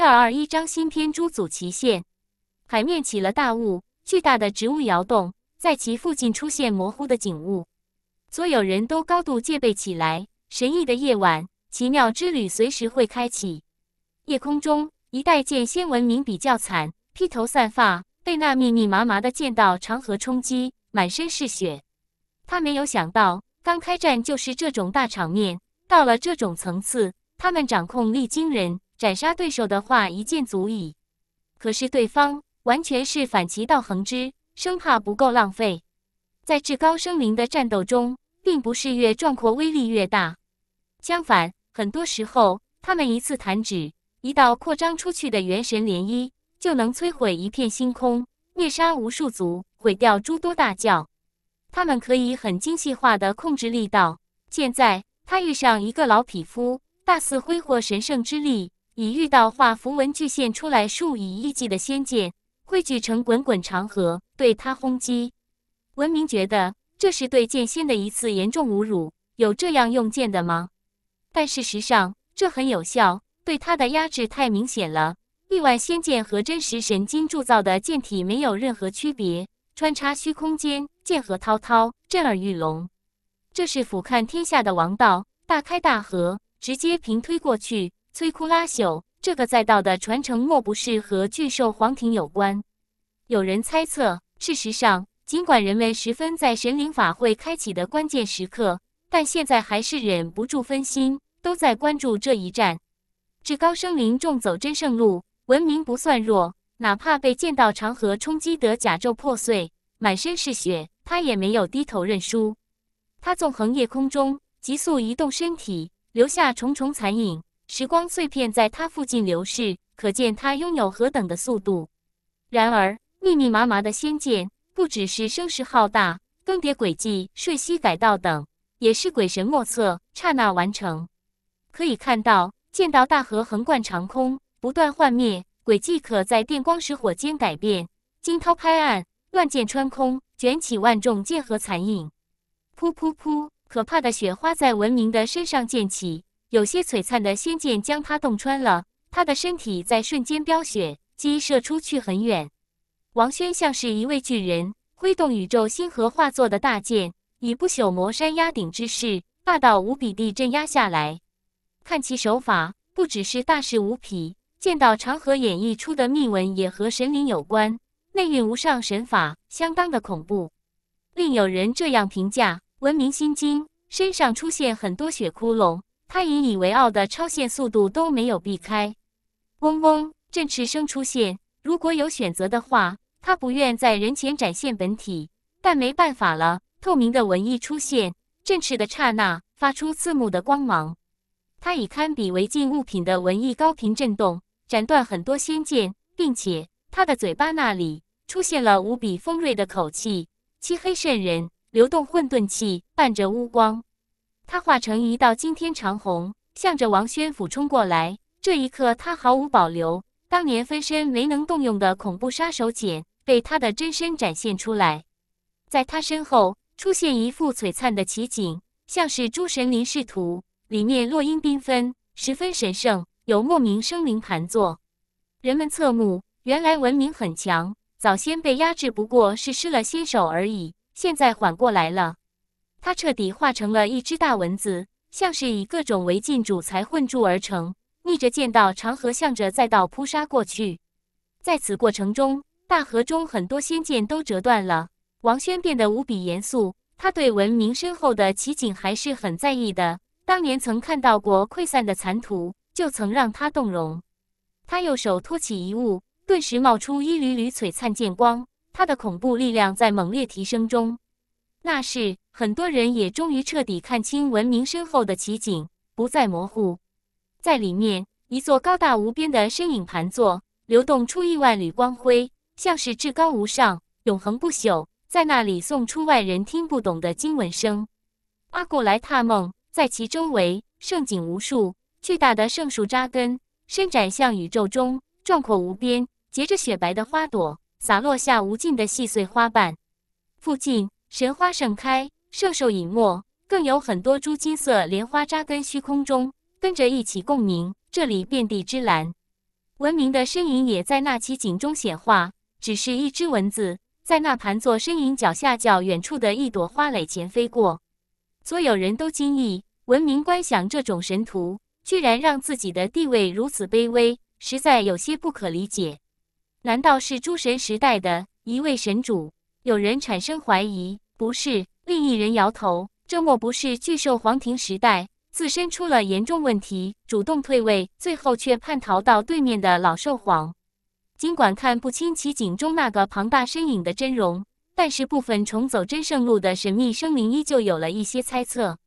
二二一章新片，诸祖齐现。海面起了大雾，巨大的植物摇动，在其附近出现模糊的景物。所有人都高度戒备起来。神异的夜晚，奇妙之旅随时会开启。夜空中，一代剑仙文明比较惨，披头散发，被那密密麻麻的剑道长河冲击，满身是血。他没有想到，刚开战就是这种大场面。到了这种层次，他们掌控力惊人。斩杀对手的话，一剑足矣。可是对方完全是反其道而行之，生怕不够浪费。在至高生灵的战斗中，并不是越壮阔威力越大，相反，很多时候他们一次弹指，一道扩张出去的元神涟漪，就能摧毁一片星空，虐杀无数族，毁掉诸多大教。他们可以很精细化的控制力道。现在他遇上一个老匹夫，大肆挥霍神圣之力。已遇到画符文具现出来数以亿计的仙剑，汇聚成滚滚长河对他轰击。文明觉得这是对剑仙的一次严重侮辱，有这样用剑的吗？但事实上，这很有效，对他的压制太明显了。域外仙剑和真实神金铸造的剑体没有任何区别，穿插虚空间，剑河滔滔，震耳欲聋。这是俯瞰天下的王道，大开大合，直接平推过去。摧枯拉朽，这个赛道的传承莫不是和巨兽皇庭有关？有人猜测。事实上，尽管人们十分在神灵法会开启的关键时刻，但现在还是忍不住分心，都在关注这一战。至高生灵重走真圣路，文明不算弱，哪怕被剑道长河冲击得甲胄破碎，满身是血，他也没有低头认输。他纵横夜空中，急速移动身体，留下重重残影。时光碎片在它附近流逝，可见它拥有何等的速度。然而，密密麻麻的仙剑不只是声势浩大，更迭轨迹、瞬息改道等也是鬼神莫测，刹那完成。可以看到，剑道大河横贯长空，不断幻灭，轨迹可在电光石火间改变。惊涛拍岸，乱箭穿空，卷起万众剑河残影。噗噗噗！可怕的雪花在文明的身上溅起。有些璀璨的仙剑将他洞穿了，他的身体在瞬间飙血，击射出去很远。王轩像是一位巨人，挥动宇宙星河化作的大剑，以不朽魔山压顶之势，霸道无比地镇压下来。看其手法，不只是大势无匹，剑道长河演绎出的秘文也和神灵有关，内蕴无上神法，相当的恐怖。另有人这样评价：文明心经身上出现很多血窟窿。他引以为傲的超限速度都没有避开，嗡嗡振翅声出现。如果有选择的话，他不愿在人前展现本体，但没办法了。透明的纹翼出现，振翅的刹那发出刺目的光芒。他以堪比违禁物品的纹翼高频震动，斩断很多仙剑，并且他的嘴巴那里出现了无比锋锐的口气，漆黑渗人，流动混沌气，伴着乌光。他化成一道惊天长虹，向着王轩俯冲过来。这一刻，他毫无保留。当年分身没能动用的恐怖杀手锏，被他的真身展现出来。在他身后，出现一副璀璨的奇景，像是诸神临世图，里面落英缤纷，十分神圣，有莫名生灵盘坐。人们侧目，原来文明很强，早先被压制，不过是失了先手而已，现在缓过来了。他彻底化成了一只大蚊子，像是以各种违禁主材混铸而成，逆着剑道长河，向着再道扑杀过去。在此过程中，大河中很多仙剑都折断了。王轩变得无比严肃，他对文明身后的奇景还是很在意的。当年曾看到过溃散的残图，就曾让他动容。他右手托起遗物，顿时冒出一缕缕璀璨剑光，他的恐怖力量在猛烈提升中。那是很多人也终于彻底看清文明身后的奇景，不再模糊。在里面，一座高大无边的身影盘坐，流动出亿万缕光辉，像是至高无上、永恒不朽，在那里送出外人听不懂的经文声。阿古莱塔梦在其周围，胜景无数，巨大的圣树扎根，伸展向宇宙中，壮阔无边，结着雪白的花朵，洒落下无尽的细碎花瓣。附近。神花盛开，圣兽隐没，更有很多株金色莲花扎根虚空中，跟着一起共鸣。这里遍地之蓝，文明的身影也在那奇景中显化。只是一只蚊子在那盘坐身影脚下较远处的一朵花蕾前飞过，所有人都惊异。文明观想这种神图，居然让自己的地位如此卑微，实在有些不可理解。难道是诸神时代的一位神主？有人产生怀疑，不是另一人摇头，这莫不是巨兽皇庭时代自身出了严重问题，主动退位，最后却叛逃到对面的老兽皇。尽管看不清奇景中那个庞大身影的真容，但是部分重走真圣路的神秘生灵依旧有了一些猜测。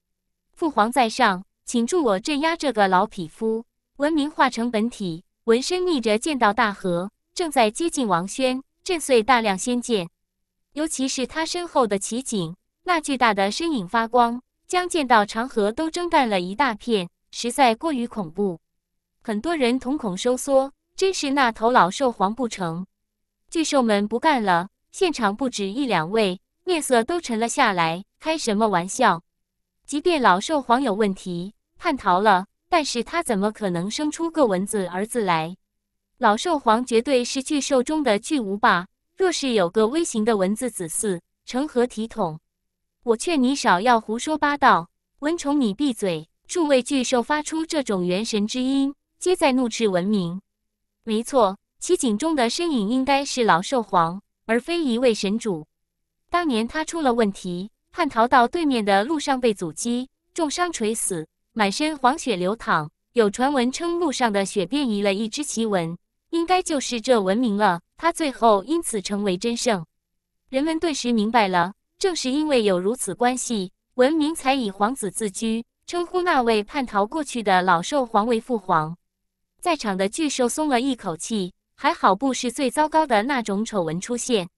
父皇在上，请助我镇压这个老匹夫！文明化成本体，纹身逆着剑道大河，正在接近王轩，震碎大量仙剑。尤其是他身后的奇景，那巨大的身影发光，将见到长河都蒸干了一大片，实在过于恐怖。很多人瞳孔收缩，真是那头老兽皇不成？巨兽们不干了，现场不止一两位，面色都沉了下来。开什么玩笑？即便老兽皇有问题叛逃了，但是他怎么可能生出个蚊子儿子来？老兽皇绝对是巨兽中的巨无霸。若是有个微型的文字子嗣，成何体统？我劝你少要胡说八道。蚊虫，你闭嘴！诸位巨兽发出这种元神之音，皆在怒斥文明。没错，奇景中的身影应该是老兽皇，而非一位神主。当年他出了问题，叛逃到对面的路上被阻击，重伤垂死，满身黄血流淌。有传闻称，路上的血变异了一只奇蚊。应该就是这文明了，他最后因此成为真圣。人们顿时明白了，正是因为有如此关系，文明才以皇子自居，称呼那位叛逃过去的老兽皇为父皇。在场的巨兽松了一口气，还好不是最糟糕的那种丑闻出现。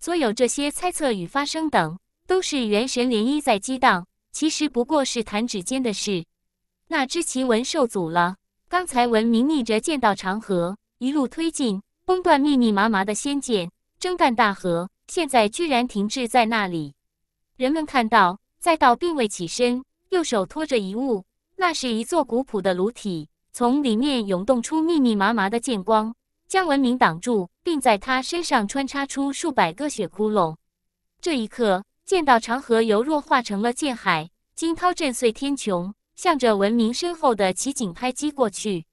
所有这些猜测与发生等，都是元神涟漪在激荡，其实不过是弹指间的事。那只奇文受阻了，刚才文明逆着剑道长河。一路推进，崩断密密麻麻的仙剑，征战大河，现在居然停滞在那里。人们看到，再到并未起身，右手托着一物，那是一座古朴的炉体，从里面涌动出密密麻麻的剑光，将文明挡住，并在他身上穿插出数百个血窟窿。这一刻，剑道长河犹若化成了剑海，惊涛震碎天穹，向着文明身后的奇景拍击过去。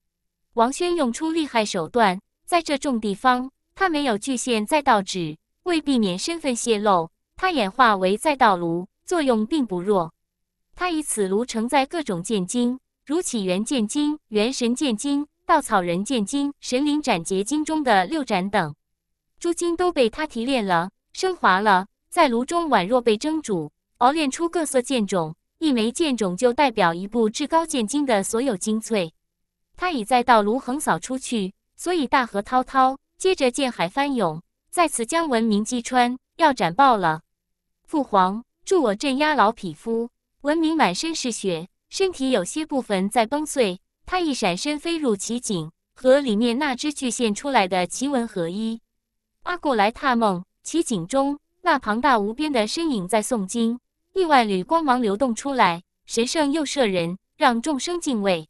王轩用出厉害手段，在这种地方，他没有巨线在道纸，为避免身份泄露，他演化为再道炉，作用并不弱。他以此炉承载各种剑经，如起源剑经、元神剑经、稻草人剑经、神灵斩劫经中的六斩等，诸经都被他提炼了、升华了，在炉中宛若被蒸煮、熬炼出各色剑种。一枚剑种就代表一部至高剑经的所有精粹。他已再道炉横扫出去，所以大河滔滔，接着见海翻涌，再次将文明击穿，要斩爆了。父皇，助我镇压老匹夫！文明满身是血，身体有些部分在崩碎。他一闪身飞入奇景，和里面那只巨现出来的奇文合一，阿古莱踏梦。奇景中那庞大无边的身影在诵经，亿万缕光芒流动出来，神圣又慑人，让众生敬畏。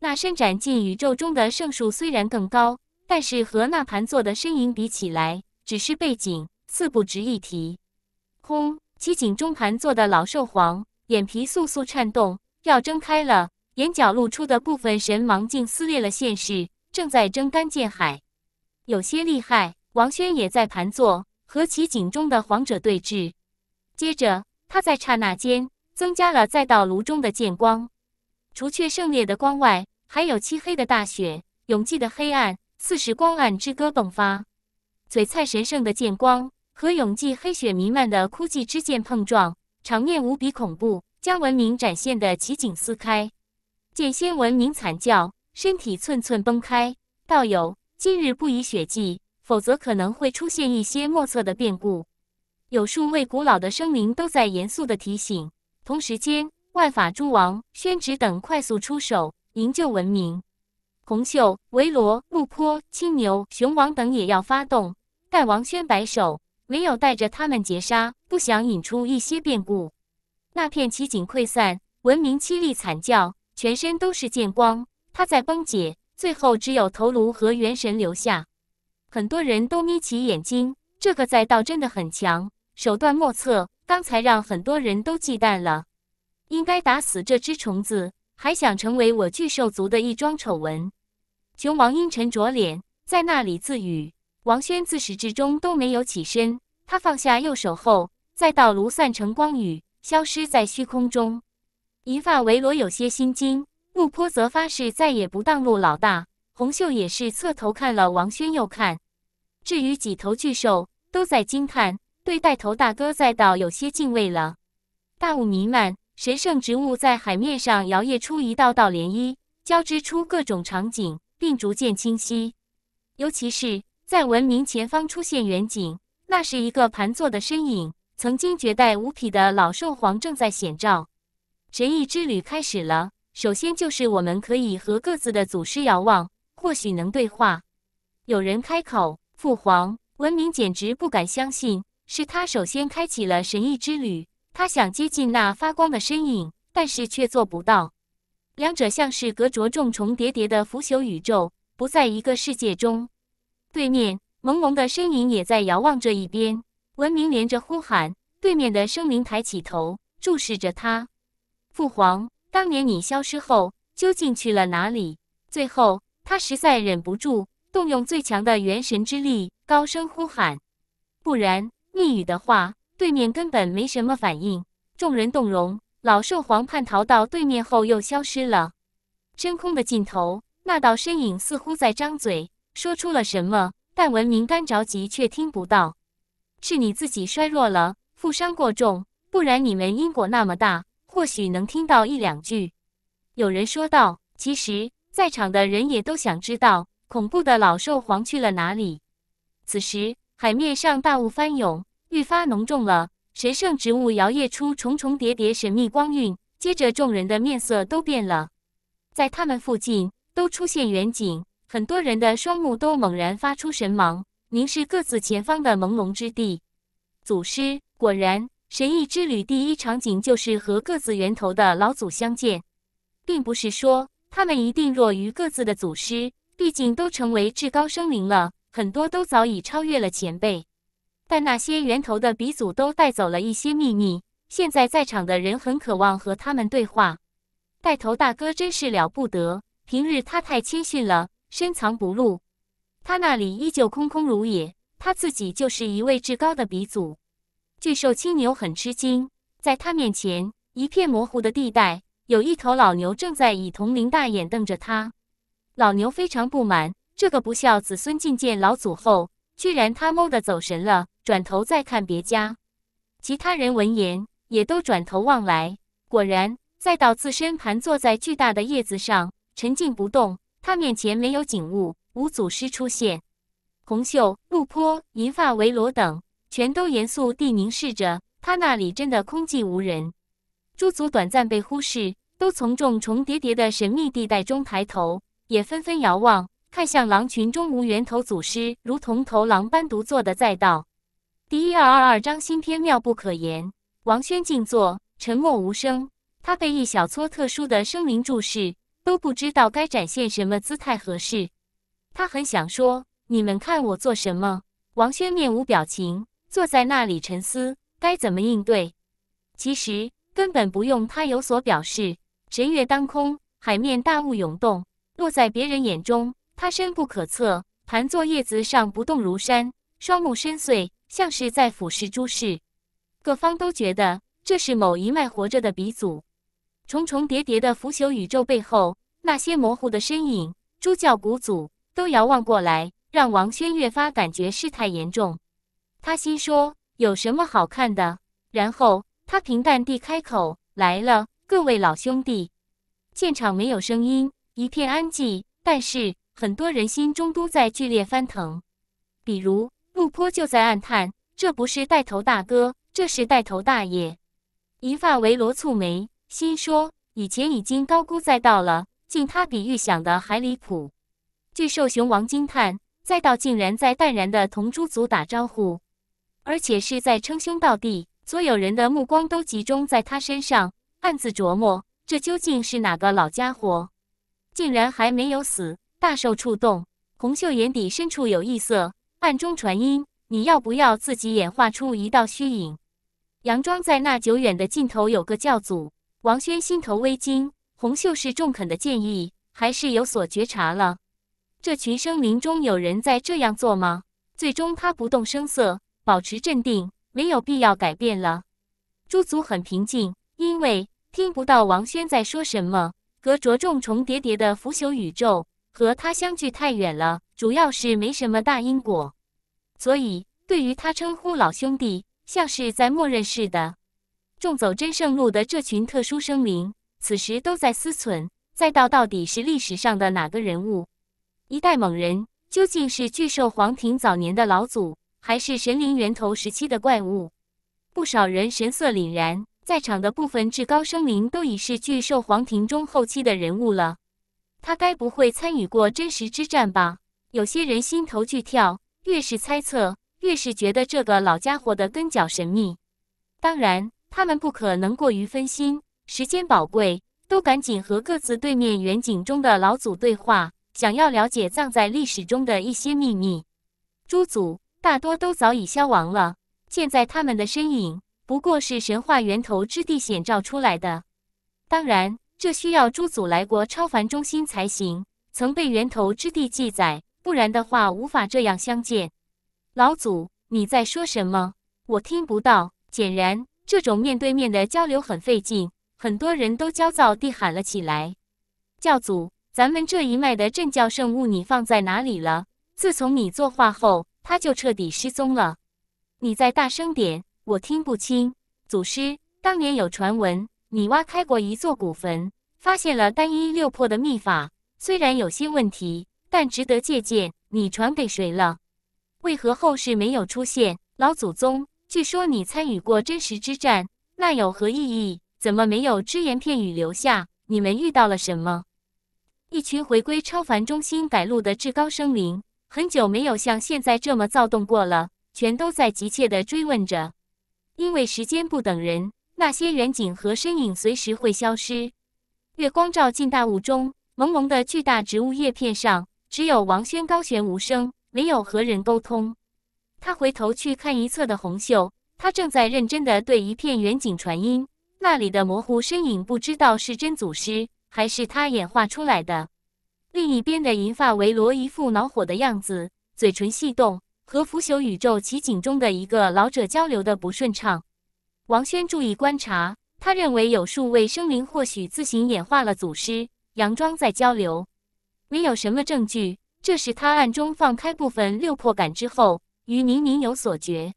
那伸展进宇宙中的圣树虽然更高，但是和那盘坐的身影比起来，只是背景，似不值一提。轰！奇景中盘坐的老兽皇眼皮簌簌颤动，要睁开了，眼角露出的部分神芒竟撕裂了现实，正在蒸干见海，有些厉害。王轩也在盘坐，和奇景中的皇者对峙。接着，他在刹那间增加了再到炉中的剑光。除却胜烈的光外，还有漆黑的大雪，永寂的黑暗，四时光暗之歌迸发，璀璨神圣的剑光和永寂黑雪弥漫的枯寂之剑碰撞，场面无比恐怖，将文明展现的奇景撕开。剑仙文明惨叫，身体寸寸崩开。道友，今日不宜血祭，否则可能会出现一些莫测的变故。有数位古老的生灵都在严肃地提醒，同时间。万法诸王、宣纸等快速出手营救文明，红袖、维罗、木坡、青牛、熊王等也要发动，待王宣摆手，唯有带着他们截杀，不想引出一些变故。那片奇景溃散，文明凄厉惨叫，全身都是剑光，他在崩解，最后只有头颅和元神留下。很多人都眯起眼睛，这个在道真的很强，手段莫测，刚才让很多人都忌惮了。应该打死这只虫子，还想成为我巨兽族的一桩丑闻。熊王阴沉着脸在那里自语。王轩自始至终都没有起身。他放下右手后，再到卢散成光雨，消失在虚空中。银发维罗有些心惊，木坡则发誓再也不当路老大。红袖也是侧头看了王轩又看。至于几头巨兽，都在惊叹，对带头大哥再到有些敬畏了。大雾弥漫。神圣植物在海面上摇曳出一道道涟漪，交织出各种场景，并逐渐清晰。尤其是在文明前方出现远景，那是一个盘坐的身影，曾经绝代无匹的老兽皇正在显照。神意之旅开始了，首先就是我们可以和各自的祖师遥望，或许能对话。有人开口：“父皇，文明简直不敢相信，是他首先开启了神意之旅。”他想接近那发光的身影，但是却做不到。两者像是隔着重重叠叠的腐朽宇宙，不在一个世界中。对面朦胧的身影也在遥望这一边。文明连着呼喊，对面的生灵抬起头，注视着他。父皇，当年你消失后，究竟去了哪里？最后，他实在忍不住，动用最强的元神之力，高声呼喊：“不然，密语的话。”对面根本没什么反应，众人动容。老兽皇叛逃到对面后又消失了。真空的尽头，那道身影似乎在张嘴说出了什么，但文明干着急却听不到。是你自己衰弱了，负伤过重，不然你们因果那么大，或许能听到一两句。有人说道。其实，在场的人也都想知道，恐怖的老兽皇去了哪里。此时，海面上大雾翻涌。愈发浓重了，神圣植物摇曳出重重叠叠神秘光晕。接着，众人的面色都变了，在他们附近都出现远景，很多人的双目都猛然发出神芒，凝视各自前方的朦胧之地。祖师果然，神异之旅第一场景就是和各自源头的老祖相见，并不是说他们一定弱于各自的祖师，毕竟都成为至高生灵了，很多都早已超越了前辈。但那些源头的鼻祖都带走了一些秘密。现在在场的人很渴望和他们对话。带头大哥真是了不得，平日他太谦逊了，深藏不露。他那里依旧空空如也，他自己就是一位至高的鼻祖。巨兽青牛很吃惊，在他面前一片模糊的地带，有一头老牛正在以铜铃大眼瞪着他。老牛非常不满，这个不孝子孙觐见老祖后，居然他蒙的走神了。转头再看别家，其他人闻言也都转头望来。果然，在到自身盘坐在巨大的叶子上，沉静不动。他面前没有景物，无祖师出现。红袖、陆坡、银发维罗等全都严肃地凝视着他，那里真的空寂无人。诸族短暂被忽视，都从重重叠叠的神秘地带中抬头，也纷纷遥望，看向狼群中无源头祖师，如同头狼般独坐的在道。第一二二二章新篇妙不可言。王轩静坐，沉默无声。他被一小撮特殊的生灵注视，都不知道该展现什么姿态合适。他很想说：“你们看我做什么？”王轩面无表情，坐在那里沉思，该怎么应对？其实根本不用他有所表示。神月当空，海面大雾涌动。落在别人眼中，他深不可测，盘坐叶子上不动如山，双目深邃。像是在俯视诸事，各方都觉得这是某一脉活着的鼻祖。重重叠叠的腐朽宇宙背后，那些模糊的身影，诸教古祖都遥望过来，让王轩越发感觉事态严重。他心说有什么好看的？然后他平淡地开口：“来了，各位老兄弟。”现场没有声音，一片安静，但是很多人心中都在剧烈翻腾，比如。陆坡就在暗叹：“这不是带头大哥，这是带头大爷。”一发维罗蹙眉，心说：“以前已经高估在道了，竟他比预想的还离谱。”巨兽雄王惊叹：“再道竟然在淡然的同猪族打招呼，而且是在称兄道弟。”所有人的目光都集中在他身上，暗自琢磨：“这究竟是哪个老家伙？竟然还没有死，大受触动。”红袖眼底深处有异色。暗中传音，你要不要自己演化出一道虚影，佯装在那久远的尽头有个教祖？王轩心头微惊，红袖是中肯的建议，还是有所觉察了？这群生灵中有人在这样做吗？最终他不动声色，保持镇定，没有必要改变了。诸族很平静，因为听不到王轩在说什么，隔着重重叠叠的腐朽宇宙和他相距太远了，主要是没什么大因果。所以，对于他称呼老兄弟，像是在默认似的，重走真圣路的这群特殊生灵，此时都在思忖：再到到底是历史上的哪个人物？一代猛人究竟是巨兽皇庭早年的老祖，还是神灵源头时期的怪物？不少人神色凛然，在场的部分至高生灵都已是巨兽皇庭中后期的人物了。他该不会参与过真实之战吧？有些人心头剧跳。越是猜测，越是觉得这个老家伙的跟脚神秘。当然，他们不可能过于分心，时间宝贵，都赶紧和各自对面远景中的老祖对话，想要了解藏在历史中的一些秘密。诸祖大多都早已消亡了，现在他们的身影不过是神话源头之地显照出来的。当然，这需要诸祖来过超凡中心才行，曾被源头之地记载。不然的话，无法这样相见。老祖，你在说什么？我听不到。显然，这种面对面的交流很费劲，很多人都焦躁地喊了起来。教祖，咱们这一脉的镇教圣物你放在哪里了？自从你作画后，它就彻底失踪了。你再大声点，我听不清。祖师，当年有传闻，你挖开过一座古坟，发现了单一六破的秘法，虽然有些问题。但值得借鉴，你传给谁了？为何后世没有出现老祖宗？据说你参与过真实之战，那有何意义？怎么没有只言片语留下？你们遇到了什么？一群回归超凡中心百路的至高生灵，很久没有像现在这么躁动过了，全都在急切的追问着，因为时间不等人，那些远景和身影随时会消失。月光照进大雾中，朦胧的巨大植物叶片上。只有王轩高悬无声，没有和人沟通。他回头去看一侧的红袖，他正在认真的对一片远景传音，那里的模糊身影不知道是真祖师还是他演化出来的。另一边的银发维罗一副恼火的样子，嘴唇细动，和腐朽宇宙奇景中的一个老者交流的不顺畅。王轩注意观察，他认为有数位生灵或许自行演化了祖师，佯装在交流。没有什么证据。这时他暗中放开部分六魄感之后，于明明有所觉。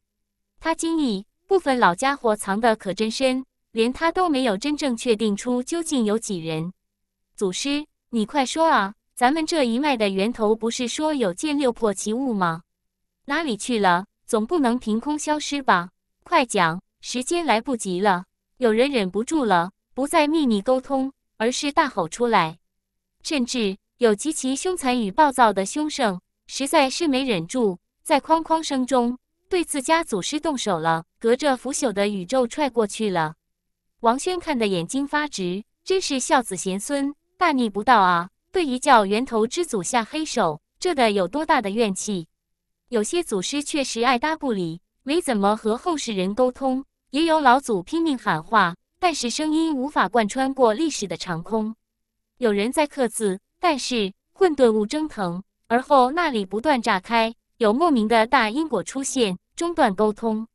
他惊异，部分老家伙藏得可真深，连他都没有真正确定出究竟有几人。祖师，你快说啊！咱们这一脉的源头不是说有件六魄奇物吗？哪里去了？总不能凭空消失吧？快讲！时间来不及了。有人忍不住了，不再秘密沟通，而是大吼出来，甚至。有极其凶残与暴躁的凶圣，实在是没忍住，在哐哐声中对自家祖师动手了，隔着腐朽的宇宙踹过去了。王轩看得眼睛发直，真是孝子贤孙大逆不道啊！对一教源头之祖下黑手，这得有多大的怨气？有些祖师确实爱搭不理，没怎么和后世人沟通，也有老祖拼命喊话，但是声音无法贯穿过历史的长空。有人在刻字。但是混沌物蒸腾，而后那里不断炸开，有莫名的大因果出现，中断沟通。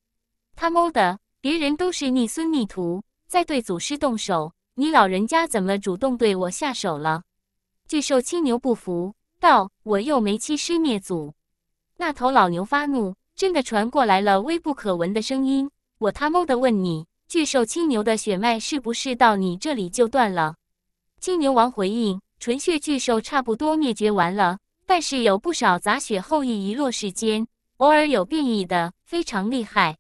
他懵的，别人都是逆孙逆徒，在对祖师动手，你老人家怎么主动对我下手了？巨兽青牛不服道：“我又没欺师灭祖。”那头老牛发怒，真的传过来了微不可闻的声音。我他懵的问你：“巨兽青牛的血脉是不是到你这里就断了？”青牛王回应。纯血巨兽差不多灭绝完了，但是有不少杂血后裔遗落世间，偶尔有变异的，非常厉害。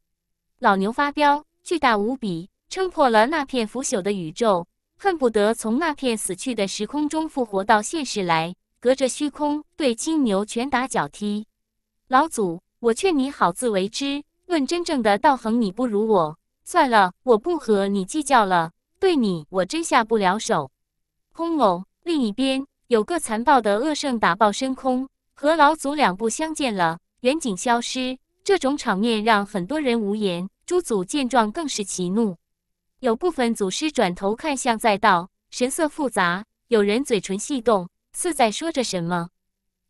老牛发飙，巨大无比，撑破了那片腐朽的宇宙，恨不得从那片死去的时空中复活到现实来，隔着虚空对金牛拳打脚踢。老祖，我劝你好自为之。论真正的道行，你不如我。算了，我不和你计较了。对你，我真下不了手。轰隆！另一边有个残暴的恶圣打爆升空，和老祖两不相见了，远景消失。这种场面让很多人无言。诸祖见状更是奇怒。有部分祖师转头看向在道，神色复杂。有人嘴唇细动，似在说着什么。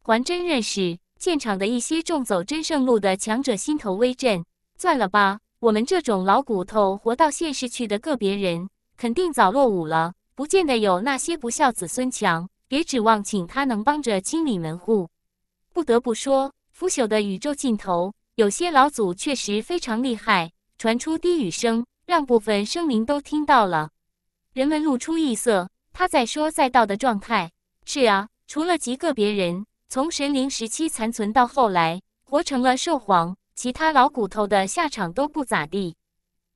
还真认识。现场的一些重走真圣路的强者心头微震。算了吧，我们这种老骨头活到现世去的个别人，肯定早落伍了。不见得有那些不孝子孙强，别指望请他能帮着清理门户。不得不说，腐朽的宇宙尽头，有些老祖确实非常厉害。传出低语声，让部分生灵都听到了。人们露出异色，他在说在道的状态。是啊，除了极个别人，从神灵时期残存到后来，活成了兽皇，其他老骨头的下场都不咋地。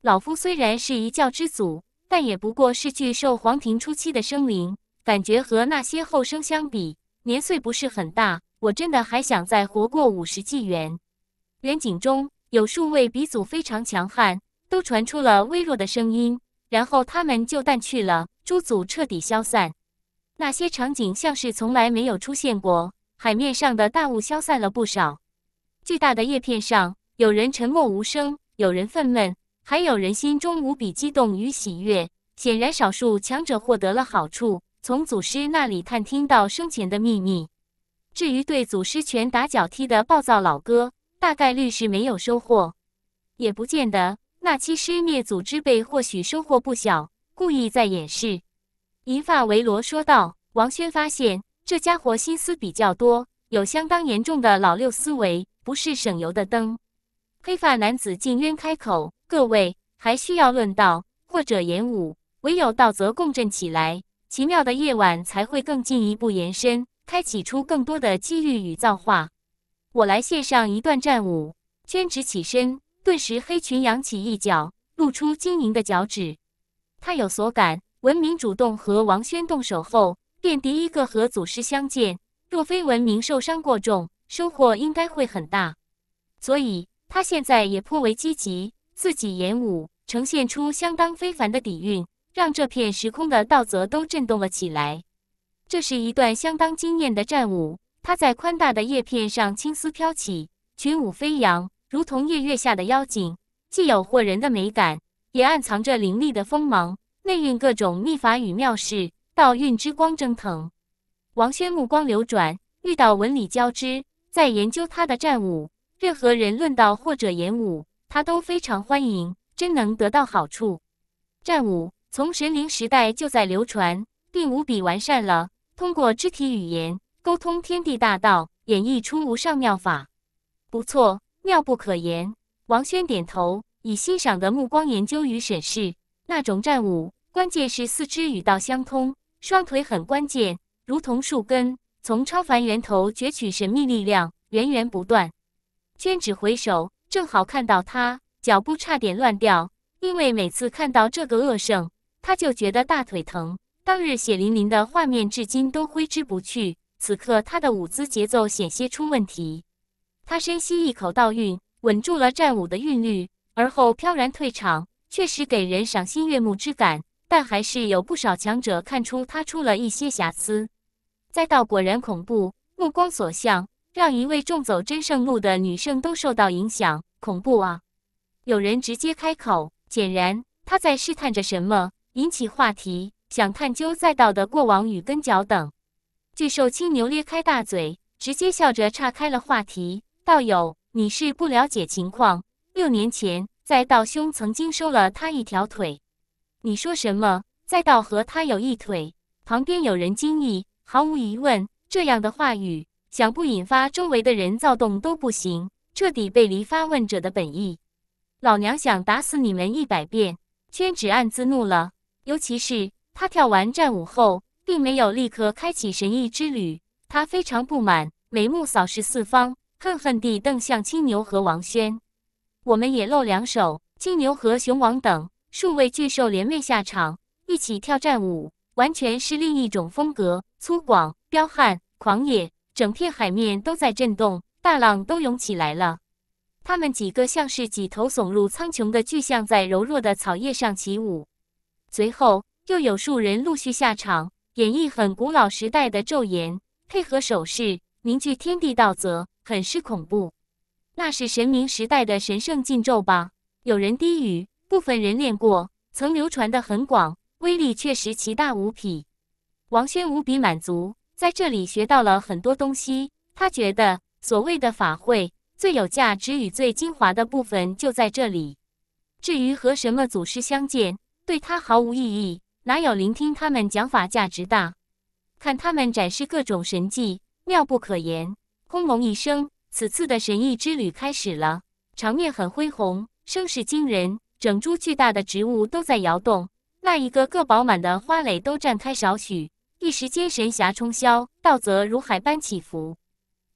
老夫虽然是一教之祖。但也不过是巨兽皇庭初期的生灵，感觉和那些后生相比，年岁不是很大。我真的还想再活过五十纪元。远景中有数位鼻祖非常强悍，都传出了微弱的声音，然后他们就淡去了，诸祖彻底消散。那些场景像是从来没有出现过。海面上的大雾消散了不少，巨大的叶片上，有人沉默无声，有人愤懑。还有人心中无比激动与喜悦，显然少数强者获得了好处，从祖师那里探听到生前的秘密。至于对祖师拳打脚踢的暴躁老哥，大概率是没有收获，也不见得。那七师灭祖之辈或许收获不小，故意在掩饰。银发维罗说道：“王轩发现这家伙心思比较多，有相当严重的老六思维，不是省油的灯。”黑发男子竟渊开口。各位还需要论道或者演武，唯有道则共振起来，奇妙的夜晚才会更进一步延伸，开启出更多的机遇与造化。我来献上一段战舞。宣纸起身，顿时黑裙扬起一角，露出晶莹的脚趾。他有所感，文明主动和王轩动手后，便第一个和祖师相见。若非文明受伤过重，收获应该会很大，所以他现在也颇为积极。自己演武，呈现出相当非凡的底蕴，让这片时空的道泽都震动了起来。这是一段相当惊艳的战舞，它在宽大的叶片上青丝飘起，裙舞飞扬，如同夜月下的妖精，既有惑人的美感，也暗藏着凌厉的锋芒。内蕴各种秘法与妙事，道韵之光蒸腾。王轩目光流转，遇到纹理交织，在研究他的战舞。任何人论道或者演武。他都非常欢迎，真能得到好处。战舞从神灵时代就在流传，并无比完善了。通过肢体语言沟通天地大道，演绎出无上妙法。不错，妙不可言。王轩点头，以欣赏的目光研究与审视那种战舞。关键是四肢与道相通，双腿很关键，如同树根，从超凡源头攫取神秘力量，源源不断。宣指回首。正好看到他脚步差点乱掉，因为每次看到这个恶圣，他就觉得大腿疼。当日血淋淋的画面至今都挥之不去。此刻他的舞姿节奏险些出问题，他深吸一口倒运，稳住了战舞的韵律，而后飘然退场，确实给人赏心悦目之感。但还是有不少强者看出他出了一些瑕疵。再到果然恐怖，目光所向。让一位重走真圣路的女圣都受到影响，恐怖啊！有人直接开口，显然他在试探着什么，引起话题，想探究赛道的过往与跟脚等。巨兽青牛咧开大嘴，直接笑着岔开了话题：“道友，你是不了解情况。六年前，在道兄曾经收了他一条腿。你说什么，在道和他有一腿？”旁边有人惊异，毫无疑问，这样的话语。想不引发周围的人躁动都不行，彻底背离发问者的本意。老娘想打死你们一百遍！宣纸暗自怒了。尤其是他跳完战舞后，并没有立刻开启神异之旅，他非常不满，眉目扫视四方，恨恨地瞪向青牛和王轩。我们也露两手，青牛和熊王等数位巨兽联袂下场，一起跳战舞，完全是另一种风格，粗犷、彪悍、狂野。整片海面都在震动，大浪都涌起来了。他们几个像是几头耸入苍穹的巨象，在柔弱的草叶上起舞。随后又有数人陆续下场，演绎很古老时代的咒言，配合手势凝聚天地道则，很是恐怖。那是神明时代的神圣禁咒吧？有人低语。部分人练过，曾流传的很广，威力确实奇大无匹。王轩无比满足。在这里学到了很多东西，他觉得所谓的法会最有价值与最精华的部分就在这里。至于和什么祖师相见，对他毫无意义，哪有聆听他们讲法价值大？看他们展示各种神迹，妙不可言。轰隆一声，此次的神异之旅开始了，场面很恢宏，声势惊人，整株巨大的植物都在摇动，那一个个饱满的花蕾都绽开少许。一时间，神霞冲霄，道则如海般起伏。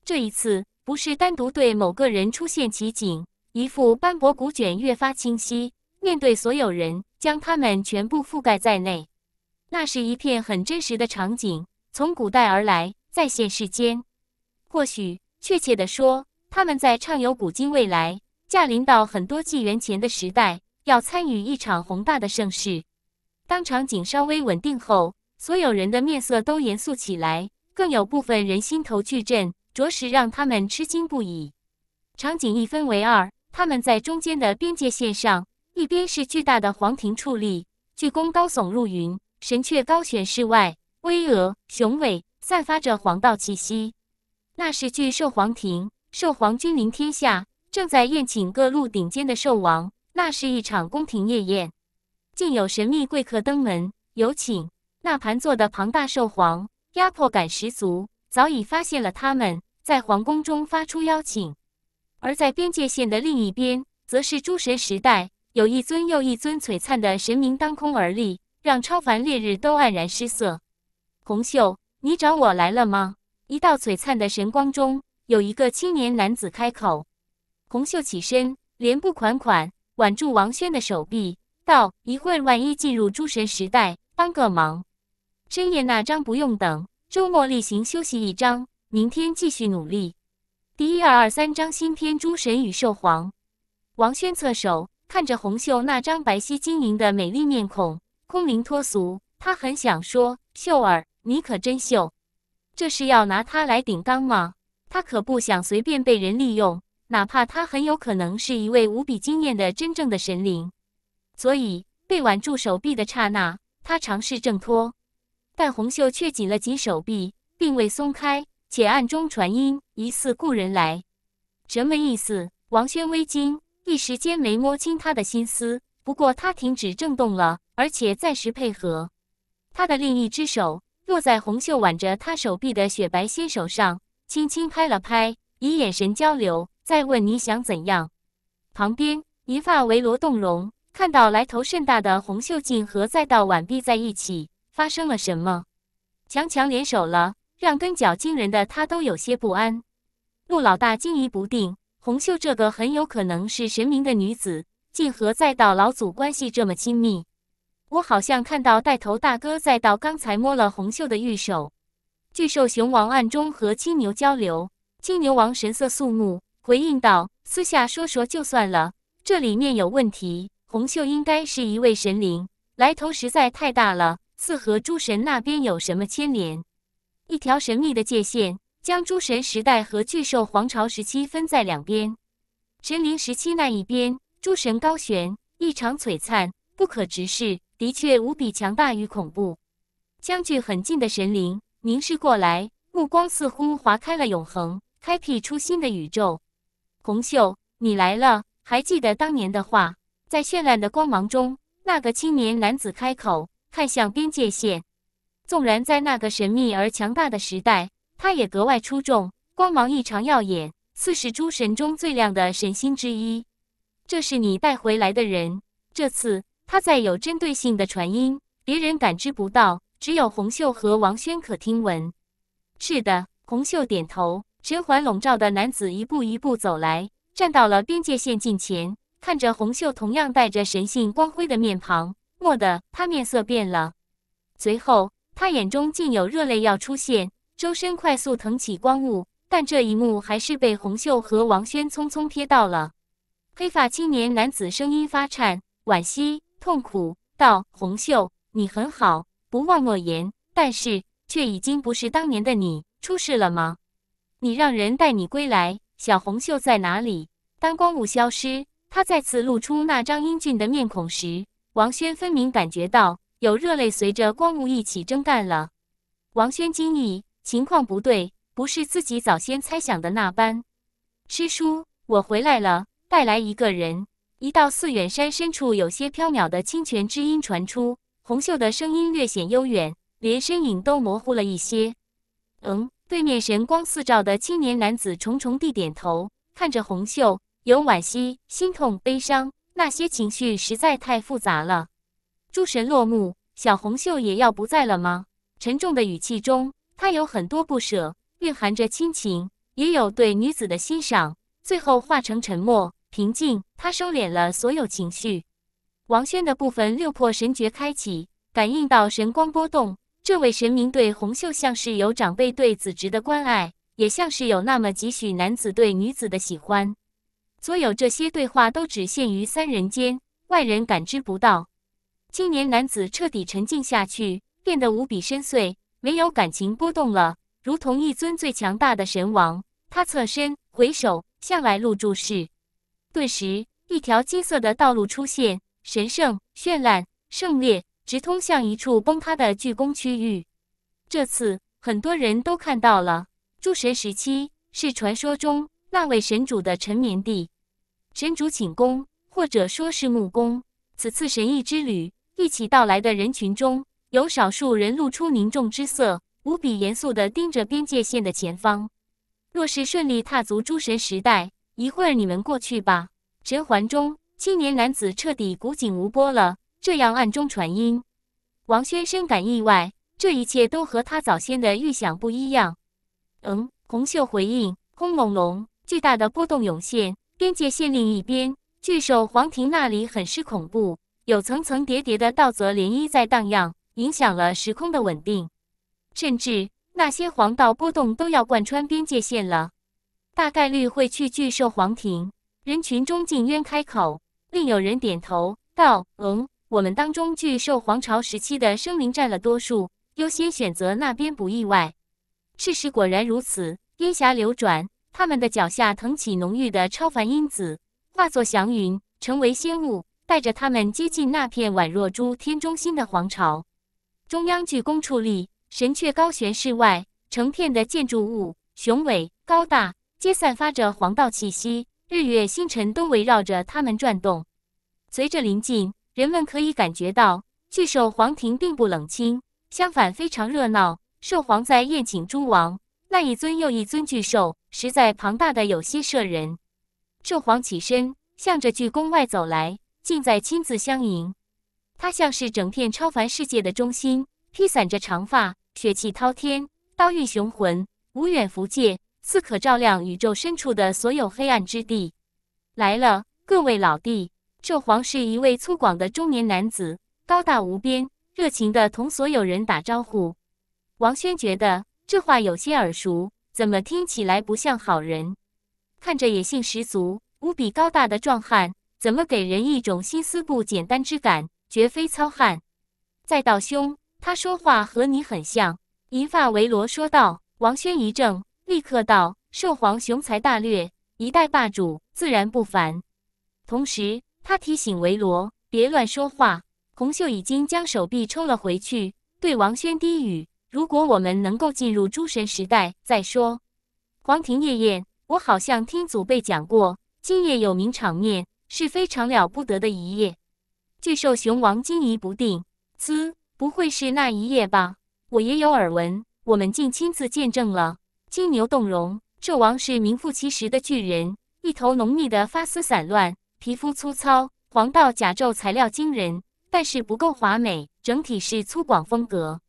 这一次不是单独对某个人出现奇景，一副斑驳古卷越发清晰。面对所有人，将他们全部覆盖在内。那是一片很真实的场景，从古代而来，再现世间。或许，确切的说，他们在畅游古今未来，驾临到很多纪元前的时代，要参与一场宏大的盛世。当场景稍微稳定后。所有人的面色都严肃起来，更有部分人心头巨震，着实让他们吃惊不已。场景一分为二，他们在中间的边界线上，一边是巨大的皇庭矗立，巨弓高耸入云，神阙高悬室外，巍峨雄伟，散发着皇道气息。那是巨兽皇庭，兽皇君临天下，正在宴请各路顶尖的兽王。那是一场宫廷夜宴，竟有神秘贵客登门，有请。那盘坐的庞大兽皇，压迫感十足，早已发现了他们，在皇宫中发出邀请；而在边界线的另一边，则是诸神时代，有一尊又一尊璀璨的神明当空而立，让超凡烈日都黯然失色。红袖，你找我来了吗？一道璀璨的神光中，有一个青年男子开口。红袖起身，连步款款，挽住王轩的手臂，道：“一会万一进入诸神时代，帮个忙。”深夜那张不用等，周末例行休息一张，明天继续努力。第一二二三章新篇：诸神与兽皇。王轩侧手看着红袖那张白皙晶莹的美丽面孔，空灵脱俗。他很想说：“秀儿，你可真秀。”这是要拿他来顶缸吗？他可不想随便被人利用，哪怕他很有可能是一位无比惊艳的真正的神灵。所以被挽住手臂的刹那，他尝试挣脱。但红袖却紧了紧手臂，并未松开，且暗中传音：“疑似故人来，什么意思？”王轩微惊，一时间没摸清他的心思。不过他停止震动了，而且暂时配合。他的另一只手落在红袖挽着他手臂的雪白纤手上，轻轻拍了拍，以眼神交流。再问你想怎样？旁边，一发为罗动容，看到来头甚大的红袖竟和再道挽臂在一起。发生了什么？强强联手了，让跟脚惊人的他都有些不安。陆老大惊疑不定，红袖这个很有可能是神明的女子，竟和在道老祖关系这么亲密。我好像看到带头大哥在道刚才摸了红袖的玉手。巨兽熊王暗中和青牛交流，青牛王神色肃穆，回应道：“私下说说就算了，这里面有问题。红袖应该是一位神灵，来头实在太大了。”四和诸神那边有什么牵连？一条神秘的界限将诸神时代和巨兽皇朝时期分在两边。神灵时期那一边，诸神高悬，异常璀璨，不可直视，的确无比强大与恐怖。相距很近的神灵凝视过来，目光似乎划开了永恒，开辟出新的宇宙。红袖，你来了，还记得当年的话？在绚烂的光芒中，那个青年男子开口。看向边界线，纵然在那个神秘而强大的时代，他也格外出众，光芒异常耀眼，似是诸神中最亮的神星之一。这是你带回来的人。这次他再有针对性的传音，别人感知不到，只有红袖和王轩可听闻。是的，红袖点头。神环笼罩的男子一步一步走来，站到了边界线近前，看着红袖同样带着神性光辉的面庞。蓦地，他面色变了，随后他眼中竟有热泪要出现，周身快速腾起光雾，但这一幕还是被红秀和王轩匆匆瞥到了。黑发青年男子声音发颤，惋惜、痛苦道：“红秀，你很好，不忘诺言，但是却已经不是当年的你。出事了吗？你让人带你归来，小红秀在哪里？”当光雾消失，他再次露出那张英俊的面孔时。王轩分明感觉到有热泪随着光雾一起蒸干了。王轩惊异，情况不对，不是自己早先猜想的那般。师叔，我回来了，带来一个人。一道似远山深处有些飘渺的清泉之音传出，红袖的声音略显悠远，连身影都模糊了一些。嗯，对面神光四照的青年男子重重地点头，看着红袖，有惋惜、心痛、悲伤。那些情绪实在太复杂了。诸神落幕，小红秀也要不在了吗？沉重的语气中，他有很多不舍，蕴含着亲情，也有对女子的欣赏，最后化成沉默平静。他收敛了所有情绪。王轩的部分六破神诀开启，感应到神光波动。这位神明对红秀像是有长辈对子侄的关爱，也像是有那么几许男子对女子的喜欢。所有这些对话都只限于三人间，外人感知不到。青年男子彻底沉静下去，变得无比深邃，没有感情波动了，如同一尊最强大的神王。他侧身回首向来路注视，顿时一条金色的道路出现，神圣、绚烂、圣烈，直通向一处崩塌的巨宫区域。这次很多人都看到了，诸神时期是传说中。那位神主的沉眠地，神主寝宫，或者说是墓宫。此次神异之旅一起到来的人群中，有少数人露出凝重之色，无比严肃地盯着边界线的前方。若是顺利踏足诸神时代，一会儿你们过去吧。神环中，青年男子彻底古井无波了。这样暗中传音，王轩深感意外，这一切都和他早先的预想不一样。嗯，红袖回应，轰隆隆。巨大的波动涌现，边界线另一边，巨兽皇庭那里很是恐怖，有层层叠叠的道泽涟漪在荡漾，影响了时空的稳定，甚至那些黄道波动都要贯穿边界线了，大概率会去巨兽皇庭。人群中，静渊开口，另有人点头道：“嗯，我们当中巨兽皇朝时期的生灵占了多数，优先选择那边不意外。”事实果然如此，烟霞流转。他们的脚下腾起浓郁的超凡因子，化作祥云，成为仙物，带着他们接近那片宛若诸天中心的皇朝。中央巨宫矗立，神阙高悬室外，成片的建筑物雄伟高大，皆散发着黄道气息。日月星辰都围绕着他们转动。随着临近，人们可以感觉到巨兽皇庭并不冷清，相反非常热闹。兽皇在宴请诸王，那一尊又一尊巨兽。实在庞大的有些慑人，纣皇起身向着巨宫外走来，竟在亲自相迎。他像是整片超凡世界的中心，披散着长发，血气滔天，刀韵雄浑，无远弗届，似可照亮宇宙深处的所有黑暗之地。来了，各位老弟！纣皇是一位粗犷的中年男子，高大无边，热情地同所有人打招呼。王轩觉得这话有些耳熟。怎么听起来不像好人？看着野性十足、无比高大的壮汉，怎么给人一种心思不简单之感？绝非糙汉。再到兄，他说话和你很像。银发维罗说道。王轩一怔，立刻道：“兽皇雄才大略，一代霸主，自然不凡。”同时，他提醒维罗别乱说话。红袖已经将手臂抽了回去，对王轩低语。如果我们能够进入诸神时代，再说黄庭夜宴，我好像听祖辈讲过，今夜有名场面是非常了不得的一夜。巨兽雄王惊疑不定，兹不会是那一夜吧？我也有耳闻，我们竟亲自见证了。金牛动容，纣王是名副其实的巨人，一头浓密的发丝散乱，皮肤粗糙，黄道甲胄材料惊人，但是不够华美，整体是粗犷风格。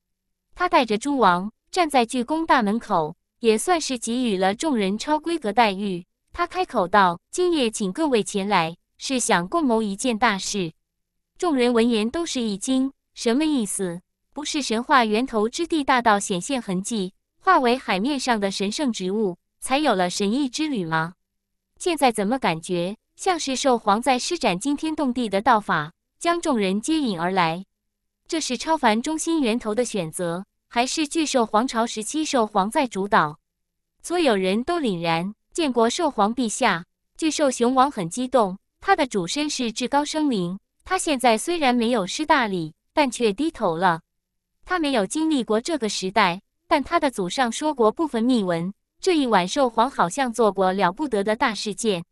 他带着诸王站在巨宫大门口，也算是给予了众人超规格待遇。他开口道：“今夜请各位前来，是想共谋一件大事。”众人闻言都是一惊：“什么意思？不是神话源头之地大道显现痕迹，化为海面上的神圣植物，才有了神异之旅吗？现在怎么感觉像是兽皇在施展惊天动地的道法，将众人接引而来？”这是超凡中心源头的选择，还是巨兽皇朝时期兽皇在主导？所有人都凛然。建国兽皇陛下，巨兽雄王很激动。他的主身是至高生灵，他现在虽然没有施大礼，但却低头了。他没有经历过这个时代，但他的祖上说过部分秘闻。这一晚，兽皇好像做过了不得的大事件。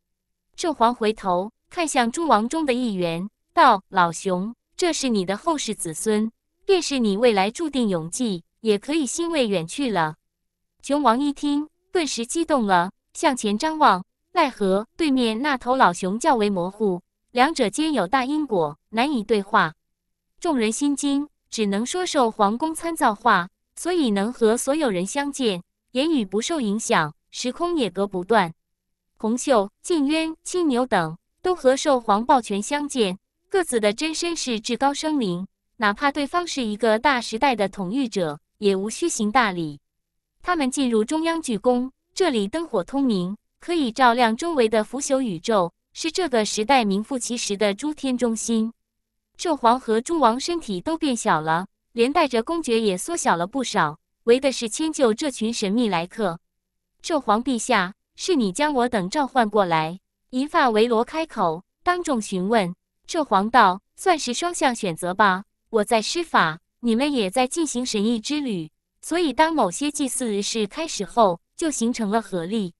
兽皇回头看向诸王中的一员，道：“老熊。”这是你的后世子孙，便是你未来注定永继，也可以欣慰远去了。熊王一听，顿时激动了，向前张望，奈何对面那头老熊较为模糊，两者间有大因果，难以对话。众人心惊，只能说受皇宫参造化，所以能和所有人相见，言语不受影响，时空也隔不断。红袖、静渊、青牛等都和受皇抱拳相见。各自的真身是至高生灵，哪怕对方是一个大时代的统御者，也无需行大礼。他们进入中央巨宫，这里灯火通明，可以照亮周围的腐朽宇宙，是这个时代名副其实的诸天中心。纣皇和诸王身体都变小了，连带着公爵也缩小了不少，为的是迁就这群神秘来客。纣皇陛下，是你将我等召唤过来？银发维罗开口，当众询问。兽皇道算是双向选择吧，我在施法，你们也在进行神异之旅，所以当某些祭祀仪式开始后，就形成了合力。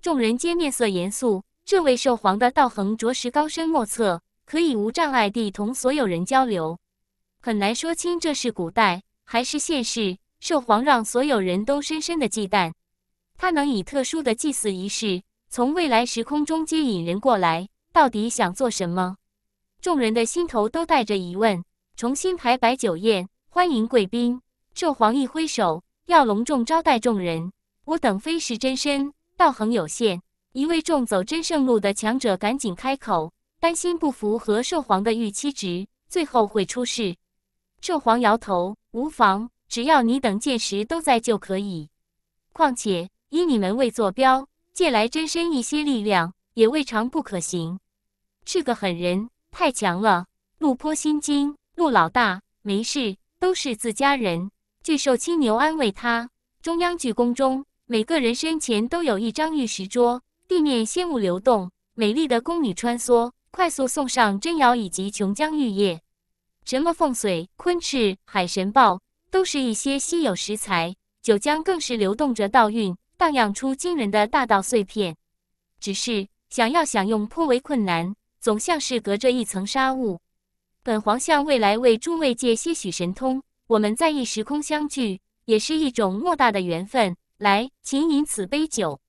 众人皆面色严肃，这位兽皇的道行着实高深莫测，可以无障碍地同所有人交流，很难说清这是古代还是现世。兽皇让所有人都深深的忌惮，他能以特殊的祭祀仪式从未来时空中接引人过来，到底想做什么？众人的心头都带着疑问，重新排摆酒宴，欢迎贵宾。纣皇一挥手，要隆重招待众人。我等非是真身，道行有限。一位重走真圣路的强者赶紧开口，担心不符合寿皇的预期值，最后会出事。寿皇摇头，无妨，只要你等届时都在就可以。况且以你们为坐标，借来真身一些力量，也未尝不可行。是个狠人。太强了！陆坡心惊，陆老大没事，都是自家人。巨兽青牛安慰他。中央巨宫中，每个人身前都有一张玉石桌，地面仙雾流动，美丽的宫女穿梭，快速送上珍肴以及琼浆玉液。什么凤髓、昆翅、海神豹，都是一些稀有食材。九江更是流动着道韵，荡漾出惊人的大道碎片。只是想要享用，颇为困难。总像是隔着一层纱雾。本皇向未来为诸位借些许神通，我们在异时空相聚，也是一种莫大的缘分。来，请饮此杯酒。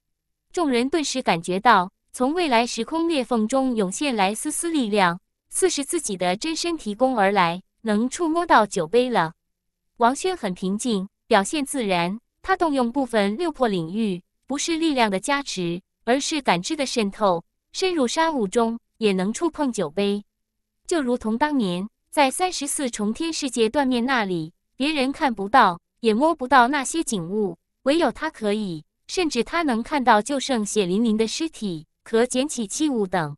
众人顿时感觉到，从未来时空裂缝中涌现来丝丝力量，似是自己的真身提供而来，能触摸到酒杯了。王轩很平静，表现自然。他动用部分六魄领域，不是力量的加持，而是感知的渗透，深入纱雾中。也能触碰酒杯，就如同当年在三十四重天世界断面那里，别人看不到也摸不到那些景物，唯有他可以，甚至他能看到就剩血淋淋的尸体和捡起器物等。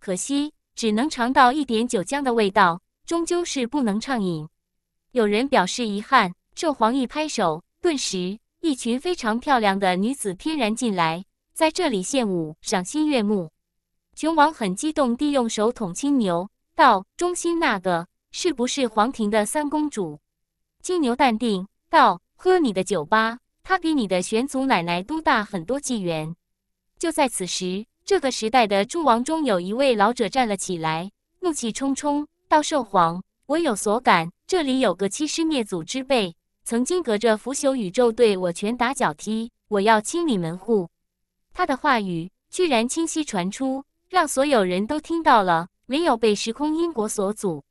可惜只能尝到一点酒浆的味道，终究是不能畅饮。有人表示遗憾，圣皇一拍手，顿时一群非常漂亮的女子翩然进来，在这里献舞，赏心悦目。雄王很激动地用手捅青牛，道：“中心那个是不是皇庭的三公主？”青牛淡定道：“喝你的酒吧，她比你的玄祖奶奶都大很多纪元。”就在此时，这个时代的诸王中有一位老者站了起来，怒气冲冲道：“兽皇，我有所感，这里有个欺师灭祖之辈，曾经隔着腐朽宇宙对我拳打脚踢，我要清理门户。”他的话语居然清晰传出。让所有人都听到了，没有被时空因果所阻。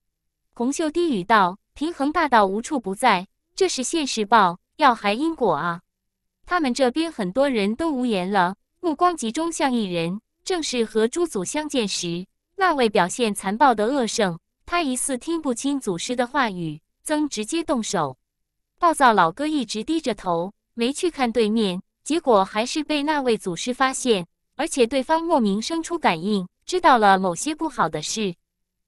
红袖低语道：“平衡大道无处不在，这是现实报，要还因果啊！”他们这边很多人都无言了，目光集中向一人，正是和诸祖相见时那位表现残暴的恶圣。他疑似听不清祖师的话语，曾直接动手。暴躁老哥一直低着头，没去看对面，结果还是被那位祖师发现。而且对方莫名生出感应，知道了某些不好的事，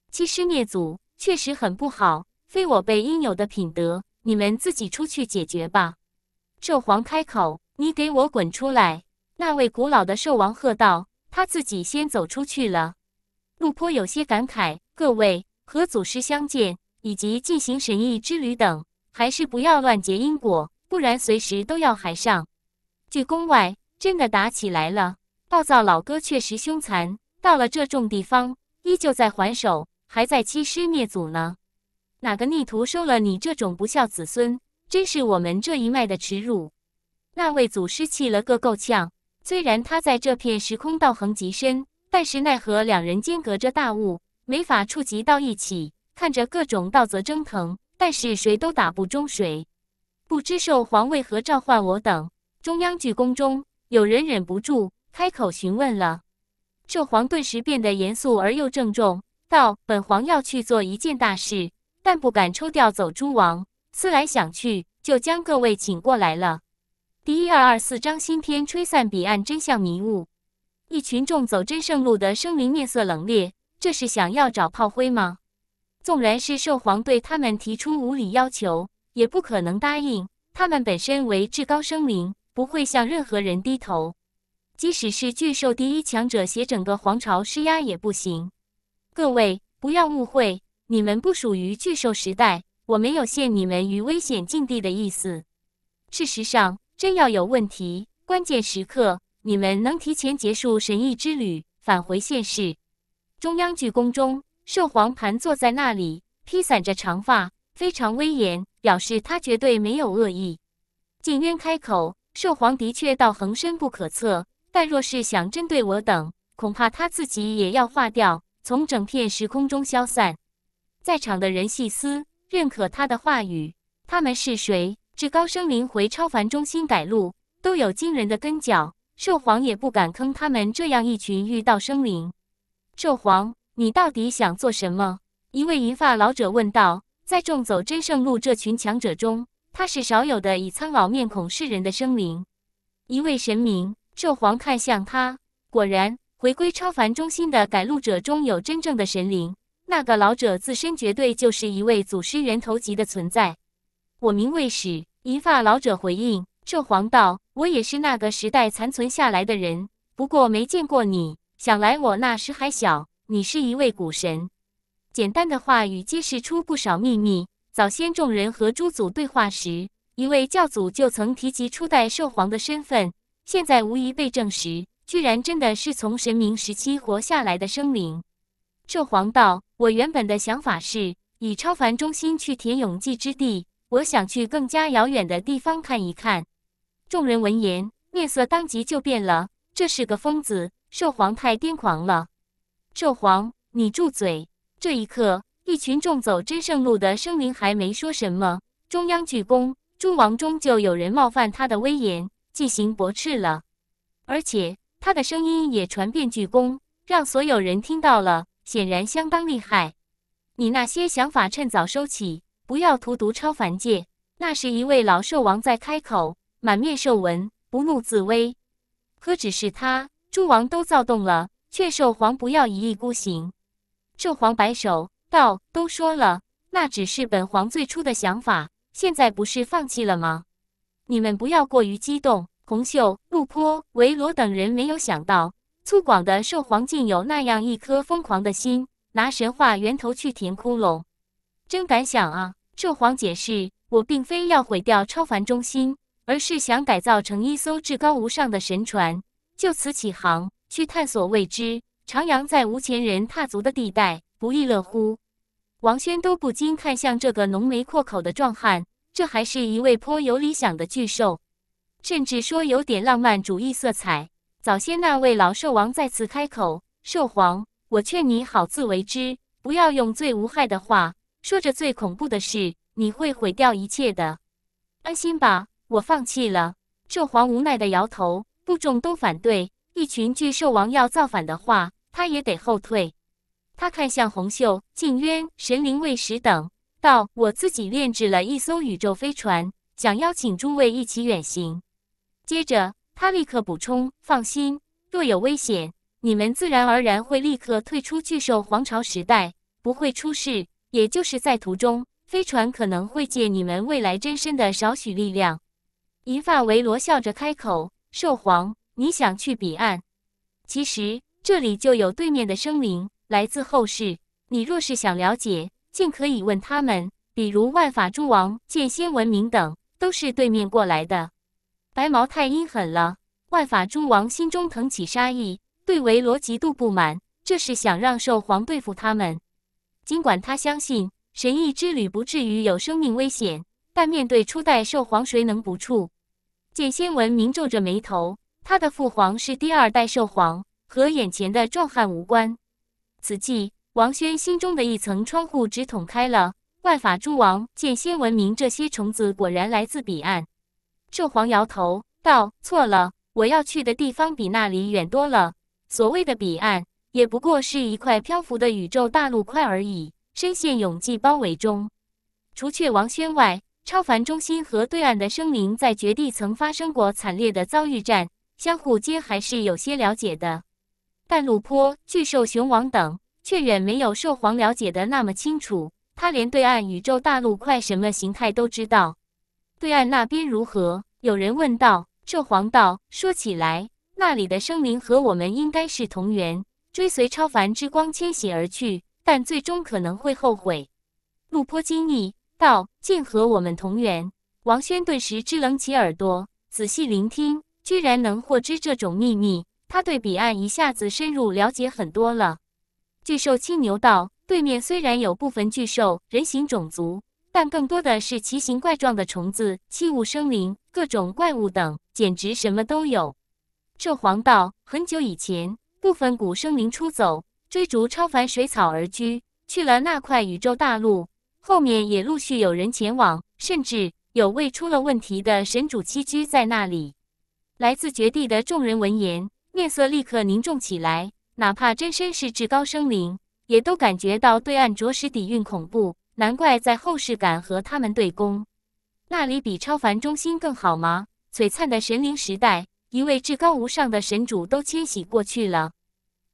欺师灭祖确实很不好，非我辈应有的品德。你们自己出去解决吧。纣皇开口：“你给我滚出来！”那位古老的兽王喝道：“他自己先走出去了。”陆坡有些感慨：“各位和祖师相见，以及进行神异之旅等，还是不要乱结因果，不然随时都要海上。”巨宫外真的打起来了。暴躁老哥确实凶残，到了这种地方依旧在还手，还在欺师灭祖呢。哪个逆徒收了你这种不孝子孙，真是我们这一脉的耻辱！那位祖师气了个够呛。虽然他在这片时空道行极深，但是奈何两人间隔着大雾，没法触及到一起，看着各种道则蒸腾，但是谁都打不中谁。不知寿皇为何召唤我等？中央巨宫中有人忍不住。开口询问了，兽皇顿时变得严肃而又郑重，道：“本皇要去做一件大事，但不敢抽调走诸王。思来想去，就将各位请过来了。”第一二二四章新篇：吹散彼岸真相迷雾。一群众走真圣路的生灵面色冷冽，这是想要找炮灰吗？纵然是兽皇对他们提出无理要求，也不可能答应。他们本身为至高生灵，不会向任何人低头。即使是巨兽第一强者，写整个皇朝施压也不行。各位不要误会，你们不属于巨兽时代，我没有限你们于危险境地的意思。事实上，真要有问题，关键时刻你们能提前结束神异之旅，返回现世。中央巨宫中，兽皇盘坐在那里，披散着长发，非常威严，表示他绝对没有恶意。静渊开口：“兽皇的确道，恒深不可测。”但若是想针对我等，恐怕他自己也要化掉，从整片时空中消散。在场的人细思，认可他的话语。他们是谁？至高生灵回超凡中心改路，都有惊人的跟脚。兽皇也不敢坑他们这样一群遇到生灵。兽皇，你到底想做什么？一位银发老者问道。在众走真圣路这群强者中，他是少有的以苍老面孔示人的生灵，一位神明。兽皇看向他，果然回归超凡中心的赶路者中有真正的神灵。那个老者自身绝对就是一位祖师源头级的存在。我名为史银发老者回应兽皇道：“我也是那个时代残存下来的人，不过没见过你。想来我那时还小，你是一位古神。”简单的话语揭示出不少秘密。早先众人和诸祖对话时，一位教祖就曾提及初代兽皇的身份。现在无疑被证实，居然真的是从神明时期活下来的生灵。兽皇道，我原本的想法是以超凡中心去铁永济之地，我想去更加遥远的地方看一看。众人闻言，面色当即就变了。这是个疯子，兽皇太癫狂了。兽皇，你住嘴！这一刻，一群众走真圣路的生灵还没说什么，中央鞠躬，诸王中就有人冒犯他的威严。进行驳斥了，而且他的声音也传遍巨宫，让所有人听到了，显然相当厉害。你那些想法趁早收起，不要荼毒超凡界。那是一位老兽王在开口，满面兽纹，不怒自威。可只是他，诸王都躁动了。劝兽皇不要一意孤行。兽皇摆手道：“都说了，那只是本皇最初的想法，现在不是放弃了吗？你们不要过于激动。”红秀、陆坡、维罗等人没有想到，粗犷的兽皇竟有那样一颗疯狂的心，拿神话源头去填窟窿，真敢想啊！兽皇解释：“我并非要毁掉超凡中心，而是想改造成一艘至高无上的神船，就此起航，去探索未知，徜徉在无前人踏足的地带，不亦乐乎。”王轩都不禁看向这个浓眉阔口的壮汉，这还是一位颇有理想的巨兽。甚至说有点浪漫主义色彩。早先那位老兽王再次开口：“兽皇，我劝你好自为之，不要用最无害的话说着最恐怖的事，你会毁掉一切的。”安心吧，我放弃了。兽皇无奈的摇头，部众都反对。一群巨兽王要造反的话，他也得后退。他看向红袖、静渊、神灵卫士等，道：“我自己炼制了一艘宇宙飞船，想邀请诸位一起远行。”接着，他立刻补充：“放心，若有危险，你们自然而然会立刻退出巨兽皇朝时代，不会出事。也就是在途中，飞船可能会借你们未来真身的少许力量。”银发维罗笑着开口：“兽皇，你想去彼岸？其实这里就有对面的生灵，来自后世。你若是想了解，尽可以问他们，比如万法诸王、剑仙文明等，都是对面过来的。”白毛太阴狠了，万法诸王心中腾起杀意，对维罗极度不满。这是想让兽皇对付他们。尽管他相信神域之旅不至于有生命危险，但面对初代兽皇，谁能不怵？剑仙文明皱着眉头，他的父皇是第二代兽皇，和眼前的壮汉无关。此际，王轩心中的一层窗户纸捅开了。万法诸王、剑仙文明，这些虫子果然来自彼岸。兽皇摇头道：“错了，我要去的地方比那里远多了。所谓的彼岸，也不过是一块漂浮的宇宙大陆块而已。深陷永寂包围中，除却王轩外，超凡中心和对岸的生灵在绝地曾发生过惨烈的遭遇战，相互间还是有些了解的。但路坡、巨兽雄王等，却远没有兽皇了解的那么清楚。他连对岸宇宙大陆块什么形态都知道。”对岸那边如何？有人问道。这黄道说起来，那里的生灵和我们应该是同源，追随超凡之光迁徙而去，但最终可能会后悔。陆坡惊异道：“竟和我们同源！”王轩顿时支棱起耳朵，仔细聆听，居然能获知这种秘密。他对彼岸一下子深入了解很多了。巨兽青牛道：“对面虽然有部分巨兽人形种族。”但更多的是奇形怪状的虫子、器物、生灵、各种怪物等，简直什么都有。这黄道，很久以前，部分古生灵出走，追逐超凡水草而居，去了那块宇宙大陆。后面也陆续有人前往，甚至有位出了问题的神主栖居在那里。来自绝地的众人闻言，面色立刻凝重起来，哪怕真身是至高生灵，也都感觉到对岸着实底蕴恐怖。难怪在后世敢和他们对攻，那里比超凡中心更好吗？璀璨的神灵时代，一位至高无上的神主都迁徙过去了。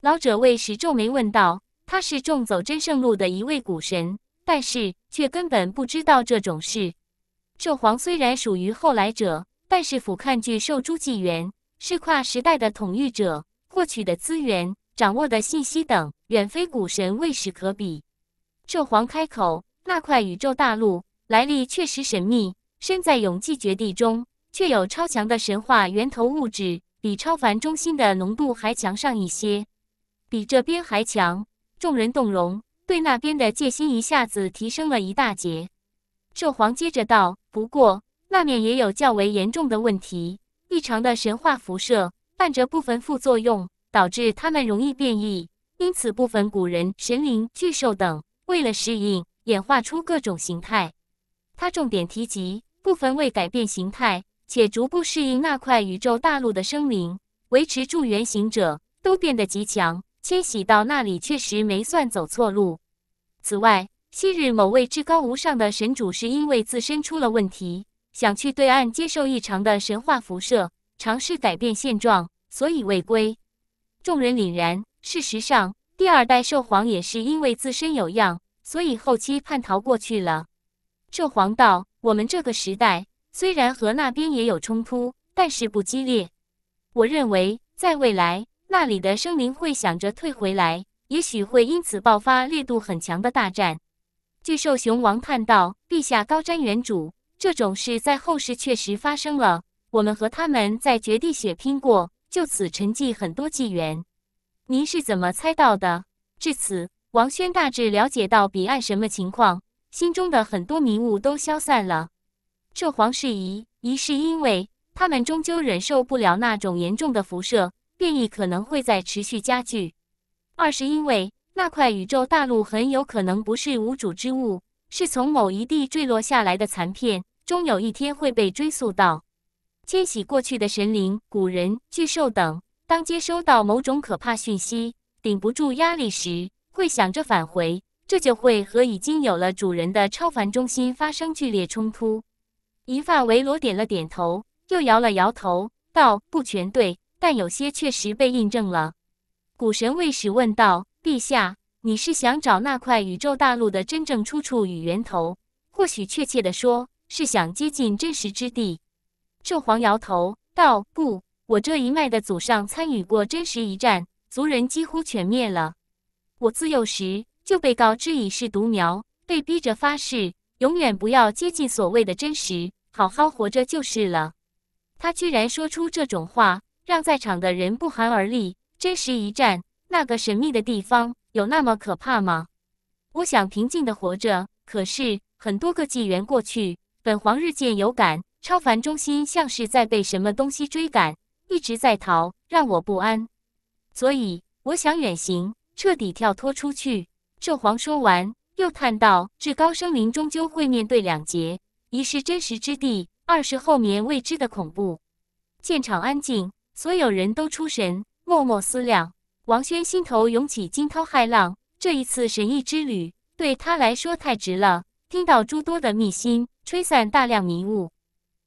老者为时皱眉问道：“他是众走真圣路的一位古神，但是却根本不知道这种事。兽皇虽然属于后来者，但是俯瞰巨兽诸纪元，是跨时代的统御者，获取的资源、掌握的信息等，远非古神卫史可比。”兽皇开口。那块宇宙大陆来历确实神秘，身在永寂绝地中，却有超强的神话源头物质，比超凡中心的浓度还强上一些，比这边还强。众人动容，对那边的戒心一下子提升了一大截。兽皇接着道：“不过那面也有较为严重的问题，异常的神话辐射伴着部分副作用，导致他们容易变异。因此，部分古人、神灵、巨兽等为了适应。”演化出各种形态，他重点提及部分未改变形态且逐步适应那块宇宙大陆的生灵，维持住原型者都变得极强。迁徙到那里确实没算走错路。此外，昔日某位至高无上的神主是因为自身出了问题，想去对岸接受异常的神话辐射，尝试改变现状，所以未归。众人凛然。事实上，第二代兽皇也是因为自身有恙。所以后期叛逃过去了。这黄道：“我们这个时代虽然和那边也有冲突，但是不激烈。我认为在未来，那里的生灵会想着退回来，也许会因此爆发力度很强的大战。”巨兽熊王叹道：“陛下高瞻远瞩，这种事在后世确实发生了。我们和他们在绝地血拼过，就此沉寂很多纪元。您是怎么猜到的？”至此。王轩大致了解到彼岸什么情况，心中的很多迷雾都消散了。这黄仪，疑，一是因为他们终究忍受不了那种严重的辐射，变异可能会在持续加剧；二是因为那块宇宙大陆很有可能不是无主之物，是从某一地坠落下来的残片，终有一天会被追溯到迁徙过去的神灵、古人、巨兽等。当接收到某种可怕讯息，顶不住压力时。会想着返回，这就会和已经有了主人的超凡中心发生剧烈冲突。银发维罗点了点头，又摇了摇头，道：“不全对，但有些确实被印证了。”古神卫使问道：“陛下，你是想找那块宇宙大陆的真正出处与源头？或许确切的说，是想接近真实之地。”圣皇摇头道：“不，我这一脉的祖上参与过真实一战，族人几乎全灭了。”我自幼时就被告知已是独苗，被逼着发誓永远不要接近所谓的真实，好好活着就是了。他居然说出这种话，让在场的人不寒而栗。真实一战，那个神秘的地方有那么可怕吗？我想平静地活着，可是很多个纪元过去，本皇日渐有感，超凡中心像是在被什么东西追赶，一直在逃，让我不安。所以我想远行。彻底跳脱出去。兽皇说完，又叹道：“至高生灵终究会面对两劫，一是真实之地，二是后面未知的恐怖。”现场安静，所有人都出神，默默思量。王轩心头涌起惊涛骇浪。这一次神异之旅对他来说太值了。听到诸多的秘辛，吹散大量迷雾，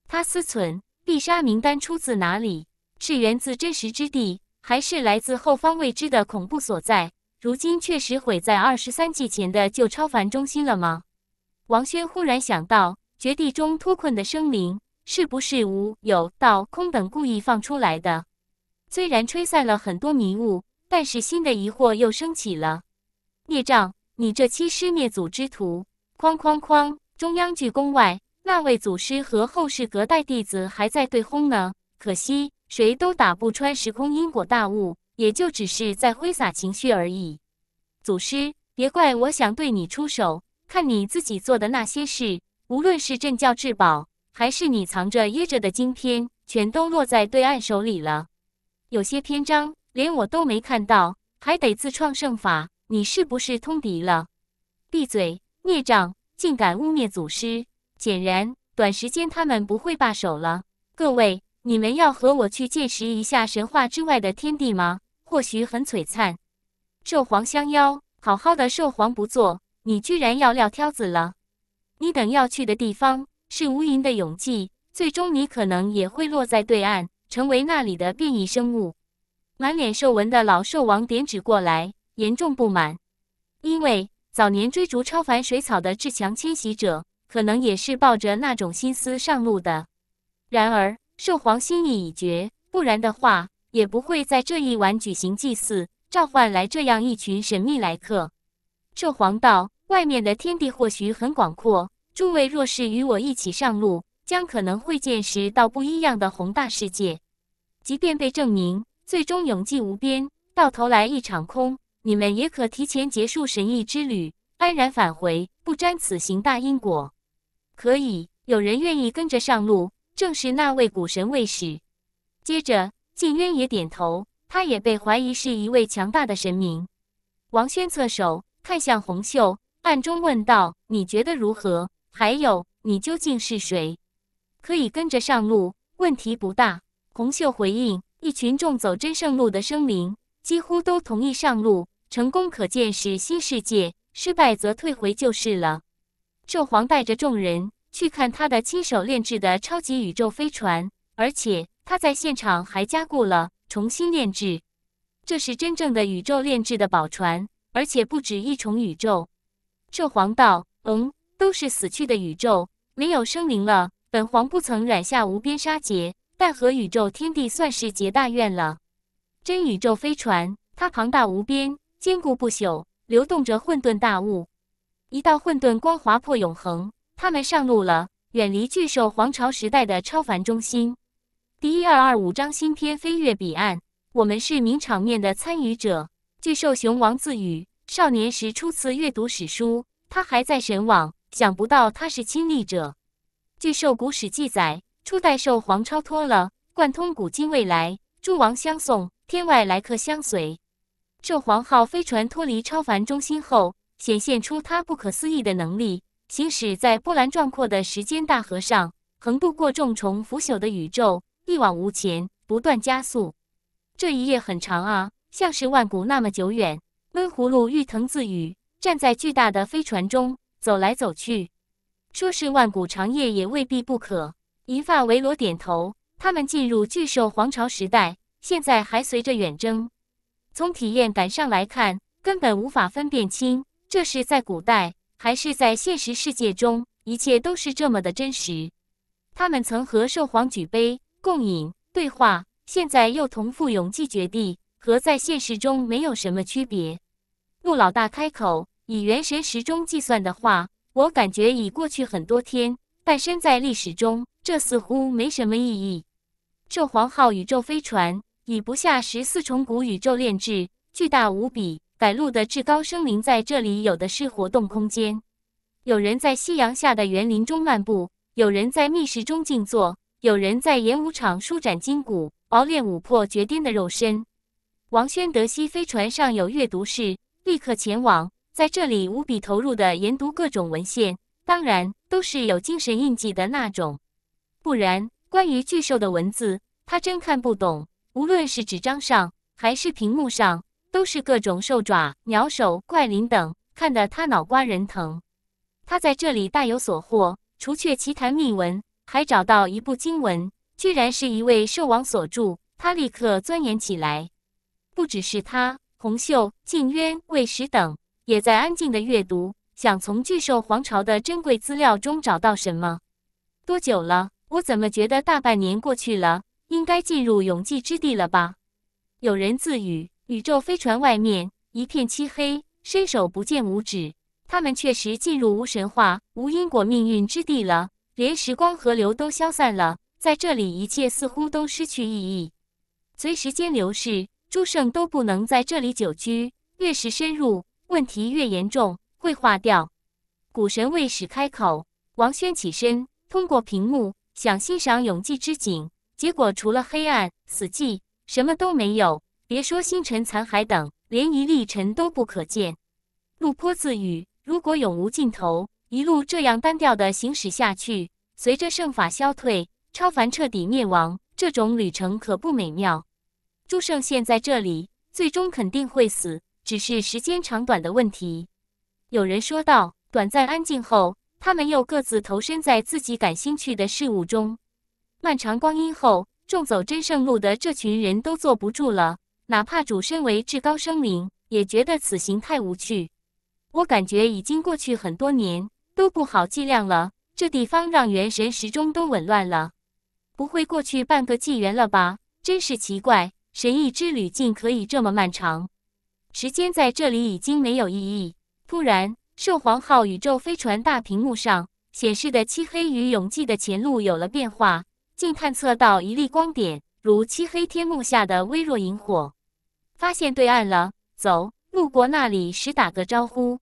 他思忖：必杀名单出自哪里？是源自真实之地，还是来自后方未知的恐怖所在？如今确实毁在二十三纪前的旧超凡中心了吗？王轩忽然想到，绝地中脱困的生灵，是不是无有道空等故意放出来的？虽然吹散了很多迷雾，但是新的疑惑又升起了。孽障，你这欺师灭祖之徒！哐哐哐！中央巨宫外，那位祖师和后世隔代弟子还在对轰呢。可惜，谁都打不穿时空因果大雾。也就只是在挥洒情绪而已，祖师，别怪我想对你出手。看你自己做的那些事，无论是镇教至宝，还是你藏着掖着的经篇，全都落在对岸手里了。有些篇章连我都没看到，还得自创圣法，你是不是通敌了？闭嘴，孽障，竟敢污蔑祖师！显然，短时间他们不会罢手了。各位，你们要和我去见识一下神话之外的天地吗？或许很璀璨，兽皇相邀，好好的兽皇不做，你居然要撂挑子了。你等要去的地方是无垠的永寂，最终你可能也会落在对岸，成为那里的变异生物。满脸兽纹的老兽王点指过来，严重不满，因为早年追逐超凡水草的至强迁徙者，可能也是抱着那种心思上路的。然而兽皇心意已决，不然的话。也不会在这一晚举行祭祀，召唤来这样一群神秘来客。这黄道，外面的天地或许很广阔，诸位若是与我一起上路，将可能会见识到不一样的宏大世界。即便被证明最终永寂无边，到头来一场空，你们也可提前结束神异之旅，安然返回，不沾此行大因果。可以，有人愿意跟着上路，正是那位古神卫使。接着。靳渊也点头，他也被怀疑是一位强大的神明。王轩侧手看向红袖，暗中问道：“你觉得如何？还有，你究竟是谁？可以跟着上路，问题不大。”红袖回应：“一群众走真圣路的生灵，几乎都同意上路，成功可见是新世界，失败则退回就是了。”纣皇带着众人去看他的亲手炼制的超级宇宙飞船，而且。他在现场还加固了，重新炼制，这是真正的宇宙炼制的宝船，而且不止一重宇宙。这黄道，嗯，都是死去的宇宙，没有生灵了。本皇不曾染下无边杀劫，但和宇宙天地算是结大怨了。真宇宙飞船，它庞大无边，坚固不朽，流动着混沌大雾。一道混沌光划破永恒，他们上路了，远离巨兽皇朝时代的超凡中心。第一二二五章新篇飞跃彼岸，我们是名场面的参与者。巨兽雄王自语：少年时初次阅读史书，他还在神往，想不到他是亲历者。据兽古史记载，初代兽皇超脱了，贯通古今未来，诸王相送，天外来客相随。兽皇号飞船脱离超凡中心后，显现出他不可思议的能力，行驶在波澜壮阔的时间大河上，横渡过重重腐朽的宇宙。一往无前，不断加速。这一夜很长啊，像是万古那么久远。闷葫芦玉藤自语，站在巨大的飞船中走来走去，说是万古长夜也未必不可。银发维罗点头。他们进入巨兽皇朝时代，现在还随着远征。从体验感上来看，根本无法分辨清这是在古代还是在现实世界中，一切都是这么的真实。他们曾和兽皇举杯。共饮对话，现在又同赴永济绝地，和在现实中没有什么区别。陆老大开口：“以元神时钟计算的话，我感觉已过去很多天，但身在历史中，这似乎没什么意义。”这皇号宇宙飞船以不下十四重古宇宙炼制，巨大无比。百鹿的至高生灵在这里有的是活动空间。有人在夕阳下的园林中漫步，有人在密室中静坐。有人在演武场舒展筋骨，熬练武破绝巅的肉身。王轩德西飞船上有阅读室，立刻前往，在这里无比投入的研读各种文献，当然都是有精神印记的那种。不然，关于巨兽的文字，他真看不懂。无论是纸张上还是屏幕上，都是各种兽爪、鸟手、怪灵等，看得他脑瓜仁疼。他在这里大有所获，除却奇谈秘闻，还找到一部经文，居然是一位兽王所著，他立刻钻研起来。不只是他，红袖、晋渊、魏石等也在安静的阅读，想从巨兽皇朝的珍贵资料中找到什么。多久了？我怎么觉得大半年过去了？应该进入永寂之地了吧？有人自语。宇宙飞船外面一片漆黑，伸手不见五指。他们确实进入无神话、无因果命运之地了。连时光河流都消散了，在这里一切似乎都失去意义。随时间流逝，诸圣都不能在这里久居。越是深入，问题越严重，会化掉。古神未使开口，王轩起身，通过屏幕想欣赏永寂之景，结果除了黑暗死寂，什么都没有，别说星辰残骸等，连一粒尘都不可见。陆坡自语：“如果永无尽头。”一路这样单调地行驶下去，随着圣法消退，超凡彻底灭亡，这种旅程可不美妙。诸圣现在这里，最终肯定会死，只是时间长短的问题。有人说道：“短暂安静后，他们又各自投身在自己感兴趣的事物中。漫长光阴后，众走真圣路的这群人都坐不住了，哪怕主身为至高生灵，也觉得此行太无趣。我感觉已经过去很多年。”都不好计量了，这地方让元神时钟都紊乱了。不会过去半个纪元了吧？真是奇怪，神异之旅竟可以这么漫长。时间在这里已经没有意义。突然，兽皇号宇宙飞船大屏幕上显示的漆黑与永寂的前路有了变化，竟探测到一粒光点，如漆黑天幕下的微弱萤火。发现对岸了，走，路过那里时打个招呼。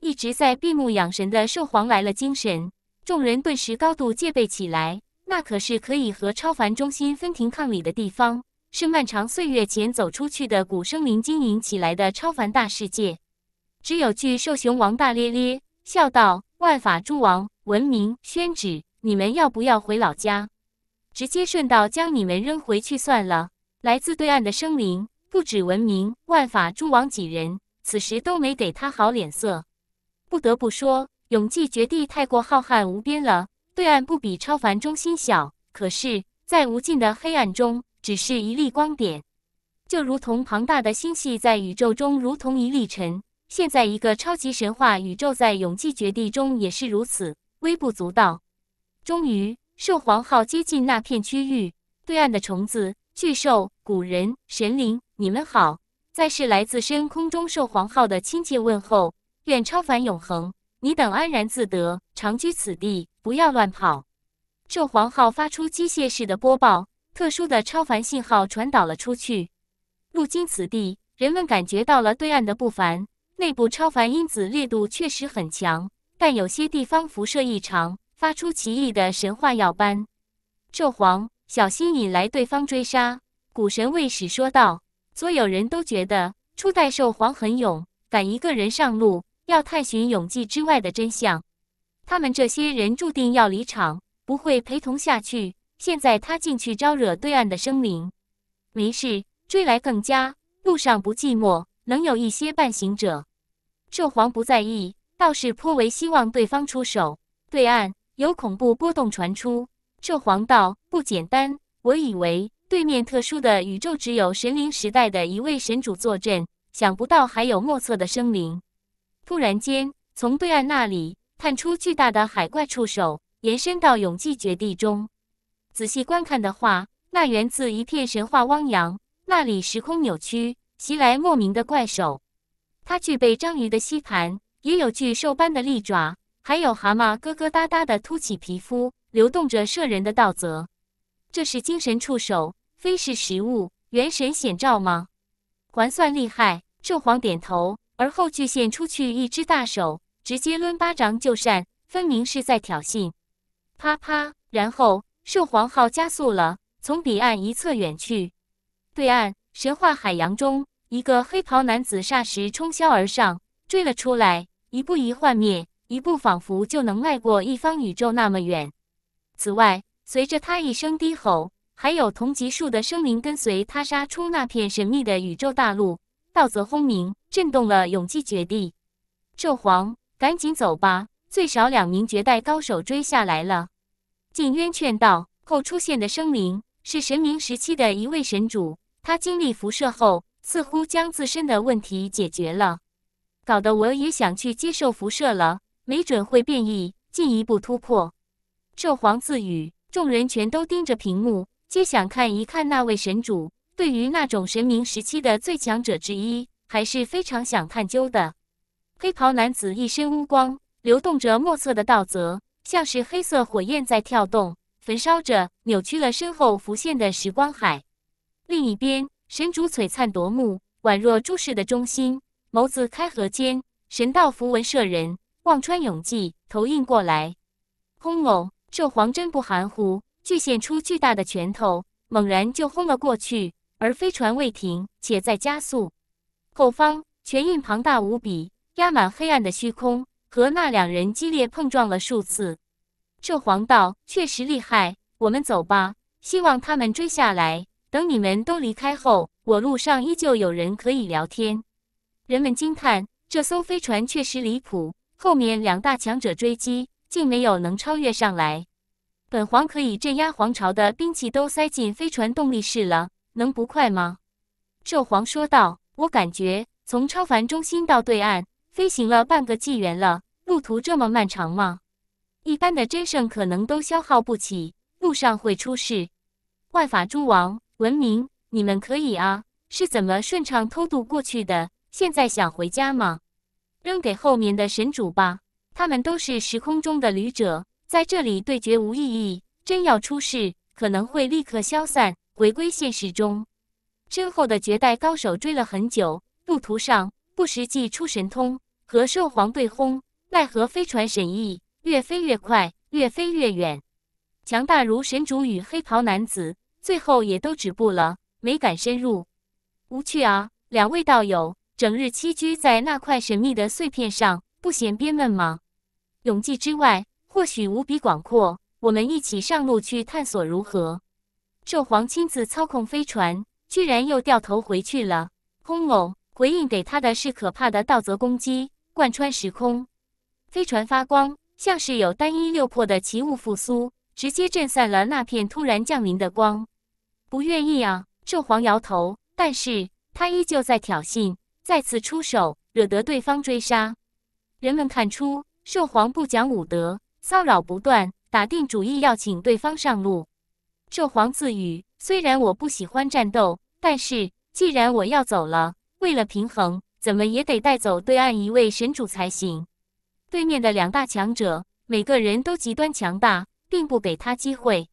一直在闭目养神的兽皇来了精神，众人顿时高度戒备起来。那可是可以和超凡中心分庭抗礼的地方，是漫长岁月前走出去的古生灵经营起来的超凡大世界。只有巨兽雄王大咧咧笑道：“万法诸王，文明宣旨，你们要不要回老家？直接顺道将你们扔回去算了。”来自对岸的生灵不止文明、万法诸王几人，此时都没给他好脸色。不得不说，永寂绝地太过浩瀚无边了。对岸不比超凡中心小，可是，在无尽的黑暗中，只是一粒光点，就如同庞大的星系在宇宙中如同一粒尘。现在，一个超级神话宇宙在永寂绝地中也是如此，微不足道。终于，兽皇号接近那片区域，对岸的虫子、巨兽、古人、神灵，你们好！再是来自深空中兽皇号的亲切问候。远超凡永恒，你等安然自得，长居此地，不要乱跑。兽皇号发出机械式的播报，特殊的超凡信号传导了出去。路经此地，人们感觉到了对岸的不凡，内部超凡因子烈度确实很强，但有些地方辐射异常，发出奇异的神话耀斑。兽皇，小心引来对方追杀。古神卫使说道。所有人都觉得初代兽皇很勇，敢一个人上路。要探寻永寂之外的真相，他们这些人注定要离场，不会陪同下去。现在他进去招惹对岸的生灵，没事，追来更加路上不寂寞，能有一些伴行者。这皇不在意，倒是颇为希望对方出手。对岸有恐怖波动传出，这皇道不简单。我以为对面特殊的宇宙只有神灵时代的一位神主坐镇，想不到还有莫测的生灵。突然间，从对岸那里探出巨大的海怪触手，延伸到永寂绝地中。仔细观看的话，那源自一片神话汪洋，那里时空扭曲，袭来莫名的怪兽。它具备章鱼的吸盘，也有巨兽般的利爪，还有蛤蟆咯咯哒哒的凸起皮肤，流动着摄人的道泽。这是精神触手，非是食物元神显照吗？还算厉害。正黄点头。而后，巨献出去一只大手，直接抡巴掌就扇，分明是在挑衅。啪啪！然后，兽皇号加速了，从彼岸一侧远去。对岸，神话海洋中，一个黑袍男子霎时冲霄而上，追了出来。一步一幻灭，一步仿佛就能迈过一方宇宙那么远。此外，随着他一声低吼，还有同级数的生灵跟随他杀出那片神秘的宇宙大陆。道泽轰鸣，震动了永寂绝地。纣皇，赶紧走吧，最少两名绝代高手追下来了。静渊劝道：“后出现的生灵是神明时期的一位神主，他经历辐射后，似乎将自身的问题解决了，搞得我也想去接受辐射了，没准会变异，进一步突破。”纣皇自语，众人全都盯着屏幕，皆想看一看那位神主。对于那种神明时期的最强者之一，还是非常想探究的。黑袍男子一身乌光，流动着墨色的道泽，像是黑色火焰在跳动，焚烧着扭曲了身后浮现的时光海。另一边，神主璀璨夺目，宛若注视的中心，眸子开合间，神道符文射人，望穿永寂投影过来。轰隆！这黄针不含糊，巨现出巨大的拳头，猛然就轰了过去。而飞船未停，且在加速。后方拳印庞大无比，压满黑暗的虚空，和那两人激烈碰撞了数次。这黄道确实厉害，我们走吧。希望他们追下来。等你们都离开后，我路上依旧有人可以聊天。人们惊叹：这艘飞船确实离谱，后面两大强者追击，竟没有能超越上来。本皇可以镇压皇朝的兵器都塞进飞船动力室了。能不快吗？兽皇说道：“我感觉从超凡中心到对岸，飞行了半个纪元了，路途这么漫长吗？一般的真圣可能都消耗不起，路上会出事。万法诸王文明，你们可以啊？是怎么顺畅偷渡过去的？现在想回家吗？扔给后面的神主吧，他们都是时空中的旅者，在这里对决无意义，真要出事，可能会立刻消散。”回归现实中，身后的绝代高手追了很久，路途上不时祭出神通，和兽皇对轰，奈何飞船神翼越飞越快，越飞越远。强大如神主与黑袍男子，最后也都止步了，没敢深入。无趣啊，两位道友，整日栖居在那块神秘的碎片上，不嫌憋闷吗？永寂之外，或许无比广阔，我们一起上路去探索，如何？兽皇亲自操控飞船，居然又掉头回去了。空偶回应给他的是可怕的道泽攻击，贯穿时空。飞船发光，像是有单一六魄的奇物复苏，直接震散了那片突然降临的光。不愿意啊！兽皇摇头，但是他依旧在挑衅，再次出手，惹得对方追杀。人们看出兽皇不讲武德，骚扰不断，打定主意要请对方上路。兽皇自语：“虽然我不喜欢战斗，但是既然我要走了，为了平衡，怎么也得带走对岸一位神主才行。对面的两大强者，每个人都极端强大，并不给他机会。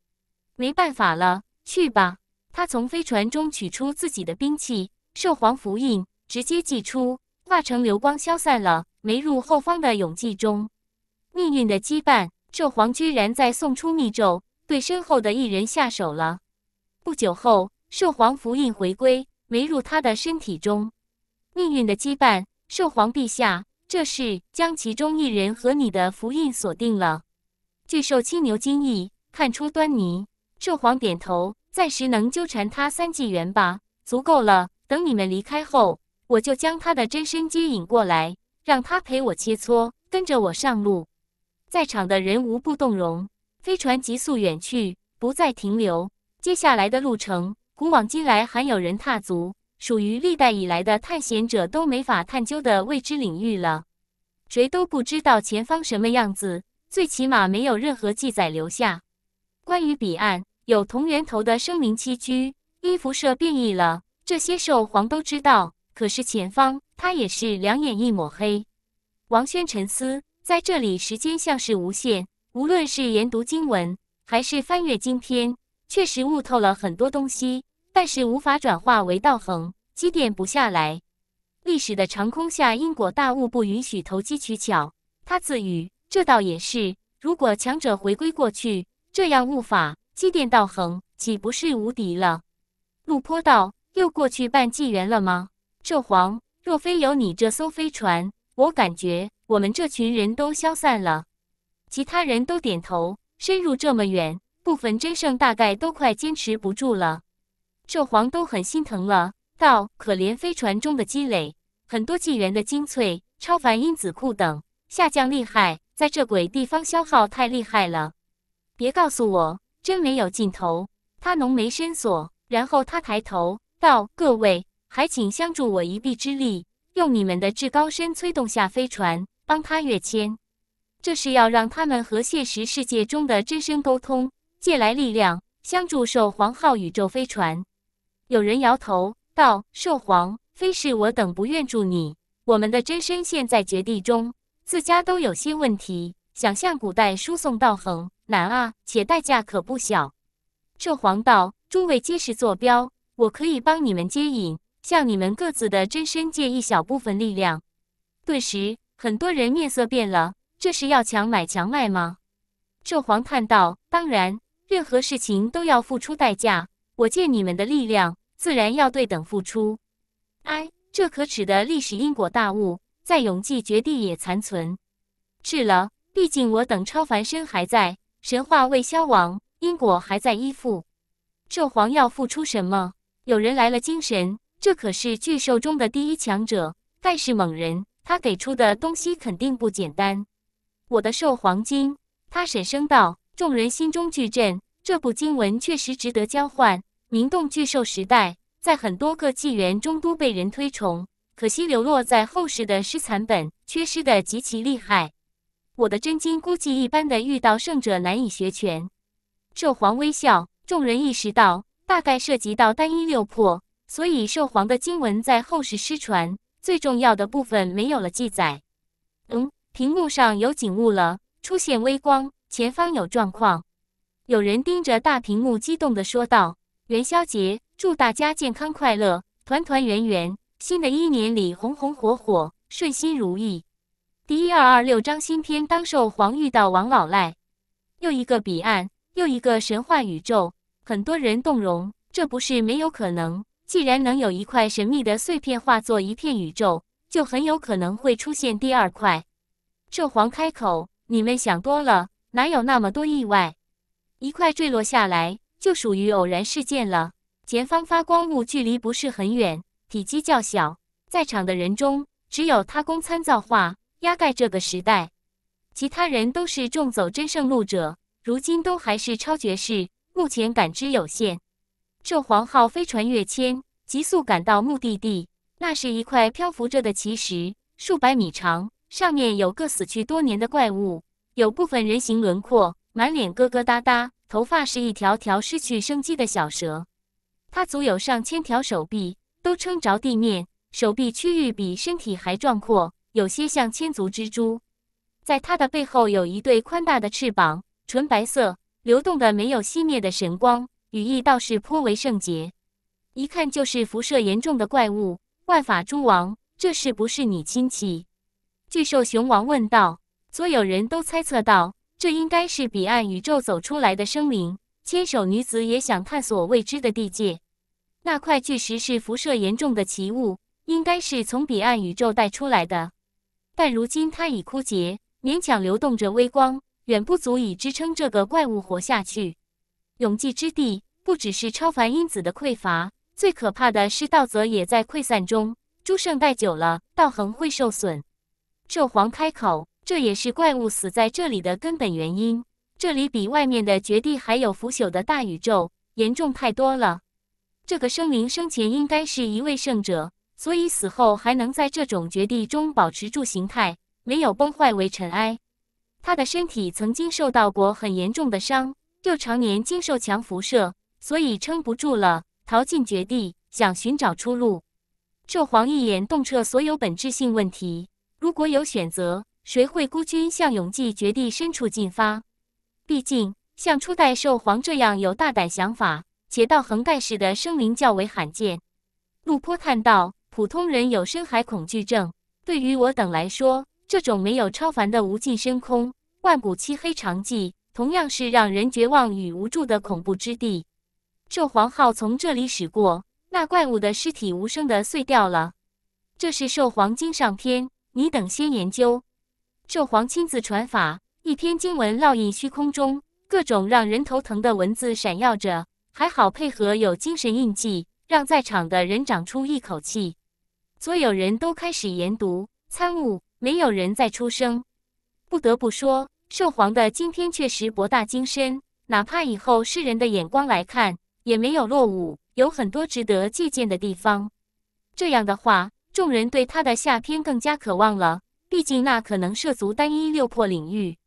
没办法了，去吧！”他从飞船中取出自己的兵器，兽皇符印直接祭出，化成流光消散了，没入后方的永寂中。命运的羁绊，兽皇居然在送出密咒。对身后的一人下手了。不久后，兽皇符印回归，没入他的身体中。命运的羁绊，兽皇陛下，这是将其中一人和你的符印锁定了。巨兽青牛惊异，看出端倪。兽皇点头，暂时能纠缠他三纪元吧，足够了。等你们离开后，我就将他的真身接引过来，让他陪我切磋，跟着我上路。在场的人无不动容。飞船急速远去，不再停留。接下来的路程，古往今来还有人踏足，属于历代以来的探险者都没法探究的未知领域了。谁都不知道前方什么样子，最起码没有任何记载留下。关于彼岸，有同源头的生灵栖居，因辐射变异了。这些兽皇都知道，可是前方，他也是两眼一抹黑。王轩沉思，在这里，时间像是无限。无论是研读经文，还是翻阅经篇，确实悟透了很多东西，但是无法转化为道恒，积淀不下来。历史的长空下，因果大物不允许投机取巧。他自语：“这倒也是。如果强者回归过去，这样悟法，积淀道恒，岂不是无敌了？”陆坡道：“又过去半纪元了吗？这黄，若非有你这艘飞船，我感觉我们这群人都消散了。”其他人都点头。深入这么远，部分真圣大概都快坚持不住了。兽皇都很心疼了，道：“可怜飞船中的积累，很多纪元的精粹、超凡因子库等下降厉害，在这鬼地方消耗太厉害了。别告诉我真没有尽头。”他浓眉深锁，然后他抬头道：“各位，还请相助我一臂之力，用你们的至高深催动下飞船，帮他跃迁。”这是要让他们和现实世界中的真身沟通，借来力量相助兽皇号宇宙飞船。有人摇头道：“兽皇，非是我等不愿助你，我们的真身现在绝地中，自家都有些问题，想向古代输送道行难啊，且代价可不小。”兽皇道：“诸位皆是坐标，我可以帮你们接引，向你们各自的真身借一小部分力量。”顿时，很多人面色变了。这是要强买强卖吗？纣皇叹道：“当然，任何事情都要付出代价。我借你们的力量，自然要对等付出。”哎，这可耻的历史因果大物，在永济绝地也残存。是了，毕竟我等超凡身还在，神话未消亡，因果还在依附。纣皇要付出什么？有人来了，精神！这可是巨兽中的第一强者，盖世猛人。他给出的东西肯定不简单。我的兽黄金，他沉声道。众人心中巨震，这部经文确实值得交换。名动巨兽时代，在很多个纪元中都被人推崇。可惜流落在后世的失残本，缺失的极其厉害。我的真经估计一般的遇到圣者难以学全。兽皇微笑，众人意识到，大概涉及到单一六破，所以兽皇的经文在后世失传，最重要的部分没有了记载。嗯。屏幕上有景物了，出现微光，前方有状况。有人盯着大屏幕，激动的说道：“元宵节，祝大家健康快乐，团团圆圆，新的一年里红红火火，顺心如意。”第一二二六章新篇，当寿皇遇到王老赖，又一个彼岸，又一个神话宇宙，很多人动容。这不是没有可能，既然能有一块神秘的碎片化作一片宇宙，就很有可能会出现第二块。兽皇开口：“你们想多了，哪有那么多意外？一块坠落下来就属于偶然事件了。前方发光物距离不是很远，体积较小，在场的人中只有他公参造化，压盖这个时代，其他人都是重走真圣路者，如今都还是超绝世，目前感知有限。”这皇号飞船跃迁，急速赶到目的地。那是一块漂浮着的奇石，数百米长。上面有个死去多年的怪物，有部分人形轮廓，满脸疙疙瘩瘩，头发是一条条失去生机的小蛇。它足有上千条手臂，都撑着地面，手臂区域比身体还壮阔，有些像千足蜘蛛。在它的背后有一对宽大的翅膀，纯白色，流动的没有熄灭的神光，羽翼倒是颇为圣洁。一看就是辐射严重的怪物，万法诸王，这是不是你亲戚？巨兽雄王问道：“所有人都猜测到，这应该是彼岸宇宙走出来的生灵。千手女子也想探索未知的地界。那块巨石是辐射严重的奇物，应该是从彼岸宇宙带出来的。但如今它已枯竭，勉强流动着微光，远不足以支撑这个怪物活下去。永寂之地不只是超凡因子的匮乏，最可怕的是道则也在溃散中。诸圣待久了，道恒会受损。”兽皇开口，这也是怪物死在这里的根本原因。这里比外面的绝地还有腐朽的大宇宙严重太多了。这个生灵生前应该是一位圣者，所以死后还能在这种绝地中保持住形态，没有崩坏为尘埃。他的身体曾经受到过很严重的伤，又常年经受强辐射，所以撑不住了，逃进绝地，想寻找出路。兽皇一眼洞彻所有本质性问题。如果有选择，谁会孤军向永济绝地深处进发？毕竟，像初代兽皇这样有大胆想法且道横盖世的生灵较为罕见。陆坡叹道：“普通人有深海恐惧症，对于我等来说，这种没有超凡的无尽深空、万古漆黑长寂，同样是让人绝望与无助的恐怖之地。”兽皇号从这里驶过，那怪物的尸体无声地碎掉了。这是兽皇经上篇。你等先研究，兽皇亲自传法一篇经文烙印虚空中，各种让人头疼的文字闪耀着，还好配合有精神印记，让在场的人长出一口气。所有人都开始研读参悟，没有人再出声。不得不说，兽皇的今天确实博大精深，哪怕以后世人的眼光来看，也没有落伍，有很多值得借鉴的地方。这样的话。众人对他的下篇更加渴望了，毕竟那可能涉足单一六破领域。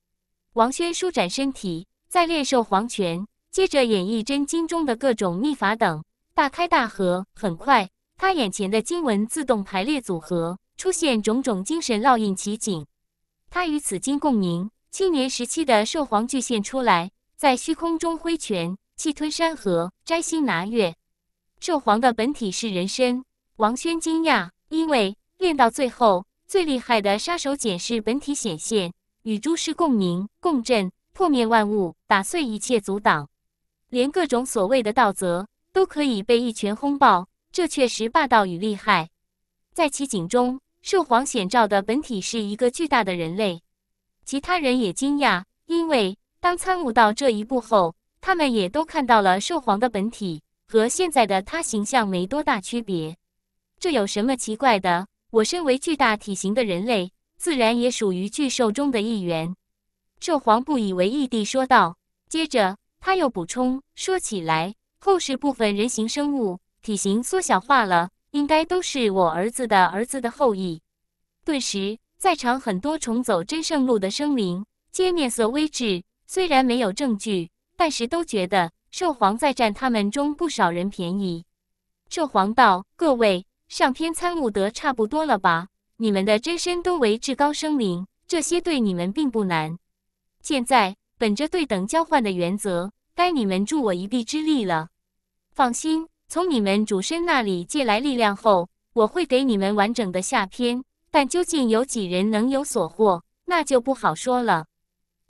王轩舒展身体，在练兽皇拳，接着演绎真经中的各种秘法等，大开大合。很快，他眼前的经文自动排列组合，出现种种精神烙印奇景。他与此经共鸣，青年时期的兽皇巨现出来，在虚空中挥拳，气吞山河，摘星拿月。兽皇的本体是人身，王轩惊讶。因为练到最后，最厉害的杀手锏是本体显现，与诸师共鸣共振，破灭万物，打碎一切阻挡，连各种所谓的道则都可以被一拳轰爆。这确实霸道与厉害。在其景中，兽皇显照的本体是一个巨大的人类。其他人也惊讶，因为当参悟到这一步后，他们也都看到了兽皇的本体，和现在的他形象没多大区别。这有什么奇怪的？我身为巨大体型的人类，自然也属于巨兽中的一员。”兽皇不以为意地说道。接着，他又补充说：“起来，后世部分人形生物体型缩小化了，应该都是我儿子的儿子的后裔。”顿时，在场很多重走真圣路的生灵皆面色微滞。虽然没有证据，但是都觉得兽皇在占他们中不少人便宜。兽皇道：“各位。”上篇参悟得差不多了吧？你们的真身都为至高生灵，这些对你们并不难。现在本着对等交换的原则，该你们助我一臂之力了。放心，从你们主身那里借来力量后，我会给你们完整的下篇。但究竟有几人能有所获，那就不好说了。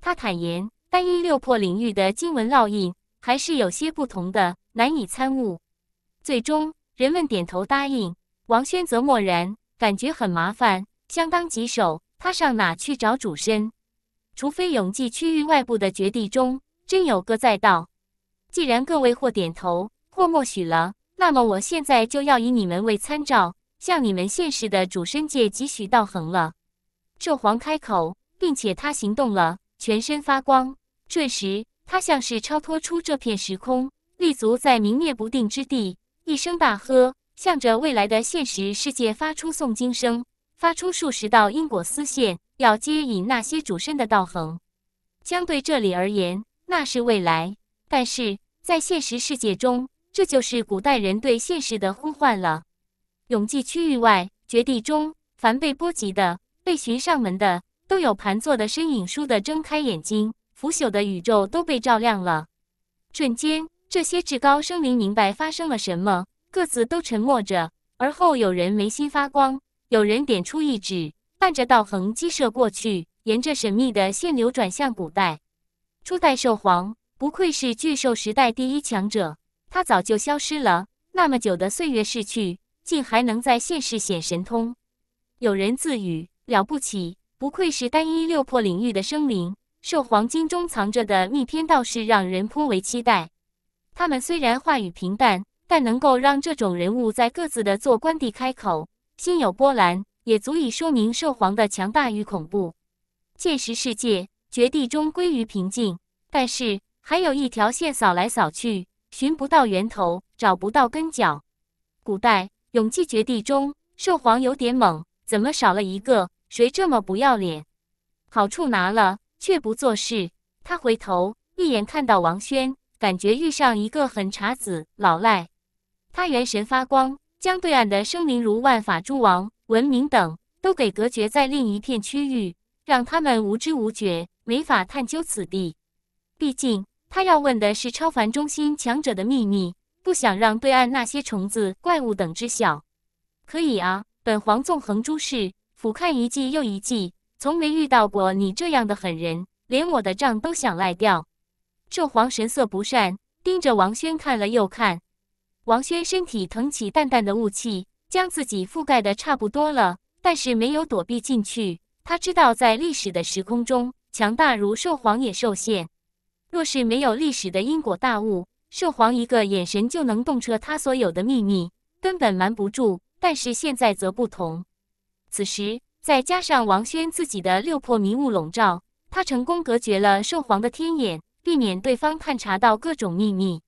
他坦言，单一六破领域的经文烙印还是有些不同的，难以参悟。最终，人们点头答应。王轩则默然，感觉很麻烦，相当棘手。他上哪去找主身？除非永济区域外部的绝地中真有个在道。既然各位或点头，或默许了，那么我现在就要以你们为参照，向你们现实的主身界几许道恒了。这皇开口，并且他行动了，全身发光。这时，他像是超脱出这片时空，立足在明灭不定之地，一声大喝。向着未来的现实世界发出诵经声，发出数十道因果丝线，要接引那些主身的道恒。相对这里而言，那是未来；但是在现实世界中，这就是古代人对现实的呼唤了。永济区域外、绝地中，凡被波及的、被寻上门的，都有盘坐的身影倏地睁开眼睛，腐朽的宇宙都被照亮了。瞬间，这些至高生灵明白发生了什么。各自都沉默着，而后有人眉心发光，有人点出一指，伴着道痕激射过去，沿着神秘的线流转向古代。初代兽皇不愧是巨兽时代第一强者，他早就消失了那么久的岁月逝去，竟还能在现世显神通。有人自语：“了不起，不愧是单一六魄领域的生灵，兽皇经中藏着的逆天道士让人颇为期待。”他们虽然话语平淡。但能够让这种人物在各自的做官地开口，心有波澜，也足以说明兽皇的强大与恐怖。现实世界绝地中归于平静，但是还有一条线扫来扫去，寻不到源头，找不到根脚。古代永济绝地中，兽皇有点猛，怎么少了一个？谁这么不要脸？好处拿了却不做事。他回头一眼看到王轩，感觉遇上一个狠茬子老赖。他元神发光，将对岸的生灵如万法诸王、文明等都给隔绝在另一片区域，让他们无知无觉，没法探究此地。毕竟他要问的是超凡中心强者的秘密，不想让对岸那些虫子、怪物等知晓。可以啊，本皇纵横诸世，俯瞰一季又一季，从没遇到过你这样的狠人，连我的账都想赖掉。纣皇神色不善，盯着王轩看了又看。王轩身体腾起淡淡的雾气，将自己覆盖的差不多了，但是没有躲避进去。他知道，在历史的时空中，强大如兽皇也受限。若是没有历史的因果大悟，兽皇一个眼神就能洞彻他所有的秘密，根本瞒不住。但是现在则不同，此时再加上王轩自己的六魄迷雾笼罩，他成功隔绝了兽皇的天眼，避免对方探查到各种秘密。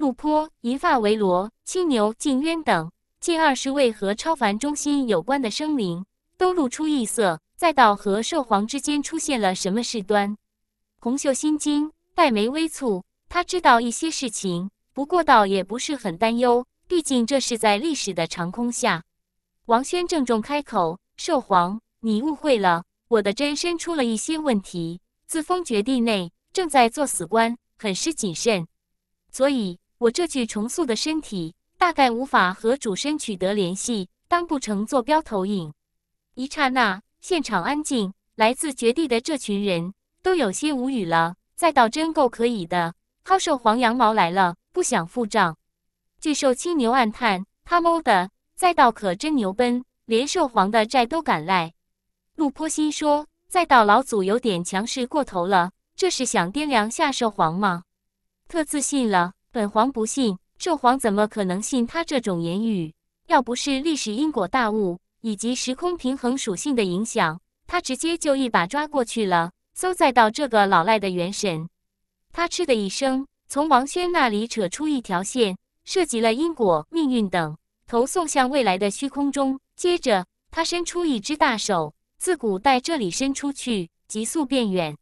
陆坡、银发维罗、青牛、静渊等近二十位和超凡中心有关的生灵都露出异色。再到和兽皇之间出现了什么事端？红袖心惊，黛眉微蹙。他知道一些事情，不过倒也不是很担忧，毕竟这是在历史的长空下。王轩郑重开口：“兽皇，你误会了，我的真身出了一些问题，自封绝地内正在做死官，很是谨慎，所以。”我这具重塑的身体大概无法和主身取得联系，当不成坐标投影。一刹那，现场安静。来自绝地的这群人都有些无语了。再道真够可以的，薅兽皇羊毛来了，不想付账。巨兽青牛暗叹：“他猫的，再道可真牛奔，连兽皇的债都敢赖。”陆坡心说：“再道老祖有点强势过头了，这是想掂量下兽皇吗？特自信了。”本皇不信，兽皇怎么可能信他这种言语？要不是历史因果大悟以及时空平衡属性的影响，他直接就一把抓过去了，搜载到这个老赖的元神。他嗤的一声，从王轩那里扯出一条线，涉及了因果、命运等，投送向未来的虚空中。接着，他伸出一只大手，自古代这里伸出去，急速变远。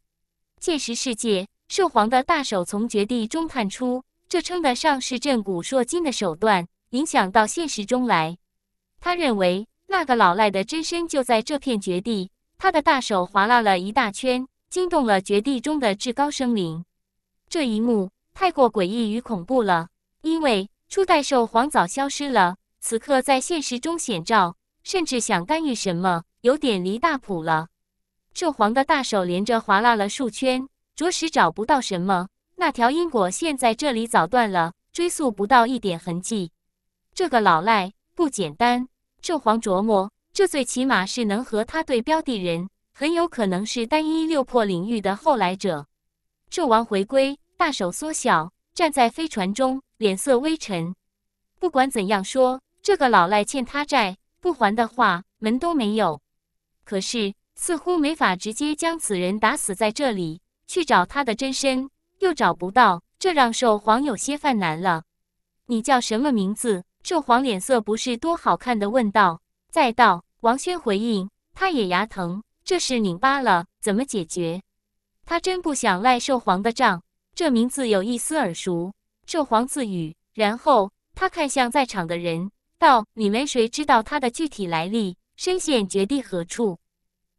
届时，世界兽皇的大手从绝地中探出。这称得上是震古烁今的手段，影响到现实中来。他认为那个老赖的真身就在这片绝地，他的大手划拉了一大圈，惊动了绝地中的至高生灵。这一幕太过诡异与恐怖了，因为初代兽皇早消失了，此刻在现实中显照，甚至想干预什么，有点离大谱了。兽皇的大手连着划拉了数圈，着实找不到什么。那条因果线在这里早断了，追溯不到一点痕迹。这个老赖不简单，纣王琢磨，这最起码是能和他对标的人，很有可能是单一六破领域的后来者。纣王回归，大手缩小，站在飞船中，脸色微沉。不管怎样说，这个老赖欠他债，不还的话门都没有。可是似乎没法直接将此人打死在这里，去找他的真身。又找不到，这让兽皇有些犯难了。你叫什么名字？兽皇脸色不是多好看的，问道。再道，王轩回应，他也牙疼，这是拧巴了，怎么解决？他真不想赖兽皇的账。这名字有一丝耳熟。兽皇自语，然后他看向在场的人，道：“你们谁知道他的具体来历，身陷绝地何处？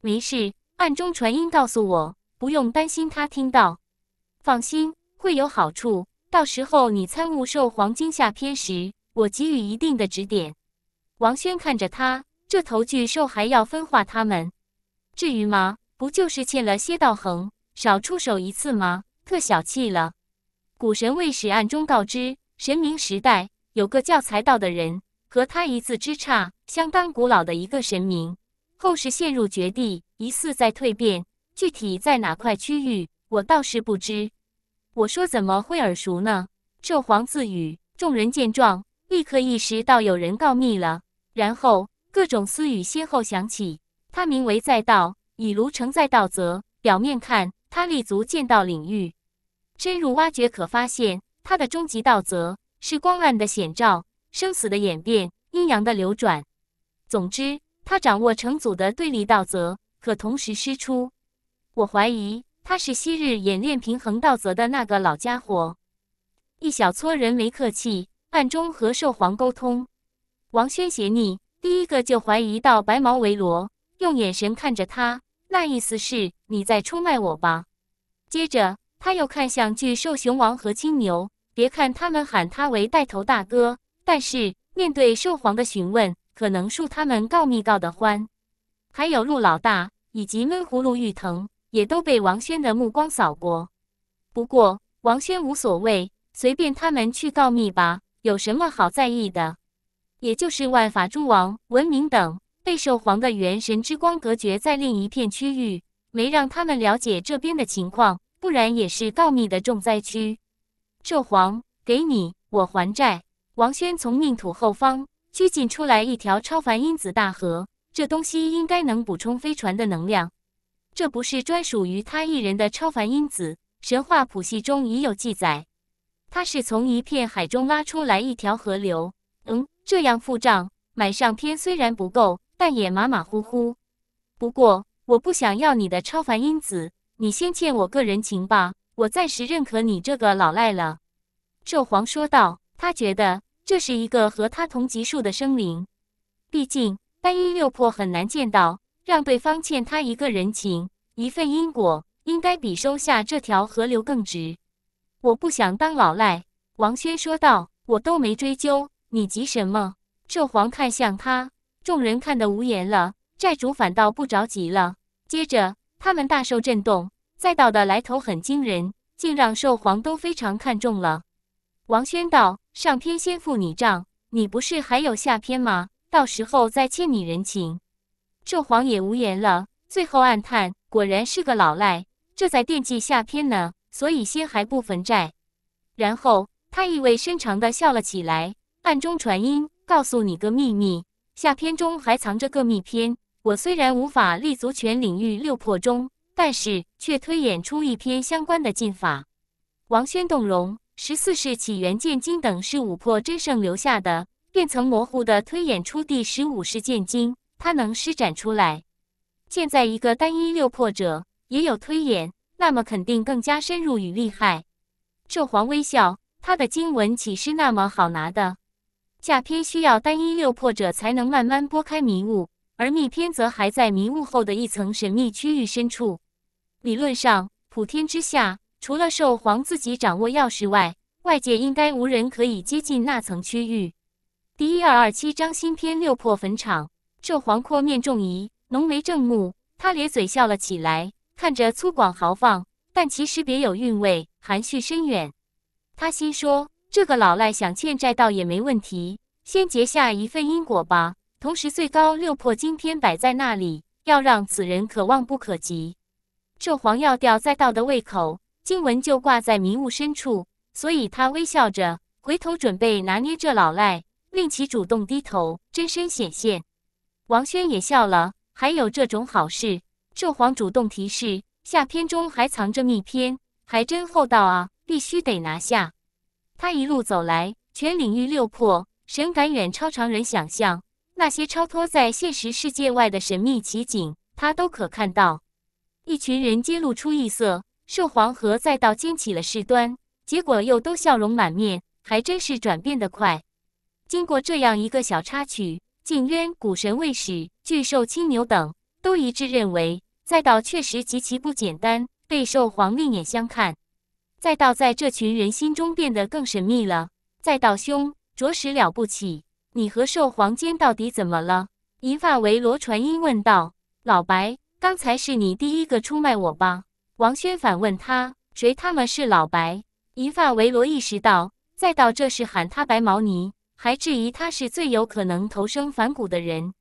没事，暗中传音告诉我，不用担心他听到。”放心，会有好处。到时候你参悟《受黄金下篇》时，我给予一定的指点。王轩看着他，这头巨兽还要分化他们，至于吗？不就是欠了些道恒，少出手一次吗？特小气了。古神卫使暗中告知，神明时代有个叫财道的人，和他一字之差，相当古老的一个神明。后世陷入绝地，疑似在蜕变，具体在哪块区域？我倒是不知，我说怎么会耳熟呢？纣皇自语。众人见状，立刻意识到有人告密了，然后各种私语先后响起。他名为在道，以卢承载道则。表面看，他立足剑道领域，深入挖掘可发现，他的终极道则，是光暗的显照，生死的演变，阴阳的流转。总之，他掌握成组的对立道则，可同时施出。我怀疑。他是昔日演练平衡道则的那个老家伙，一小撮人没客气，暗中和兽皇沟通。王轩邪逆，第一个就怀疑到白毛维罗，用眼神看着他，那意思是你在出卖我吧？接着他又看向巨兽熊王和青牛，别看他们喊他为带头大哥，但是面对兽皇的询问，可能恕他们告密告得欢。还有鹿老大以及闷葫芦玉藤。也都被王轩的目光扫过，不过王轩无所谓，随便他们去告密吧，有什么好在意的？也就是万法诸王、文明等被兽皇的元神之光隔绝在另一片区域，没让他们了解这边的情况，不然也是告密的重灾区。兽皇，给你，我还债。王轩从命土后方拘禁出来一条超凡因子大河，这东西应该能补充飞船的能量。这不是专属于他一人的超凡因子，神话谱系中已有记载。他是从一片海中拉出来一条河流。嗯，这样付账，买上天虽然不够，但也马马虎虎。不过，我不想要你的超凡因子，你先欠我个人情吧。我暂时认可你这个老赖了。”纣皇说道。他觉得这是一个和他同级数的生灵，毕竟单一六魄很难见到。让对方欠他一个人情，一份因果，应该比收下这条河流更值。我不想当老赖。”王轩说道，“我都没追究，你急什么？”兽皇看向他，众人看得无言了，债主反倒不着急了。接着，他们大受震动，再到的来头很惊人，竟让兽皇都非常看重了。王轩道：“上篇先付你账，你不是还有下篇吗？到时候再欠你人情。”圣皇也无言了，最后暗叹：“果然是个老赖，这在惦记下篇呢，所以先还不焚债。”然后他意味深长地笑了起来，暗中传音：“告诉你个秘密，下篇中还藏着个秘篇。我虽然无法立足全领域六破中，但是却推演出一篇相关的进法。”王轩动容：“十四式起源剑经等是五破真圣留下的，便曾模糊地推演出第十五式剑经。”他能施展出来，现在一个单一六破者也有推演，那么肯定更加深入与厉害。纣皇微笑，他的经文岂是那么好拿的？下篇需要单一六破者才能慢慢拨开迷雾，而密篇则还在迷雾后的一层神秘区域深处。理论上，普天之下，除了兽皇自己掌握钥匙外，外界应该无人可以接近那层区域。第一二二七章新篇六破坟场。这黄阔面重疑，浓眉正目，他咧嘴笑了起来，看着粗犷豪放，但其实别有韵味，含蓄深远。他心说：“这个老赖想欠债，倒也没问题，先结下一份因果吧。同时，最高六破金天摆在那里，要让此人可望不可及。”这黄要吊再道的胃口，经文就挂在迷雾深处，所以他微笑着回头，准备拿捏这老赖，令其主动低头，真身显现。王轩也笑了，还有这种好事？圣皇主动提示，下篇中还藏着密篇，还真厚道啊！必须得拿下。他一路走来，全领域六破，神感远超常人想象。那些超脱在现实世界外的神秘奇景，他都可看到。一群人揭露出异色，圣皇和再到掀起了事端，结果又都笑容满面，还真是转变得快。经过这样一个小插曲。靖渊、古神卫史、巨兽青牛等都一致认为，再道确实极其不简单，备受皇另眼相看。再道在这群人心中变得更神秘了。再道兄，着实了不起，你和兽皇间到底怎么了？银发维罗传音问道。老白，刚才是你第一个出卖我吧？王轩反问他。谁他妈是老白？银发维罗意识到，再道这是喊他白毛尼。还质疑他是最有可能投生反骨的人。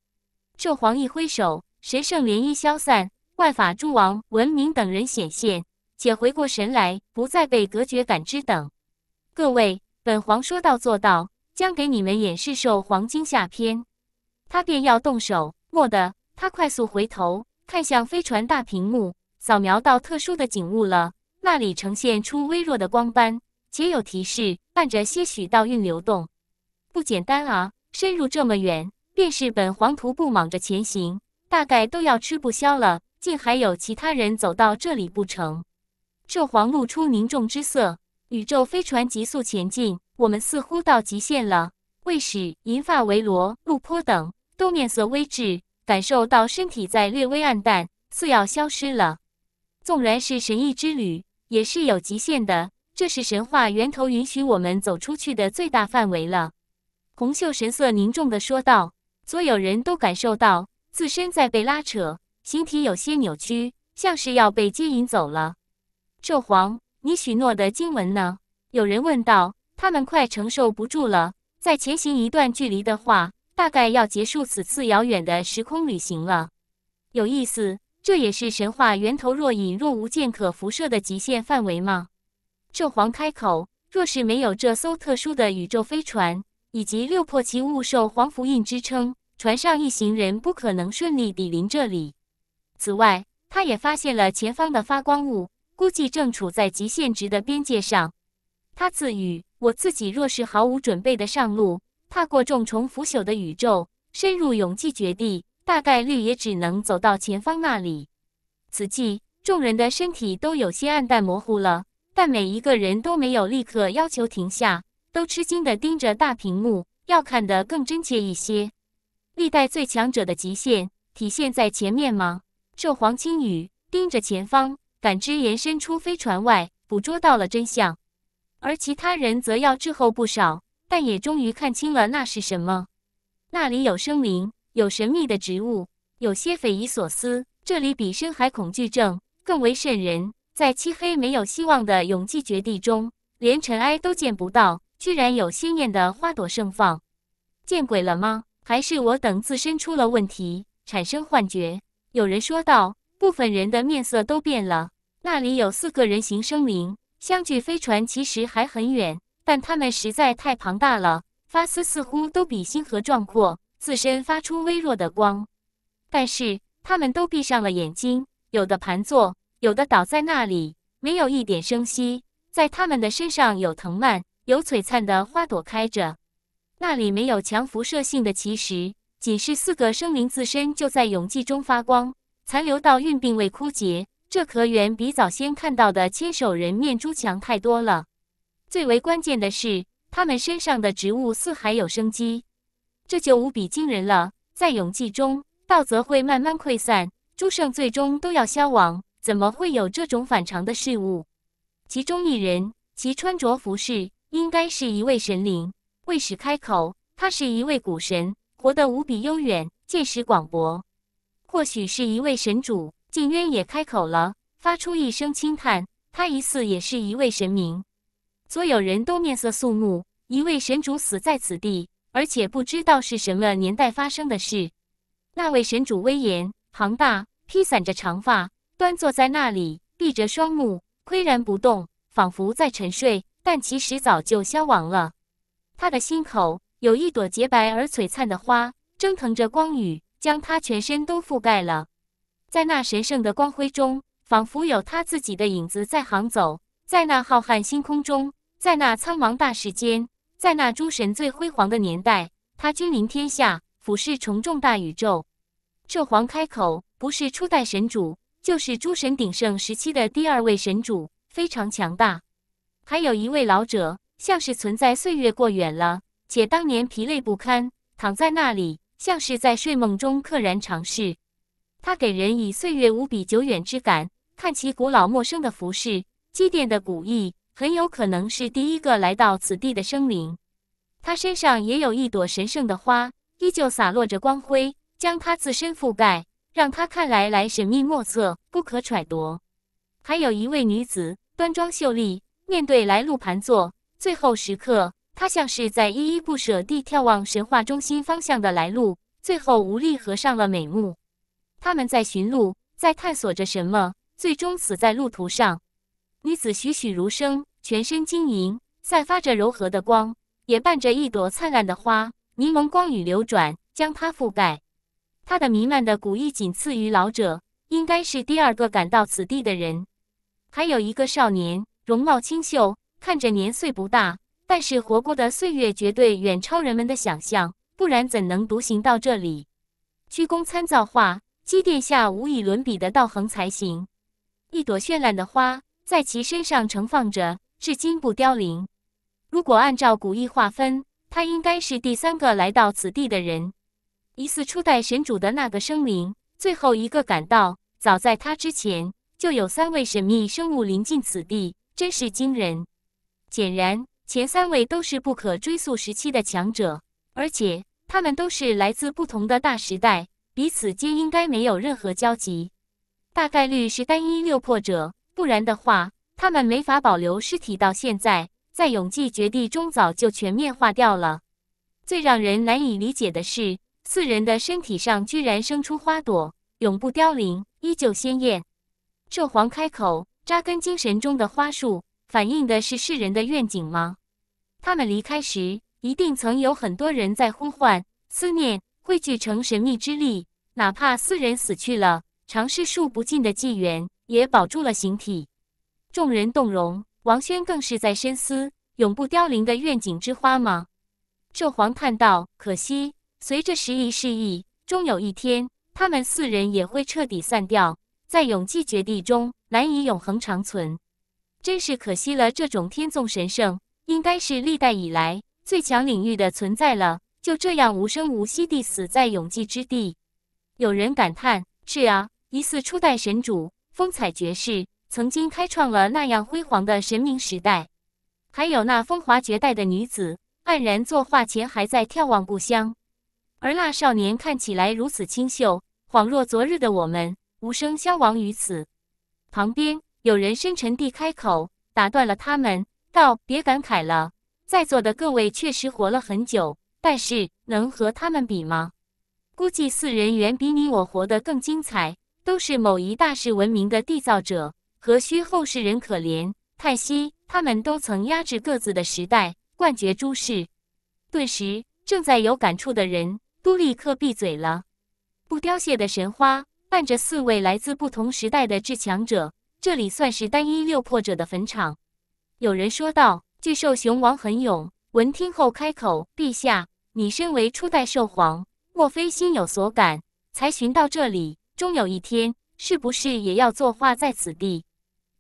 纣皇一挥手，神圣涟漪消散，万法诸王、文明等人显现，且回过神来，不再被隔绝感知等。各位，本皇说到做到，将给你们演示兽皇金下篇。他便要动手，蓦地，他快速回头看向飞船大屏幕，扫描到特殊的景物了，那里呈现出微弱的光斑，且有提示，伴着些许道运流动。不简单啊！深入这么远，便是本皇徒步莽着前行，大概都要吃不消了。竟还有其他人走到这里不成？这皇露出凝重之色。宇宙飞船急速前进，我们似乎到极限了。卫使、银发维罗、路坡等都面色微滞，感受到身体在略微暗淡，似要消失了。纵然是神异之旅，也是有极限的。这是神话源头允许我们走出去的最大范围了。红袖神色凝重地说道：“所有人都感受到自身在被拉扯，形体有些扭曲，像是要被接引走了。”“纣皇，你许诺的经文呢？”有人问道。“他们快承受不住了，再前行一段距离的话，大概要结束此次遥远的时空旅行了。”“有意思，这也是神话源头若隐若无、剑可辐射的极限范围吗？”纣皇开口：“若是没有这艘特殊的宇宙飞船。”以及六破其物受黄符印支撑，船上一行人不可能顺利抵临这里。此外，他也发现了前方的发光物，估计正处在极限值的边界上。他自语：“我自己若是毫无准备的上路，踏过重重腐朽的宇宙，深入永寂绝地，大概率也只能走到前方那里。”此际，众人的身体都有些暗淡模糊了，但每一个人都没有立刻要求停下。都吃惊地盯着大屏幕，要看得更真切一些。历代最强者的极限体现在前面吗？这黄青宇盯着前方，感知延伸出飞船外，捕捉到了真相。而其他人则要滞后不少，但也终于看清了那是什么。那里有生灵，有神秘的植物，有些匪夷所思。这里比深海恐惧症更为瘆人，在漆黑没有希望的永寂绝地中，连尘埃都见不到。居然有鲜艳的花朵盛放，见鬼了吗？还是我等自身出了问题，产生幻觉？有人说道。部分人的面色都变了。那里有四个人形生灵，相距飞船其实还很远，但他们实在太庞大了，发丝似乎都比星河壮阔，自身发出微弱的光。但是他们都闭上了眼睛，有的盘坐，有的倒在那里，没有一点声息。在他们的身上有藤蔓。有璀璨的花朵开着，那里没有强辐射性的奇石，仅是四个生灵自身就在永寂中发光。残留到运并未枯竭，这可远比早先看到的千手人面珠强太多了。最为关键的是，他们身上的植物似还有生机，这就无比惊人了。在永寂中，道则会慢慢溃散，诸圣最终都要消亡，怎么会有这种反常的事物？其中一人，其穿着服饰。应该是一位神灵，为时开口。他是一位古神，活得无比悠远，见识广博。或许是一位神主，静渊也开口了，发出一声轻叹。他疑似也是一位神明。所有人都面色肃穆。一位神主死在此地，而且不知道是什么年代发生的事。那位神主威严庞大，披散着长发，端坐在那里，闭着双目，岿然不动，仿佛在沉睡。但其实早就消亡了。他的心口有一朵洁白而璀璨的花，蒸腾着光雨，将他全身都覆盖了。在那神圣的光辉中，仿佛有他自己的影子在行走。在那浩瀚星空中，在那苍茫大世间，在那诸神最辉煌的年代，他君临天下，俯视重重大宇宙。这皇开口，不是初代神主，就是诸神鼎盛时期的第二位神主，非常强大。还有一位老者，像是存在岁月过远了，且当年疲累不堪，躺在那里，像是在睡梦中溘然长逝。他给人以岁月无比久远之感，看其古老陌生的服饰，积淀的古意，很有可能是第一个来到此地的生灵。他身上也有一朵神圣的花，依旧洒落着光辉，将他自身覆盖，让他看来来神秘莫测，不可揣度。还有一位女子，端庄秀丽。面对来路盘坐，最后时刻，他像是在依依不舍地眺望神话中心方向的来路，最后无力合上了美目。他们在寻路，在探索着什么，最终死在路途上。女子栩栩如生，全身晶莹，散发着柔和的光，也伴着一朵灿烂的花，柠檬光雨流转，将它覆盖。她的弥漫的古意仅次于老者，应该是第二个赶到此地的人，还有一个少年。容貌清秀，看着年岁不大，但是活过的岁月绝对远超人们的想象，不然怎能独行到这里？鞠躬参造化，积淀下无与伦比的道行才行。一朵绚烂的花在其身上盛放着，至今不凋零。如果按照古意划分，他应该是第三个来到此地的人，疑似初代神主的那个生灵。最后一个赶到，早在他之前就有三位神秘生物临近此地。真是惊人！显然，前三位都是不可追溯时期的强者，而且他们都是来自不同的大时代，彼此皆应该没有任何交集。大概率是单一六破者，不然的话，他们没法保留尸体到现在，在永寂绝地中早就全面化掉了。最让人难以理解的是，四人的身体上居然生出花朵，永不凋零，依旧鲜艳。这皇开口。扎根精神中的花束，反映的是世人的愿景吗？他们离开时，一定曾有很多人在呼唤、思念，汇聚成神秘之力。哪怕四人死去了，尝试数不尽的纪元也保住了形体。众人动容，王轩更是在深思：永不凋零的愿景之花吗？纣皇叹道：“可惜，随着时移世易，终有一天，他们四人也会彻底散掉，在永寂绝地中。”难以永恒长存，真是可惜了。这种天纵神圣，应该是历代以来最强领域的存在了。就这样无声无息地死在永寂之地，有人感叹：“是啊，疑似初代神主，风采绝世，曾经开创了那样辉煌的神明时代。还有那风华绝代的女子，黯然坐化前还在眺望故乡；而那少年看起来如此清秀，恍若昨日的我们，无声消亡于此。”旁边有人深沉地开口，打断了他们，道：“别感慨了，在座的各位确实活了很久，但是能和他们比吗？估计四人远比你我活得更精彩，都是某一大世文明的缔造者，何须后世人可怜叹息？他们都曾压制各自的时代，冠绝诸世。”顿时，正在有感触的人都立刻闭嘴了。不凋谢的神花。伴着四位来自不同时代的至强者，这里算是单一六破者的坟场。有人说道：“巨兽雄王很勇。”闻听后开口：“陛下，你身为初代兽皇，莫非心有所感，才寻到这里？终有一天，是不是也要作画在此地？”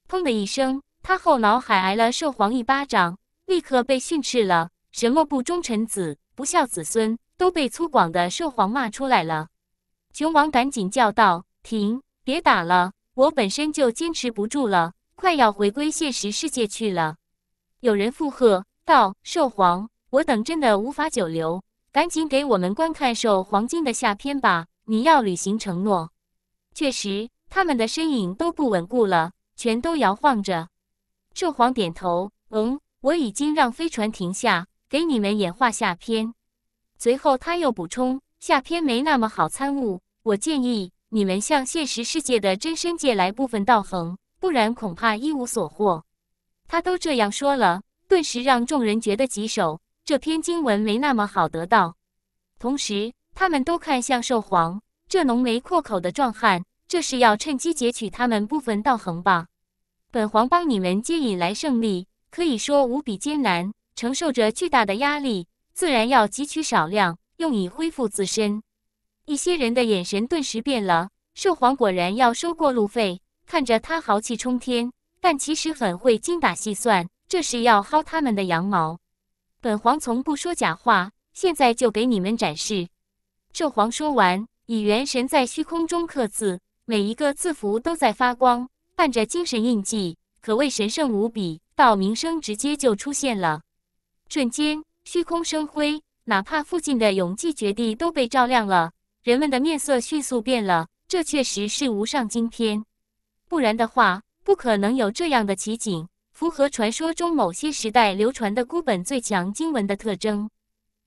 砰的一声，他后脑海挨了兽皇一巴掌，立刻被训斥了：“什么不忠臣子、不孝子孙，都被粗犷的兽皇骂出来了。”雄王赶紧叫道：“停！别打了，我本身就坚持不住了，快要回归现实世界去了。”有人附和道：“兽皇，我等真的无法久留，赶紧给我们观看兽黄金的下篇吧！你要履行承诺。”确实，他们的身影都不稳固了，全都摇晃着。兽皇点头：“嗯，我已经让飞船停下，给你们演化下篇。”随后他又补充。下篇没那么好参悟，我建议你们向现实世界的真身借来部分道行，不然恐怕一无所获。他都这样说了，顿时让众人觉得棘手。这篇经文没那么好得到，同时他们都看向兽皇，这浓眉阔口的壮汉，这是要趁机截取他们部分道行吧？本皇帮你们接引来胜利，可以说无比艰难，承受着巨大的压力，自然要汲取少量。用以恢复自身，一些人的眼神顿时变了。兽皇果然要收过路费，看着他豪气冲天，但其实很会精打细算，这是要薅他们的羊毛。本皇从不说假话，现在就给你们展示。兽皇说完，以元神在虚空中刻字，每一个字符都在发光，伴着精神印记，可谓神圣无比。到名声直接就出现了，瞬间虚空生辉。哪怕附近的永寂绝地都被照亮了，人们的面色迅速变了。这确实是无上惊天，不然的话不可能有这样的奇景，符合传说中某些时代流传的孤本最强经文的特征。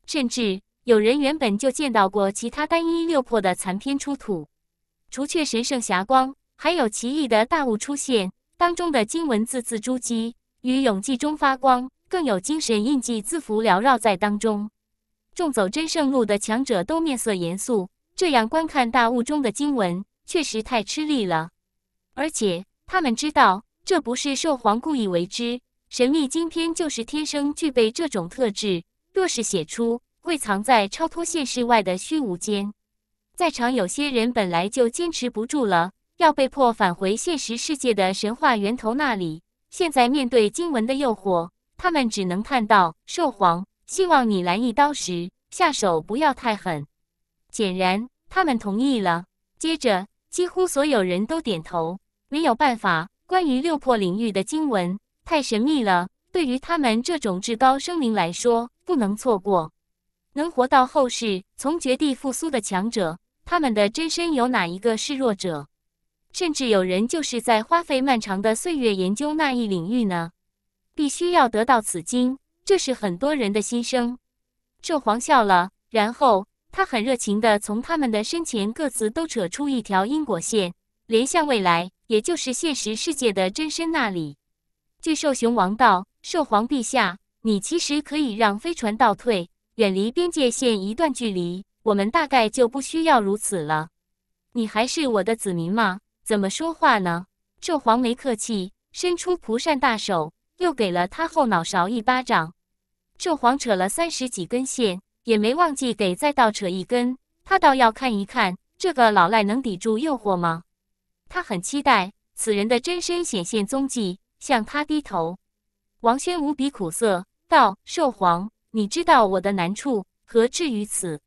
甚至有人原本就见到过其他单一六破的残篇出土，除却神圣霞光，还有奇异的大雾出现，当中的经文字字珠玑与永寂中发光，更有精神印记字符缭绕在当中。众走真圣路的强者都面色严肃，这样观看大雾中的经文确实太吃力了。而且他们知道，这不是兽皇故意为之，神秘经篇就是天生具备这种特质。若是写出，会藏在超脱现世外的虚无间。在场有些人本来就坚持不住了，要被迫返回现实世界的神话源头那里。现在面对经文的诱惑，他们只能叹道：“兽皇。”希望你拦一刀时下手不要太狠。显然，他们同意了。接着，几乎所有人都点头。没有办法，关于六破领域的经文太神秘了。对于他们这种至高生灵来说，不能错过。能活到后世从绝地复苏的强者，他们的真身有哪一个是弱者？甚至有人就是在花费漫长的岁月研究那一领域呢？必须要得到此经。这是很多人的心声。兽皇笑了，然后他很热情地从他们的身前各自都扯出一条因果线，连向未来，也就是现实世界的真身那里。巨兽雄王道：“兽皇陛下，你其实可以让飞船倒退，远离边界线一段距离，我们大概就不需要如此了。你还是我的子民吗？怎么说话呢？”兽皇没客气，伸出蒲扇大手。又给了他后脑勺一巴掌，这皇扯了三十几根线，也没忘记给再倒扯一根。他倒要看一看这个老赖能抵住诱惑吗？他很期待此人的真身显现踪迹，向他低头。王轩无比苦涩道：“寿皇，你知道我的难处，何至于此？”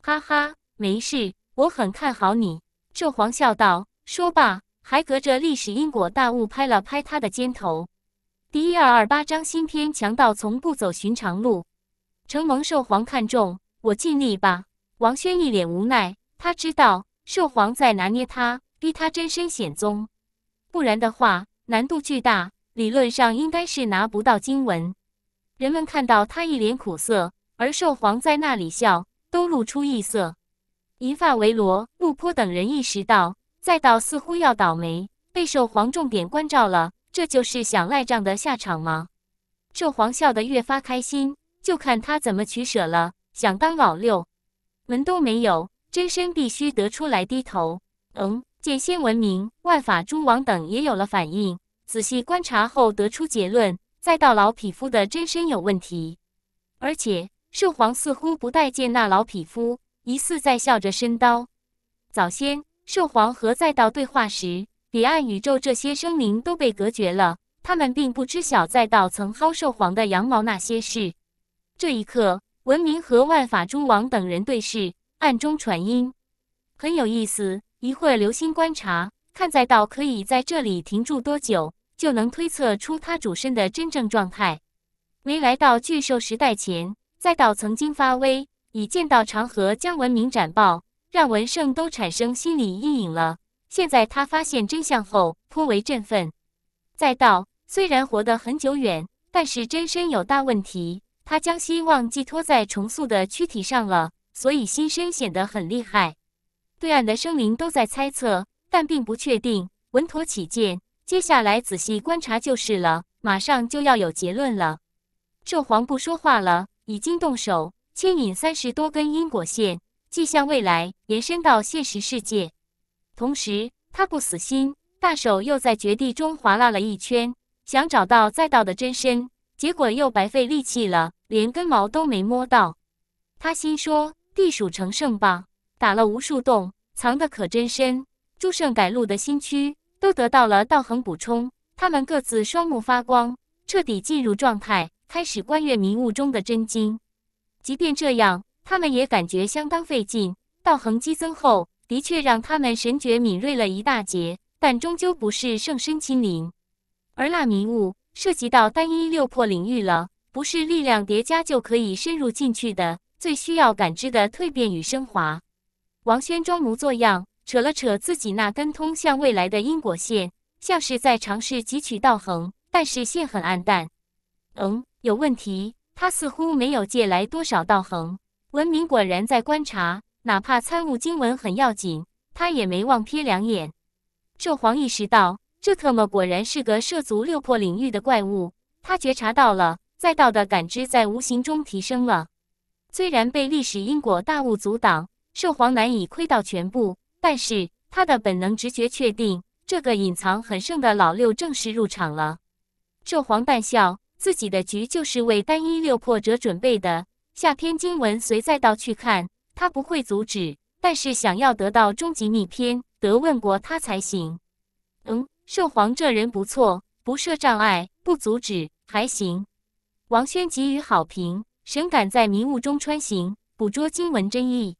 哈哈，没事，我很看好你。”寿皇笑道。说罢，还隔着历史因果大雾拍了拍他的肩头。第一二二八章新篇，强盗从不走寻常路。承蒙兽皇看重，我尽力吧。王轩一脸无奈，他知道兽皇在拿捏他，逼他真身显宗，不然的话难度巨大，理论上应该是拿不到经文。人们看到他一脸苦涩，而兽皇在那里笑，都露出异色。银发维罗、陆坡等人意识到，再到似乎要倒霉，被兽皇重点关照了。这就是想赖账的下场吗？兽皇笑得越发开心，就看他怎么取舍了。想当老六，门都没有，真身必须得出来低头。嗯，剑仙文明、万法诸王等也有了反应，仔细观察后得出结论：再到老匹夫的真身有问题，而且兽皇似乎不待见那老匹夫，疑似在笑着伸刀。早先兽皇和再到对话时。彼岸宇宙，这些生灵都被隔绝了。他们并不知晓在道曾薅兽皇的羊毛那些事。这一刻，文明和万法诸王等人对视，暗中传音，很有意思。一会儿留心观察，看在道可以在这里停住多久，就能推测出他主身的真正状态。没来到巨兽时代前，在道曾经发威，已见到长河将文明斩爆，让文圣都产生心理阴影了。现在他发现真相后颇为振奋，再道虽然活得很久远，但是真身有大问题，他将希望寄托在重塑的躯体上了，所以新身显得很厉害。对岸的生灵都在猜测，但并不确定。稳妥起见，接下来仔细观察就是了，马上就要有结论了。纣皇不说话了，已经动手牵引三十多根因果线，既向未来延伸到现实世界。同时，他不死心，大手又在绝地中划拉了一圈，想找到再道的真身，结果又白费力气了，连根毛都没摸到。他心说：“地鼠成圣吧，打了无数洞，藏得可真深。”诸圣改路的心区都得到了道恒补充，他们各自双目发光，彻底进入状态，开始观阅迷雾中的真经。即便这样，他们也感觉相当费劲。道恒激增后。的确让他们神觉敏锐了一大截，但终究不是圣身亲临。而那迷雾涉及到单一六破领域了，不是力量叠加就可以深入进去的，最需要感知的蜕变与升华。王轩装模作样扯了扯自己那根通向未来的因果线，像是在尝试汲取道恒，但是线很暗淡。嗯，有问题，他似乎没有借来多少道恒。文明果然在观察。哪怕参悟经文很要紧，他也没忘瞥两眼。兽皇意识到，这特么果然是个涉足六魄领域的怪物。他觉察到了，再道的感知在无形中提升了。虽然被历史因果大雾阻挡，兽皇难以窥到全部，但是他的本能直觉确定，这个隐藏很深的老六正式入场了。兽皇淡笑，自己的局就是为单一六魄者准备的。下篇经文随再道去看。他不会阻止，但是想要得到终极密篇，得问过他才行。嗯，圣皇这人不错，不设障碍，不阻止，还行。王轩给予好评。神敢在迷雾中穿行，捕捉经文真意，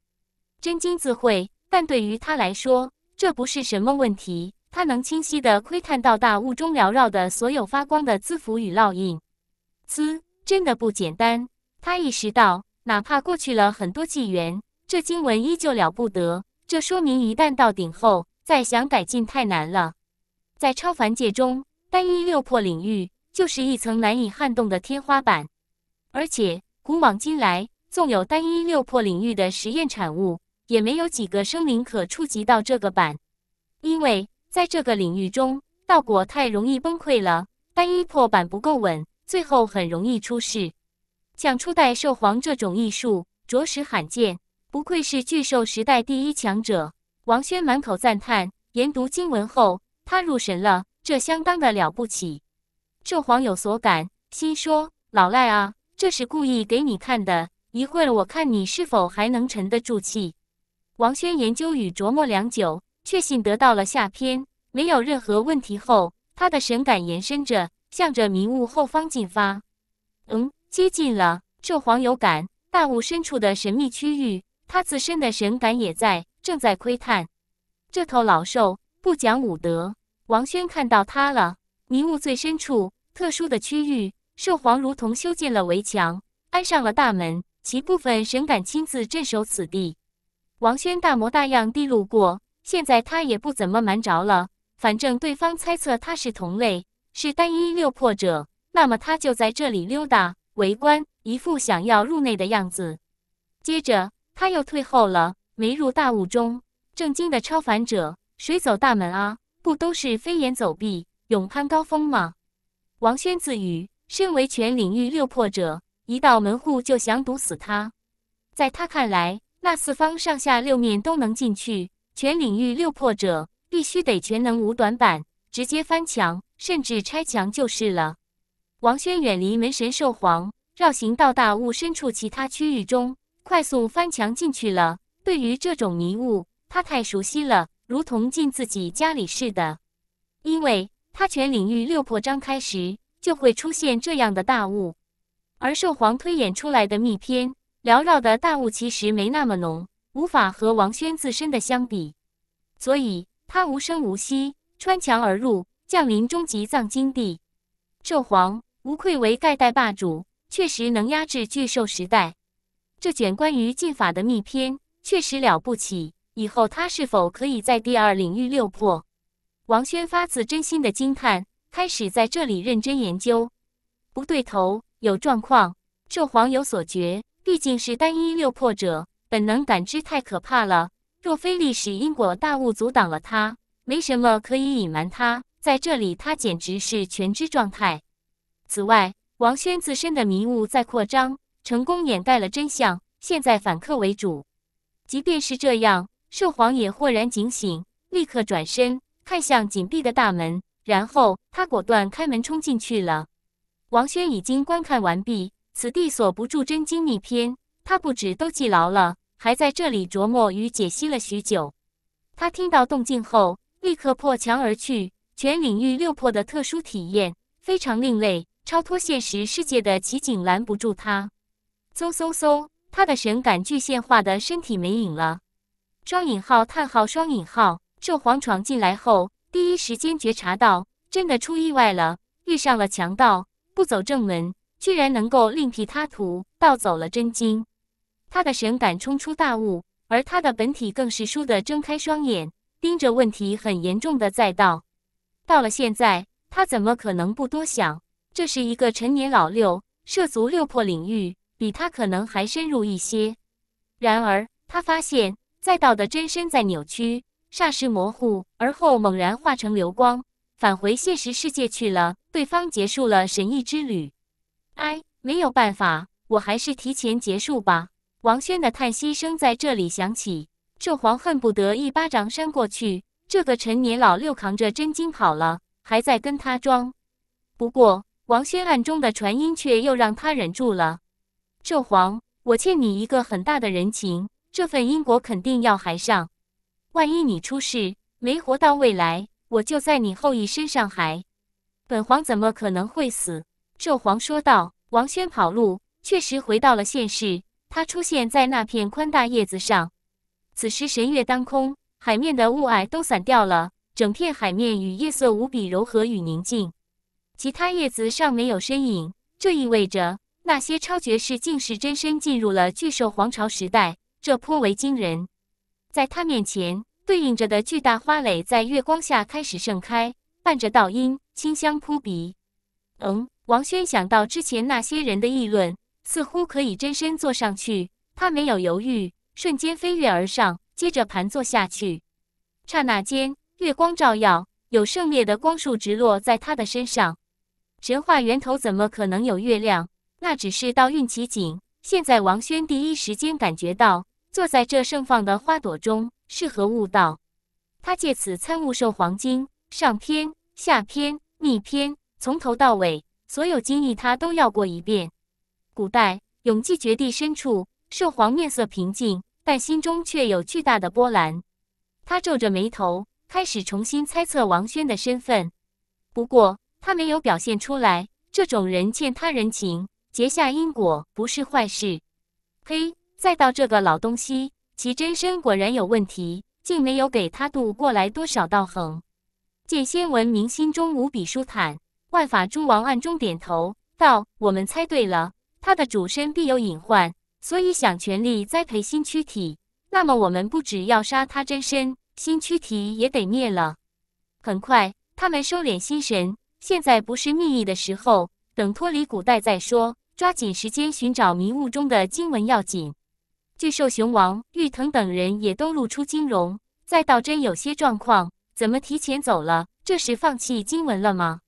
真金自会。但对于他来说，这不是什么问题。他能清晰地窥探到大雾中缭绕的所有发光的字符与烙印。呲，真的不简单。他意识到，哪怕过去了很多纪元。这经文依旧了不得，这说明一旦到顶后，再想改进太难了。在超凡界中，单一六破领域就是一层难以撼动的天花板。而且古往今来，纵有单一六破领域的实验产物，也没有几个生灵可触及到这个板，因为在这个领域中，道果太容易崩溃了，单一破板不够稳，最后很容易出事。像初代兽皇这种艺术，着实罕见。不愧是巨兽时代第一强者，王轩满口赞叹。研读经文后，他入神了，这相当的了不起。纣皇有所感，心说：“老赖啊，这是故意给你看的。一会儿我看你是否还能沉得住气。”王轩研究与琢磨良久，确信得到了下篇没有任何问题后，他的神感延伸着，向着迷雾后方进发。嗯，接近了。这黄有感，大雾深处的神秘区域。他自身的神感也在，正在窥探这头老兽，不讲武德。王轩看到他了，迷雾最深处特殊的区域，兽皇如同修建了围墙，安上了大门，其部分神感亲自镇守此地。王轩大模大样地路过，现在他也不怎么瞒着了，反正对方猜测他是同类，是单一六破者，那么他就在这里溜达围观，一副想要入内的样子。接着。他又退后了，没入大雾中。正经的超凡者，谁走大门啊？不都是飞檐走壁、勇攀高峰吗？王轩自语。身为全领域六破者，一到门户就想堵死他。在他看来，那四方上下六面都能进去，全领域六破者必须得全能无短板，直接翻墙甚至拆墙就是了。王轩远离门神兽皇，绕行到大雾深处其他区域中。快速翻墙进去了。对于这种迷雾，他太熟悉了，如同进自己家里似的。因为他全领域六魄张开时，就会出现这样的大雾。而兽皇推演出来的密篇缭绕的大雾，其实没那么浓，无法和王轩自身的相比。所以，他无声无息穿墙而入，降临终极藏经地。兽皇无愧为盖代霸主，确实能压制巨兽时代。这卷关于禁法的密篇确实了不起，以后他是否可以在第二领域六破？王轩发自真心的惊叹，开始在这里认真研究。不对头，有状况。兽皇有所觉，毕竟是单一六破者，本能感知太可怕了。若非历史因果大雾阻挡了他，没什么可以隐瞒他。在这里，他简直是全知状态。此外，王轩自身的迷雾在扩张。成功掩盖了真相，现在反客为主。即便是这样，兽皇也豁然警醒，立刻转身看向紧闭的大门，然后他果断开门冲进去了。王轩已经观看完毕，此地锁不住真经秘篇，他不止都记牢了，还在这里琢磨与解析了许久。他听到动静后，立刻破墙而去。全领域六破的特殊体验非常另类，超脱现实世界的奇景拦不住他。嗖嗖嗖，他的神感具现化的身体没影了。双引号叹号双引号，这蝗闯进来后，第一时间觉察到真的出意外了，遇上了强盗，不走正门，居然能够另辟他途，盗走了真经。他的神感冲出大雾，而他的本体更是倏地睁开双眼，盯着问题很严重的在道。到了现在，他怎么可能不多想？这是一个陈年老六，涉足六破领域。比他可能还深入一些，然而他发现，在道的真身在扭曲，霎时模糊，而后猛然化成流光，返回现实世界去了。对方结束了神异之旅，哎，没有办法，我还是提前结束吧。王轩的叹息声在这里响起，这皇恨不得一巴掌扇过去，这个陈年老六扛着真经跑了，还在跟他装。不过，王轩暗中的传音却又让他忍住了。纣皇，我欠你一个很大的人情，这份因果肯定要还上。万一你出事，没活到未来，我就在你后裔身上还。本皇怎么可能会死？纣皇说道。王轩跑路，确实回到了现实。他出现在那片宽大叶子上。此时神月当空，海面的雾霭都散掉了，整片海面与夜色无比柔和与宁静。其他叶子上没有身影，这意味着。那些超绝士竟是真身进入了巨兽皇朝时代，这颇为惊人。在他面前对应着的巨大花蕾在月光下开始盛开，伴着倒音，清香扑鼻。嗯，王轩想到之前那些人的议论，似乎可以真身坐上去。他没有犹豫，瞬间飞跃而上，接着盘坐下去。刹那间，月光照耀，有圣烈的光束直落在他的身上。神话源头怎么可能有月亮？那只是道运奇景。现在王轩第一时间感觉到，坐在这盛放的花朵中，适合悟道。他借此参悟《兽黄经》，上篇、下篇、逆篇，从头到尾，所有经意他都要过一遍。古代永济绝地深处，兽皇面色平静，但心中却有巨大的波澜。他皱着眉头，开始重新猜测王轩的身份。不过他没有表现出来，这种人欠他人情。结下因果不是坏事。嘿，再到这个老东西，其真身果然有问题，竟没有给他渡过来多少道横。见仙文明心中无比舒坦，万法诸王暗中点头道：“我们猜对了，他的主身必有隐患，所以想全力栽培新躯体。那么我们不只要杀他真身，新躯体也得灭了。”很快，他们收敛心神，现在不是密的时候，等脱离古代再说。抓紧时间寻找迷雾中的经文要紧。巨兽熊王玉藤等人也都露出惊容。再道真有些状况，怎么提前走了？这是放弃经文了吗？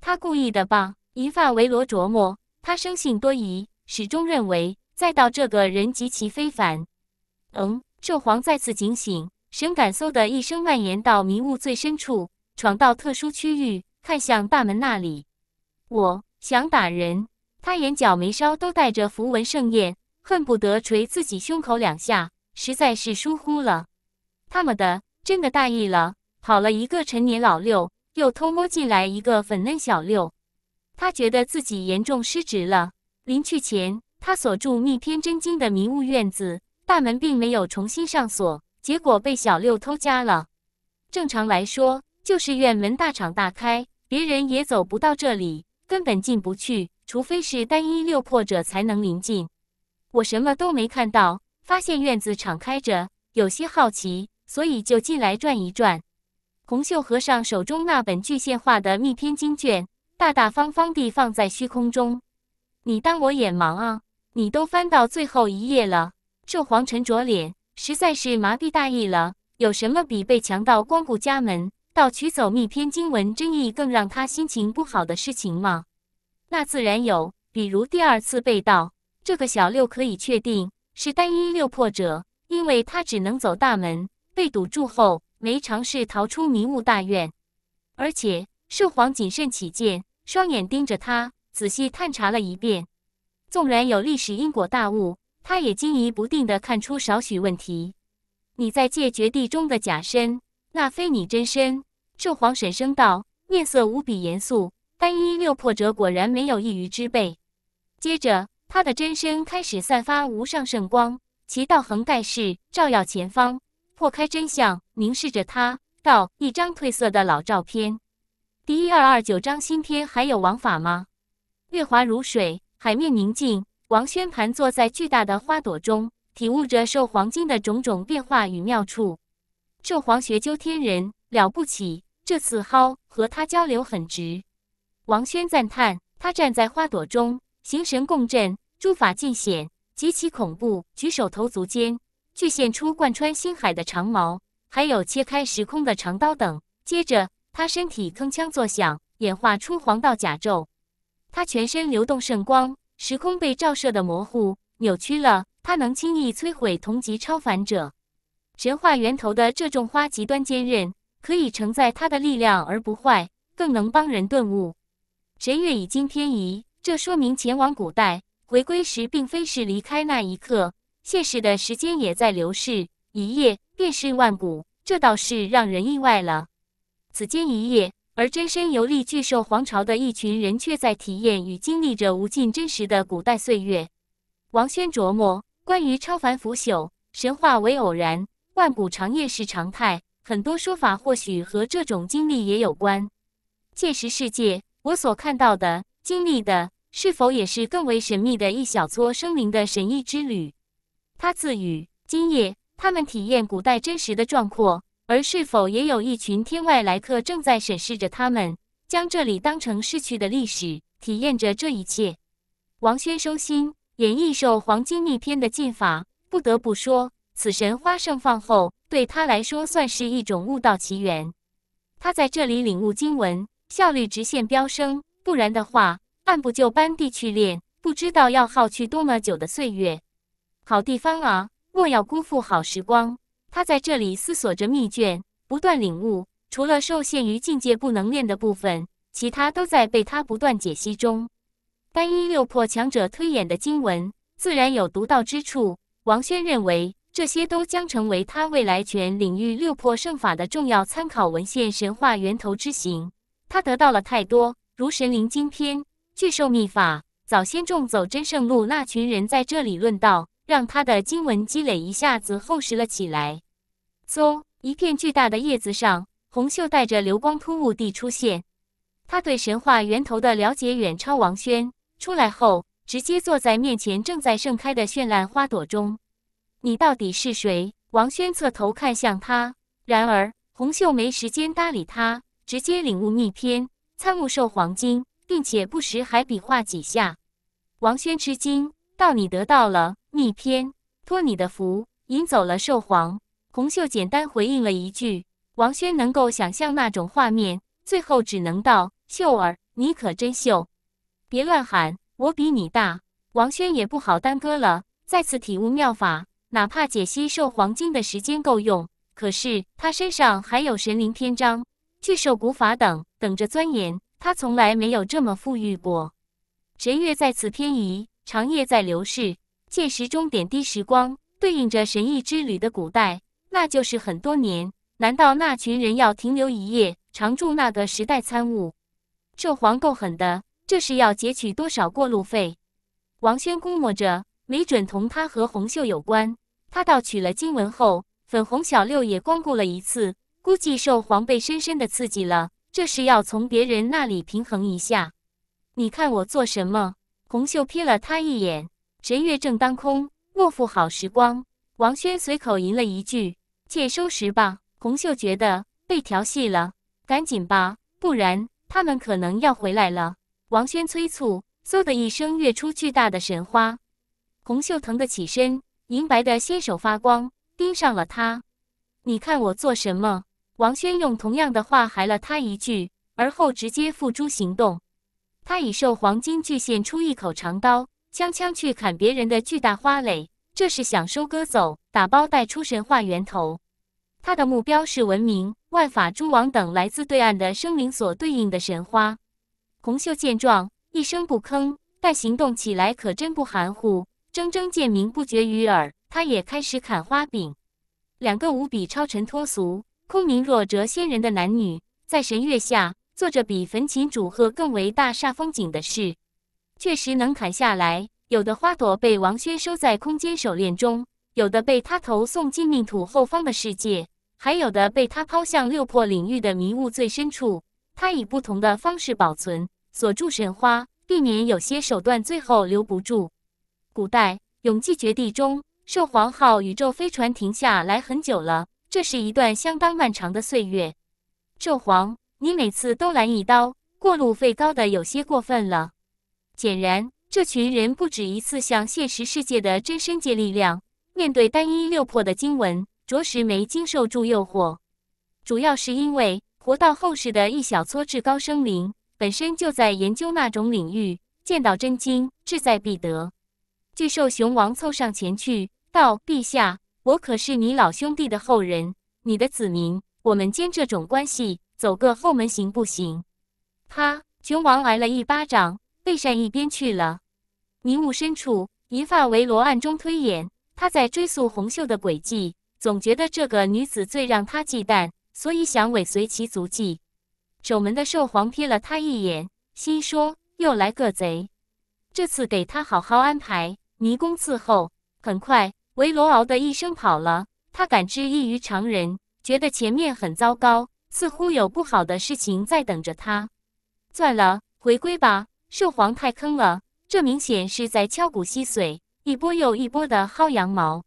他故意的吧？银发维罗琢磨，他生性多疑，始终认为再道这个人极其非凡。嗯，兽皇再次警醒，神感嗖的一声蔓延到迷雾最深处，闯到特殊区域，看向大门那里。我想打人。他眼角眉梢都带着符文盛宴，恨不得捶自己胸口两下，实在是疏忽了。他么的，真的大意了！跑了一个陈年老六，又偷摸进来一个粉嫩小六。他觉得自己严重失职了。临去前，他锁住《逆天真经》的迷雾院子大门，并没有重新上锁，结果被小六偷家了。正常来说，就是院门大敞大开，别人也走不到这里，根本进不去。除非是单一六破者才能临近，我什么都没看到，发现院子敞开着，有些好奇，所以就进来转一转。红袖和尚手中那本巨线画的密篇经卷，大大方方地放在虚空中。你当我眼盲啊？你都翻到最后一页了。这皇沉着脸，实在是麻痹大意了。有什么比被强盗光顾家门、盗取走密篇经文真意更让他心情不好的事情吗？那自然有，比如第二次被盗，这个小六可以确定是单一六破者，因为他只能走大门，被堵住后没尝试逃出迷雾大院。而且圣皇谨慎起见，双眼盯着他，仔细探查了一遍。纵然有历史因果大误，他也惊疑不定地看出少许问题。你在借绝地中的假身，那非你真身。圣皇沈声道，面色无比严肃。单一六破者果然没有一隅之辈。接着，他的真身开始散发无上圣光，其道横盖世，照耀前方，破开真相，凝视着他。到一张褪色的老照片，第一二二九张新片，还有王法吗？月华如水，海面宁静。王轩盘坐在巨大的花朵中，体悟着寿黄金的种种变化与妙处。寿皇学究天人，了不起！这次蒿和他交流很值。王轩赞叹：“他站在花朵中，形神共振，诸法尽显，极其恐怖。举手投足间，巨现出贯穿星海的长矛，还有切开时空的长刀等。接着，他身体铿锵作响，演化出黄道甲胄。他全身流动圣光，时空被照射的模糊扭曲了。他能轻易摧毁同级超凡者。神话源头的这种花极端坚韧，可以承载他的力量而不坏，更能帮人顿悟。”神月已经偏移，这说明前往古代、回归时并非是离开那一刻，现实的时间也在流逝。一夜便是万古，这倒是让人意外了。此间一夜，而真身游历巨兽皇朝的一群人却在体验与经历着无尽真实的古代岁月。王轩琢磨，关于超凡腐朽、神话为偶然，万古长夜是常态，很多说法或许和这种经历也有关。现实世界。我所看到的、经历的，是否也是更为神秘的一小撮生灵的神秘之旅？他自语。今夜，他们体验古代真实的壮阔，而是否也有一群天外来客正在审视着他们，将这里当成逝去的历史，体验着这一切？王轩收心，演绎受黄金逆天的剑法。不得不说，此神花盛放后，对他来说算是一种悟道奇缘。他在这里领悟经文。效率直线飙升，不然的话，按部就班地去练，不知道要耗去多么久的岁月。好地方啊，莫要辜负好时光。他在这里思索着秘卷，不断领悟。除了受限于境界不能练的部分，其他都在被他不断解析中。单一六破强者推演的经文，自然有独到之处。王轩认为，这些都将成为他未来全领域六破圣法的重要参考文献、神话源头之行。他得到了太多，如神灵经篇、巨兽秘法、早先众走真圣路那群人在这里论道，让他的经文积累一下子厚实了起来。嗖！一片巨大的叶子上，红袖带着流光突兀地出现。他对神话源头的了解远超王轩。出来后，直接坐在面前正在盛开的绚烂花朵中。你到底是谁？王轩侧头看向他。然而，红袖没时间搭理他。直接领悟逆天参悟兽黄经，并且不时还比划几下。王轩吃惊，道：“你得到了逆天，托你的福引走了兽皇。”红袖简单回应了一句。王轩能够想象那种画面，最后只能道：“秀儿，你可真秀！别乱喊，我比你大。”王轩也不好耽搁了，再次体悟妙法。哪怕解析兽黄经的时间够用，可是他身上还有神灵篇章。巨兽古法等等着钻研，他从来没有这么富裕过。神月在此偏移，长夜在流逝，届时中点滴时光，对应着神异之旅的古代，那就是很多年。难道那群人要停留一夜，长住那个时代参悟？这皇够狠的，这是要截取多少过路费？王轩估摸着，没准同他和红袖有关。他盗取了经文后，粉红小六也光顾了一次。估计受黄贝深深的刺激了，这是要从别人那里平衡一下。你看我做什么？红袖瞥了他一眼。神月正当空，莫负好时光。王轩随口吟了一句。且收拾吧。红袖觉得被调戏了，赶紧吧，不然他们可能要回来了。王轩催促。嗖的一声，跃出巨大的神花。红袖疼得起身，银白的纤手发光，盯上了他。你看我做什么？王轩用同样的话还了他一句，而后直接付诸行动。他以受黄金巨献出一口长刀，枪枪去砍别人的巨大花蕾，这是想收割走、打包带出神话源头。他的目标是文明、万法诸王等来自对岸的生灵所对应的神花。红袖见状，一声不吭，但行动起来可真不含糊，铮铮剑鸣不绝于耳。他也开始砍花饼，两个无比超尘脱俗。空明若谪仙人的男女，在神月下做着比焚琴煮鹤更为大煞风景的事，确实能砍下来。有的花朵被王轩收在空间手链中，有的被他投送进命土后方的世界，还有的被他抛向六破领域的迷雾最深处。他以不同的方式保存、锁住神花，避免有些手段最后留不住。古代永济绝地中，兽皇号宇宙飞船停下来很久了。这是一段相当漫长的岁月，纣皇，你每次都来一刀，过路费高的有些过分了。显然，这群人不止一次向现实世界的真身借力量，面对单一六魄的经文，着实没经受住诱惑。主要是因为活到后世的一小撮至高生灵，本身就在研究那种领域，见到真经，志在必得。巨兽雄王凑上前去，道：“陛下。”我可是你老兄弟的后人，你的子民，我们间这种关系，走个后门行不行？啪！君王挨了一巴掌，被扇一边去了。迷雾深处，银发为罗暗中推演，他在追溯红袖的轨迹，总觉得这个女子最让他忌惮，所以想尾随其足迹。守门的兽皇瞥了他一眼，心说又来个贼，这次给他好好安排，迷宫伺候。很快。维罗敖的一声跑了。他感知异于常人，觉得前面很糟糕，似乎有不好的事情在等着他。算了，回归吧。兽皇太坑了，这明显是在敲骨吸髓，一波又一波的薅羊毛。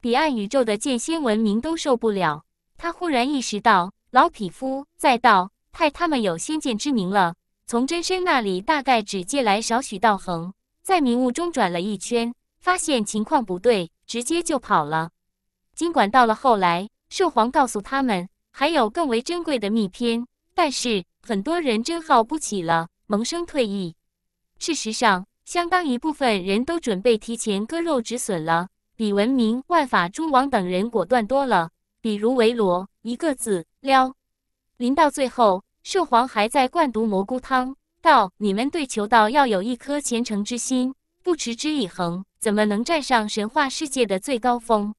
彼岸宇宙的剑仙文明都受不了。他忽然意识到，老匹夫，再道太他妈有先见之明了。从真身那里大概只借来少许道横，在迷雾中转了一圈，发现情况不对。直接就跑了。尽管到了后来，兽皇告诉他们还有更为珍贵的秘篇，但是很多人真耗不起了，萌生退役。事实上，相当一部分人都准备提前割肉止损了。比文明、万法、诸王等人果断多了。比如维罗，一个字撩。临到最后，兽皇还在灌毒蘑菇汤，道：“你们对求道要有一颗虔诚之心，不持之以恒。”怎么能站上神话世界的最高峰？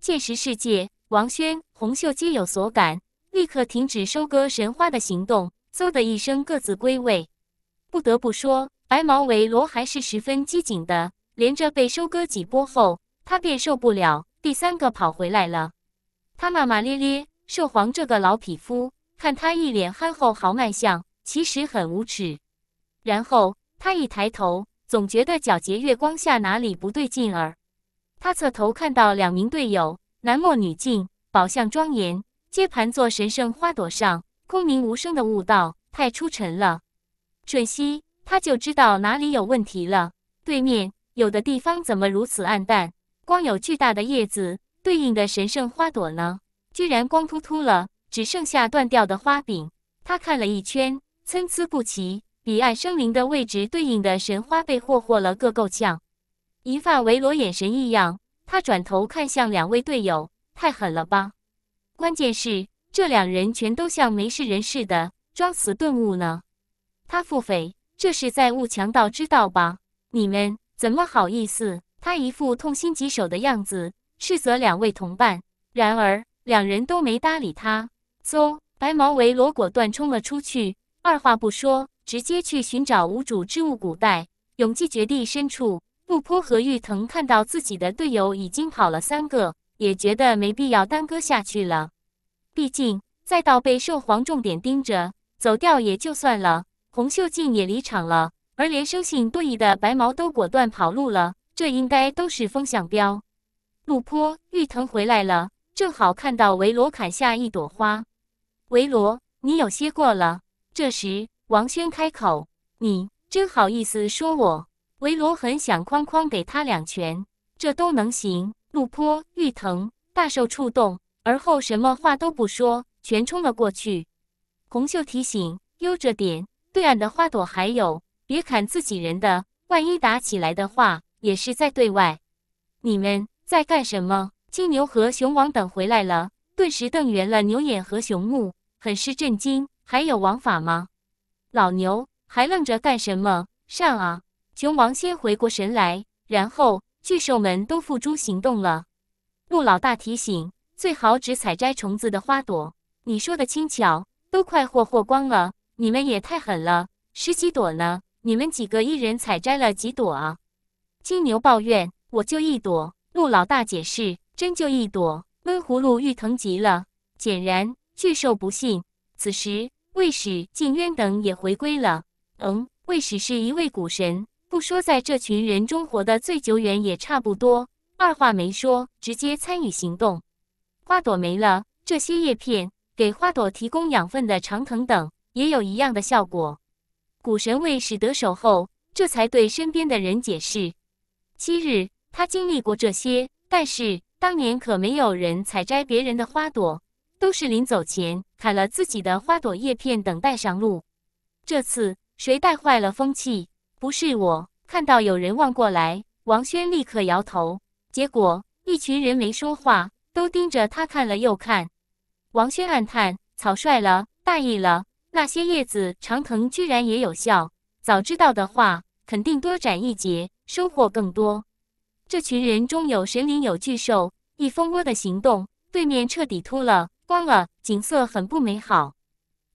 剑石、世界、王轩、红袖皆有所感，立刻停止收割神话的行动。嗖的一声，各自归位。不得不说，白毛维罗还是十分机警的。连着被收割几波后，他便受不了，第三个跑回来了。他骂骂咧咧：“兽皇这个老匹夫，看他一脸憨厚豪迈相，其实很无耻。”然后他一抬头。总觉得皎洁月光下哪里不对劲儿，他侧头看到两名队友，男墨女静，宝相庄严，接盘坐神圣花朵上，空明无声的悟道太出尘了。瞬息，他就知道哪里有问题了。对面有的地方怎么如此暗淡？光有巨大的叶子，对应的神圣花朵呢？居然光秃秃了，只剩下断掉的花柄。他看了一圈，参差不齐。彼岸生灵的位置对应的神花被霍霍了个够呛，银发维罗眼神异样，他转头看向两位队友：“太狠了吧！关键是这两人全都像没事人似的，装死顿悟呢。”他腹诽：“这是在悟强盗之道吧？你们怎么好意思？”他一副痛心疾首的样子斥责两位同伴，然而两人都没搭理他。嗖，白毛维罗果断冲了出去，二话不说。直接去寻找无主之物。古代永济绝地深处，陆坡和玉藤看到自己的队友已经跑了三个，也觉得没必要耽搁下去了。毕竟，再到被兽皇重点盯着，走掉也就算了。洪秀静也离场了，而连生性多疑的白毛都果断跑路了。这应该都是风向标。陆坡、玉藤回来了，正好看到维罗砍下一朵花。维罗，你有些过了。这时。王轩开口：“你真好意思说我。”维罗很想哐哐给他两拳，这都能行。路坡玉藤大受触动，而后什么话都不说，全冲了过去。红袖提醒：“悠着点，对岸的花朵还有，别砍自己人的。万一打起来的话，也是在对外。”你们在干什么？金牛和熊王等回来了，顿时瞪圆了牛眼和熊目，很是震惊：“还有王法吗？”老牛还愣着干什么？上啊！熊王先回过神来，然后巨兽们都付诸行动了。鹿老大提醒：“最好只采摘虫子的花朵。”你说的轻巧，都快霍霍光了！你们也太狠了！十几朵呢？你们几个一人采摘了几朵啊？金牛抱怨：“我就一朵。”鹿老大解释：“真就一朵。”闷葫芦欲疼极了，显然巨兽不信。此时。卫使靖渊等也回归了。嗯，卫使是一位古神，不说在这群人中活得最久远，也差不多。二话没说，直接参与行动。花朵没了，这些叶片、给花朵提供养分的长藤等，也有一样的效果。古神卫使得手后，这才对身边的人解释：昔日他经历过这些，但是当年可没有人采摘别人的花朵。都是临走前砍了自己的花朵叶片，等待上路。这次谁带坏了风气？不是我。看到有人望过来，王轩立刻摇头。结果一群人没说话，都盯着他看了又看。王轩暗叹：草率了，大意了。那些叶子长藤居然也有效。早知道的话，肯定多斩一截，收获更多。这群人中有神灵，有巨兽，一蜂窝的行动，对面彻底秃了。光了，景色很不美好。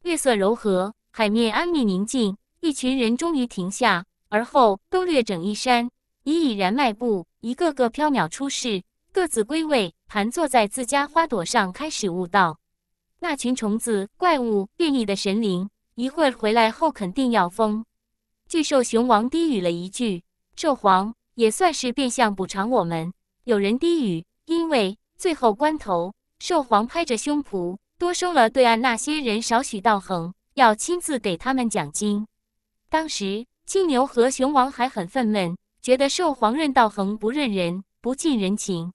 月色柔和，海面安谧宁静。一群人终于停下，而后都略整衣衫，已已然迈步，一个个飘渺出世，各自归位，盘坐在自家花朵上开始悟道。那群虫子、怪物、变异的神灵，一会儿回来后肯定要疯。巨兽雄王低语了一句：“兽皇也算是变相补偿我们。”有人低语：“因为最后关头。”兽皇拍着胸脯，多收了对岸那些人少许道行，要亲自给他们讲经。当时金牛和熊王还很愤懑，觉得兽皇认道行不认人，不近人情。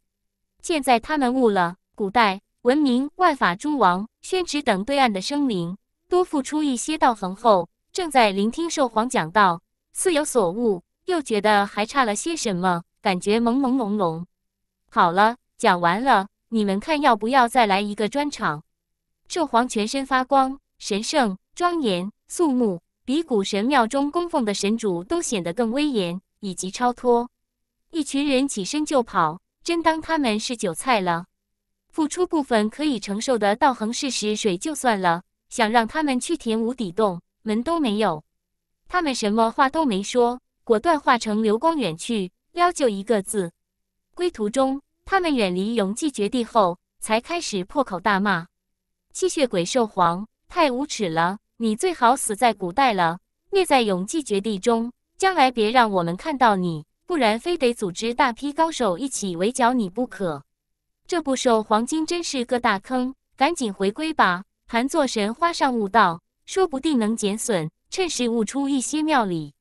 现在他们悟了。古代文明万法诸王宣旨等对岸的生灵，多付出一些道行后，正在聆听兽皇讲道，似有所悟，又觉得还差了些什么，感觉朦朦胧胧。好了，讲完了。你们看，要不要再来一个专场？圣皇全身发光，神圣、庄严肃穆，比古神庙中供奉的神主都显得更威严以及超脱。一群人起身就跑，真当他们是韭菜了？付出部分可以承受的道恒事实水就算了，想让他们去填无底洞，门都没有。他们什么话都没说，果断化成流光远去。撩就一个字，归途中。他们远离永济绝地后，才开始破口大骂：“吸血鬼兽皇太无耻了！你最好死在古代了，灭在永济绝地中，将来别让我们看到你，不然非得组织大批高手一起围剿你不可。这部兽黄金真是个大坑，赶紧回归吧！盘坐神花上悟道，说不定能减损。趁势悟出一些妙理。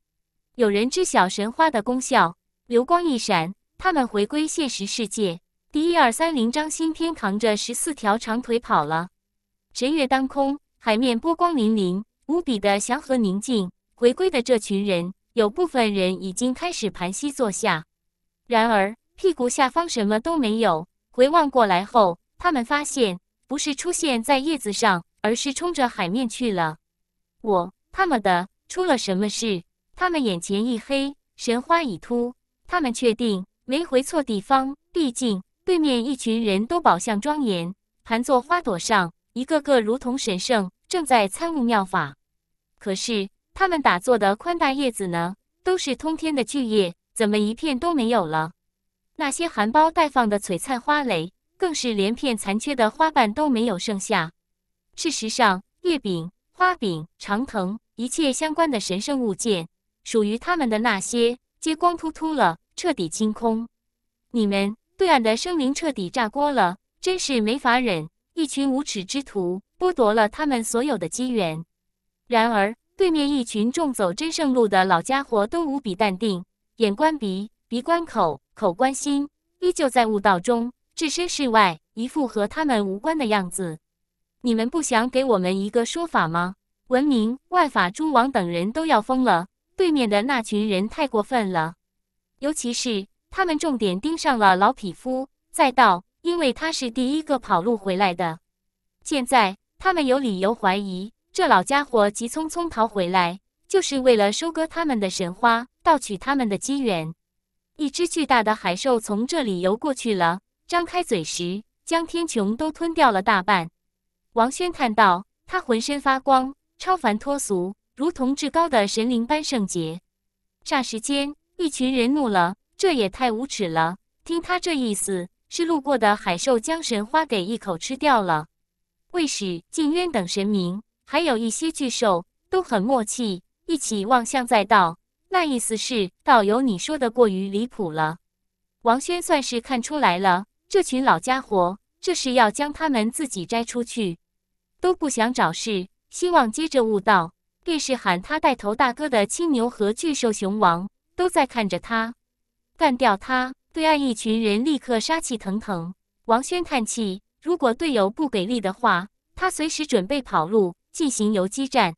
有人知晓神花的功效，流光一闪。”他们回归现实世界，第一二三零张新天扛着十四条长腿跑了。神月当空，海面波光粼粼，无比的祥和宁静。回归的这群人，有部分人已经开始盘膝坐下。然而屁股下方什么都没有。回望过来后，他们发现不是出现在叶子上，而是冲着海面去了。我他妈的出了什么事？他们眼前一黑，神花已突。他们确定。没回错地方，毕竟对面一群人都宝相庄严，盘坐花朵上，一个个如同神圣，正在参悟妙法。可是他们打坐的宽大叶子呢？都是通天的巨叶，怎么一片都没有了？那些含苞待放的璀璨花蕾，更是连片残缺的花瓣都没有剩下。事实上，月饼、花饼、长藤，一切相关的神圣物件，属于他们的那些，皆光秃秃了。彻底清空！你们对岸的生灵彻底炸锅了，真是没法忍！一群无耻之徒，剥夺了他们所有的机缘。然而，对面一群重走真圣路的老家伙都无比淡定，眼观鼻，鼻观口，口观心，依旧在悟道中，置身事外，一副和他们无关的样子。你们不想给我们一个说法吗？文明、万法诸王等人都要疯了！对面的那群人太过分了！尤其是他们重点盯上了老匹夫，再到，因为他是第一个跑路回来的。现在他们有理由怀疑，这老家伙急匆匆逃回来，就是为了收割他们的神花，盗取他们的机缘。一只巨大的海兽从这里游过去了，张开嘴时，将天穹都吞掉了大半。王轩看到，他浑身发光，超凡脱俗，如同至高的神灵般圣洁。”霎时间。一群人怒了，这也太无耻了！听他这意思，是路过的海兽将神花给一口吃掉了。卫使、靖渊等神明，还有一些巨兽，都很默契，一起望向在道，那意思是道友，你说的过于离谱了。王轩算是看出来了，这群老家伙这是要将他们自己摘出去，都不想找事，希望接着悟道。便是喊他带头大哥的青牛和巨兽熊王。都在看着他，干掉他！对岸一群人立刻杀气腾腾。王轩叹气：“如果队友不给力的话，他随时准备跑路，进行游击战。”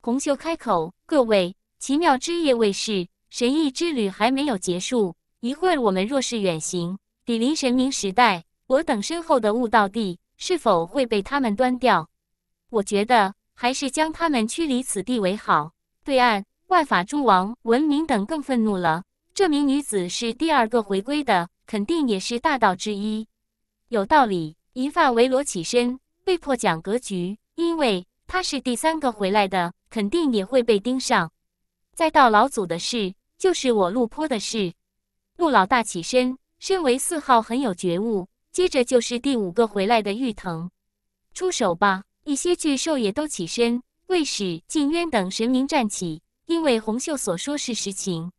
红袖开口：“各位，奇妙之夜未逝，神异之旅还没有结束。一会儿我们若是远行，抵临神明时代，我等身后的悟道地是否会被他们端掉？我觉得还是将他们驱离此地为好。”对岸。万法诸王、文明等更愤怒了。这名女子是第二个回归的，肯定也是大道之一。有道理。银发维罗起身，被迫讲格局，因为他是第三个回来的，肯定也会被盯上。再到老祖的事，就是我陆坡的事。陆老大起身，身为四号很有觉悟。接着就是第五个回来的玉藤，出手吧。一些巨兽也都起身。卫史、靖渊等神明站起。因为红袖所说是实情，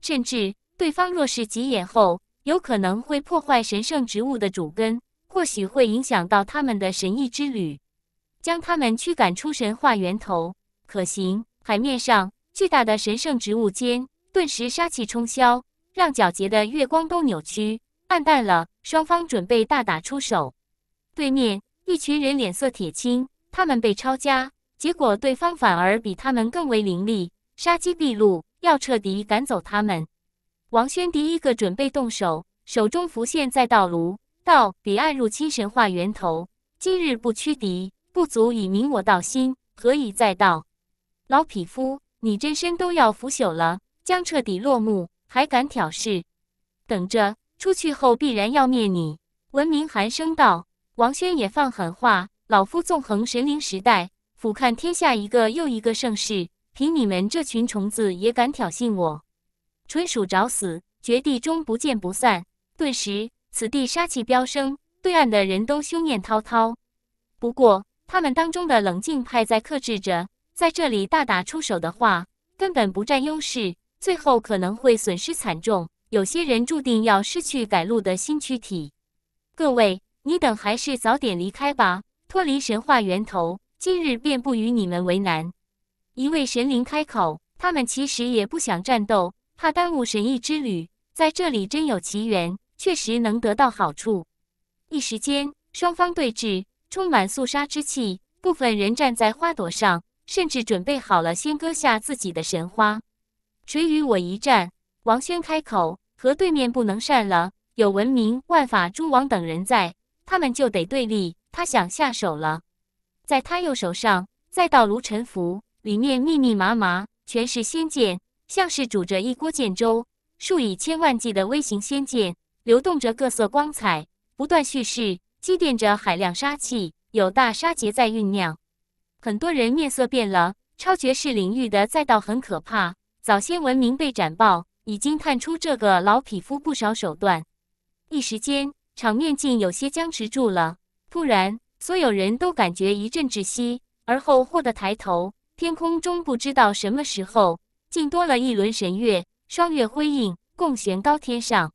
甚至对方若是急眼后，有可能会破坏神圣植物的主根，或许会影响到他们的神意之旅，将他们驱赶出神话源头。可行？海面上巨大的神圣植物间顿时杀气冲霄，让皎洁的月光都扭曲暗淡了。双方准备大打出手。对面一群人脸色铁青，他们被抄家，结果对方反而比他们更为凌厉。杀机毕露，要彻底赶走他们。王轩第一个准备动手，手中浮现再造炉。道彼岸入侵神话源头，今日不驱敌，不足以明我道心。何以再造？老匹夫，你真身都要腐朽了，将彻底落幕，还敢挑事？等着出去后必然要灭你。文明寒声道。王轩也放狠话：老夫纵横神灵时代，俯瞰天下一个又一个盛世。凭你们这群虫子也敢挑衅我，纯属找死！绝地中不见不散。顿时，此地杀气飙升，对岸的人都凶念滔滔。不过，他们当中的冷静派在克制着，在这里大打出手的话，根本不占优势，最后可能会损失惨重。有些人注定要失去改路的新躯体。各位，你等还是早点离开吧，脱离神话源头。今日便不与你们为难。一位神灵开口：“他们其实也不想战斗，怕耽误神意之旅。在这里真有奇缘，确实能得到好处。”一时间，双方对峙，充满肃杀之气。部分人站在花朵上，甚至准备好了，先割下自己的神花。谁与我一战？王轩开口：“和对面不能善了，有文明、万法诸王等人在，他们就得对立。”他想下手了，在他右手上，再到卢沉浮。里面密密麻麻，全是仙剑，像是煮着一锅剑粥。数以千万计的微型仙剑，流动着各色光彩，不断蓄势，积淀着海量杀气，有大杀劫在酝酿。很多人面色变了。超绝世领域的赛道很可怕。早先文明被斩爆，已经探出这个老匹夫不少手段。一时间，场面竟有些僵持住了。突然，所有人都感觉一阵窒息，而后霍的抬头。天空中不知道什么时候，竟多了一轮神月，双月辉映，共悬高天上。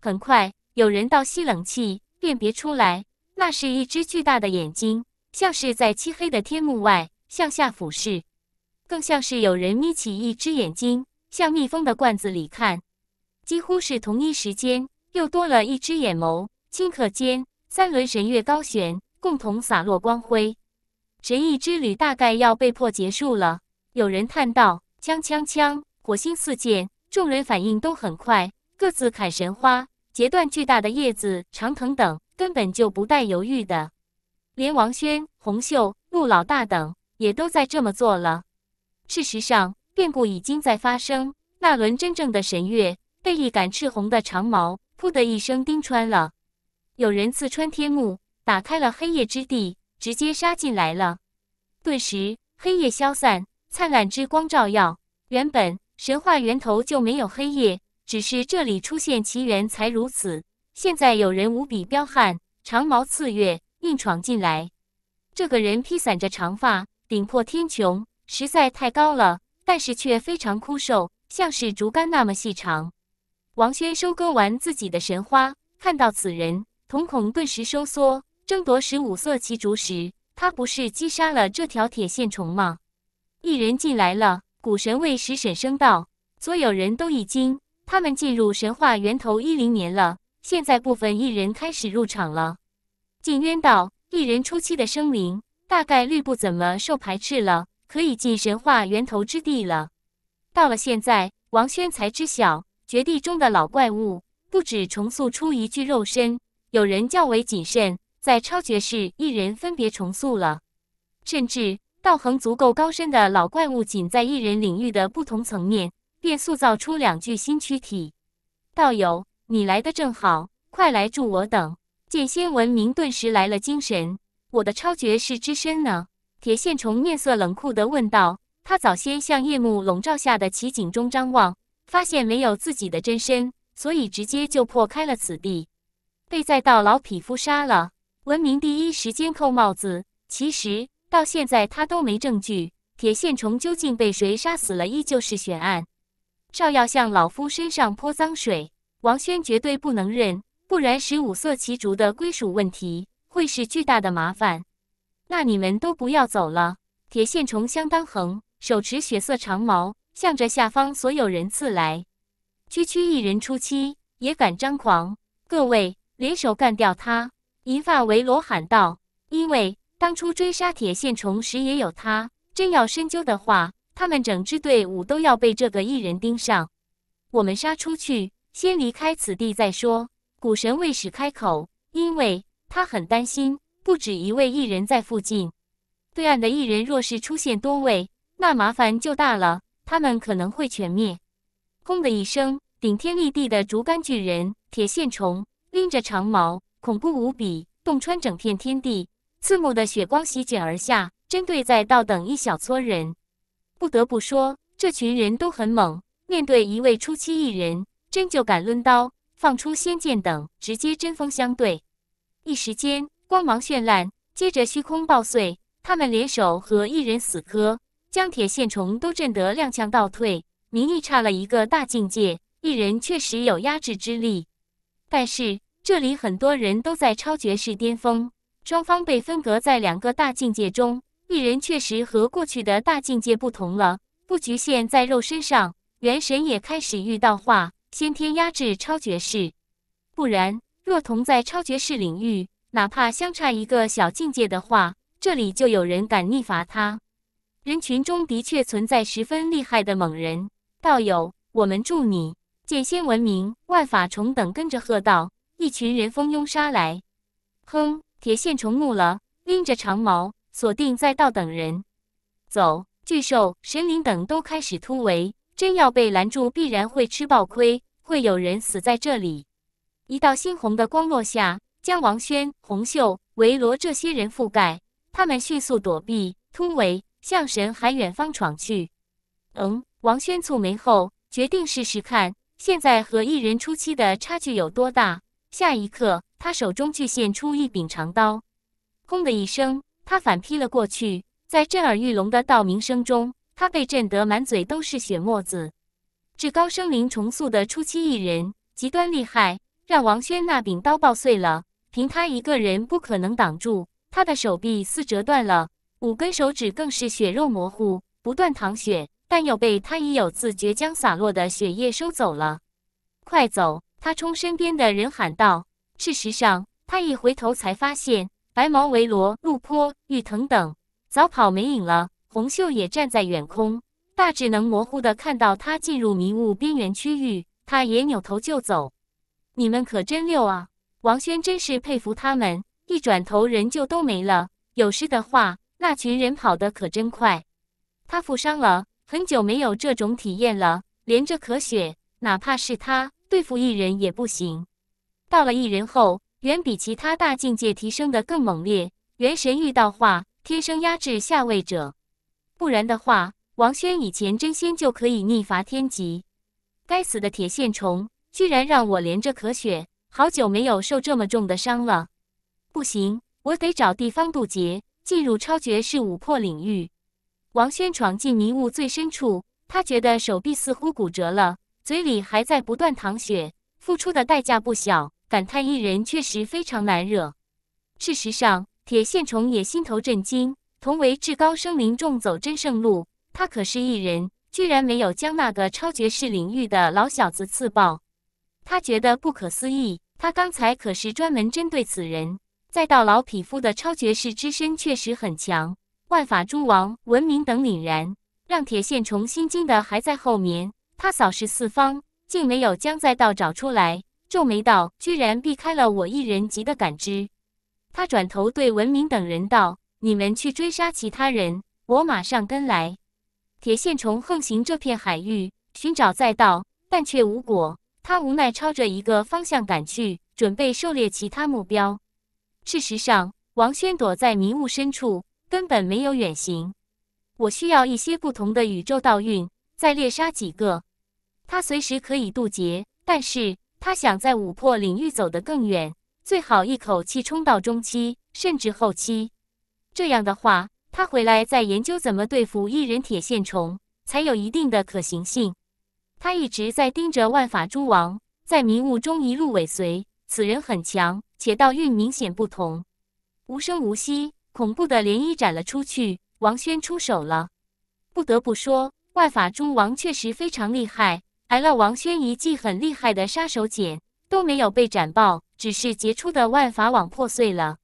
很快，有人倒吸冷气，辨别出来，那是一只巨大的眼睛，像是在漆黑的天幕外向下俯视，更像是有人眯起一只眼睛，向密封的罐子里看。几乎是同一时间，又多了一只眼眸，顷刻间，三轮神月高悬，共同洒落光辉。神翼之旅大概要被迫结束了，有人叹道：“枪枪枪，火星四溅。”众人反应都很快，各自砍神花、截断巨大的叶子、长藤等，根本就不带犹豫的。连王轩、红袖、陆老大等也都在这么做了。事实上，变故已经在发生。那轮真正的神月被一杆赤红的长矛“噗”的一声钉穿了，有人刺穿天幕，打开了黑夜之地。直接杀进来了，顿时黑夜消散，灿烂之光照耀。原本神话源头就没有黑夜，只是这里出现奇缘才如此。现在有人无比彪悍，长矛刺月，硬闯进来。这个人披散着长发，顶破天穹，实在太高了，但是却非常枯瘦，像是竹竿那么细长。王轩收割完自己的神花，看到此人，瞳孔顿时收缩。争夺十五色奇竹时，他不是击杀了这条铁线虫吗？一人进来了，古神为石神声道。所有人都一惊，他们进入神话源头一零年了，现在部分异人开始入场了。静渊道，异人初期的生灵大概率不怎么受排斥了，可以进神话源头之地了。到了现在，王轩才知晓绝地中的老怪物不止重塑出一具肉身，有人较为谨慎。在超绝世异人分别重塑了，甚至道行足够高深的老怪物，仅在异人领域的不同层面，便塑造出两具新躯体。道友，你来的正好，快来助我等！剑仙文明顿时来了精神。我的超绝世之身呢？铁线虫面色冷酷地问道。他早先向夜幕笼罩下的奇景中张望，发现没有自己的真身，所以直接就破开了此地，被在道老匹夫杀了。文明第一时间扣帽子，其实到现在他都没证据。铁线虫究竟被谁杀死了，依旧是悬案。照要向老夫身上泼脏水，王轩绝对不能认，不然十五色旗竹的归属问题会是巨大的麻烦。那你们都不要走了。铁线虫相当横，手持血色长矛，向着下方所有人刺来。区区一人初期也敢张狂，各位联手干掉他。银发维罗喊道：“因为当初追杀铁线虫时也有他。真要深究的话，他们整支队伍都要被这个异人盯上。我们杀出去，先离开此地再说。”古神卫士开口：“因为他很担心，不止一位异人在附近。对岸的异人若是出现多位，那麻烦就大了。他们可能会全灭。”“轰”的一声，顶天立地的竹竿巨人铁线虫拎着长矛。恐怖无比，洞穿整片天地，刺目的血光席卷而下，针对在道等一小撮人。不得不说，这群人都很猛，面对一位初期异人，真就敢抡刀，放出仙剑等，直接针锋相对。一时间光芒绚烂，接着虚空爆碎，他们联手和异人死磕，将铁线虫都震得踉跄倒退。名义差了一个大境界，异人确实有压制之力，但是。这里很多人都在超绝世巅峰，双方被分隔在两个大境界中。一人确实和过去的大境界不同了，不局限在肉身上，元神也开始遇到化先天压制超绝世。不然，若同在超绝世领域，哪怕相差一个小境界的话，这里就有人敢逆罚他。人群中的确存在十分厉害的猛人，道友，我们助你剑仙闻名，万法重等跟着喝道。一群人蜂拥杀来，哼！铁线虫怒了，拎着长矛锁定在道等人。走！巨兽、神灵等都开始突围，真要被拦住，必然会吃爆亏，会有人死在这里。一道猩红的光落下，将王轩、红袖、维罗这些人覆盖。他们迅速躲避，突围向神海远方闯去。嗯，王轩蹙眉后决定试试看，现在和异人初期的差距有多大。下一刻，他手中却现出一柄长刀，轰的一声，他反劈了过去，在震耳欲聋的道鸣声中，他被震得满嘴都是血沫子。至高生灵重塑的初期一人，极端厉害，让王轩那柄刀爆碎了。凭他一个人不可能挡住，他的手臂似折断了，五根手指更是血肉模糊，不断淌血，但又被他已有自觉将洒落的血液收走了。快走！他冲身边的人喊道：“事实上，他一回头才发现，白毛维罗、陆坡、玉藤等早跑没影了。红袖也站在远空，大致能模糊的看到他进入迷雾边缘区域。他也扭头就走。你们可真溜啊！王轩真是佩服他们，一转头人就都没了。有事的话，那群人跑得可真快。他负伤了，很久没有这种体验了，连着咳血，哪怕是他。”对付一人也不行，到了一人后，远比其他大境界提升的更猛烈。元神遇到化，天生压制下位者。不然的话，王轩以前真仙就可以逆伐天级。该死的铁线虫，居然让我连着咳血，好久没有受这么重的伤了。不行，我得找地方渡劫，进入超绝式五魄领域。王轩闯进迷雾最深处，他觉得手臂似乎骨折了。嘴里还在不断淌血，付出的代价不小，感叹一人确实非常难惹。事实上，铁线虫也心头震惊。同为至高生灵，重走真圣路，他可是一人，居然没有将那个超绝世领域的老小子刺爆，他觉得不可思议。他刚才可是专门针对此人。再到老匹夫的超绝世之身确实很强，万法诸王、文明等凛然，让铁线虫心惊的还在后面。他扫视四方，竟没有将赛道找出来，皱眉道：“居然避开了我一人级的感知。”他转头对文明等人道：“你们去追杀其他人，我马上跟来。”铁线虫横行这片海域，寻找赛道，但却无果。他无奈朝着一个方向赶去，准备狩猎其他目标。事实上，王轩躲在迷雾深处，根本没有远行。我需要一些不同的宇宙道运，再猎杀几个。他随时可以渡劫，但是他想在五魄领域走得更远，最好一口气冲到中期甚至后期。这样的话，他回来再研究怎么对付一人铁线虫，才有一定的可行性。他一直在盯着万法诸王，在迷雾中一路尾随。此人很强，且道运明显不同。无声无息，恐怖的涟漪斩了出去。王轩出手了。不得不说，万法诸王确实非常厉害。挨了王轩一记很厉害的杀手锏，都没有被斩爆，只是杰出的万法网破碎了。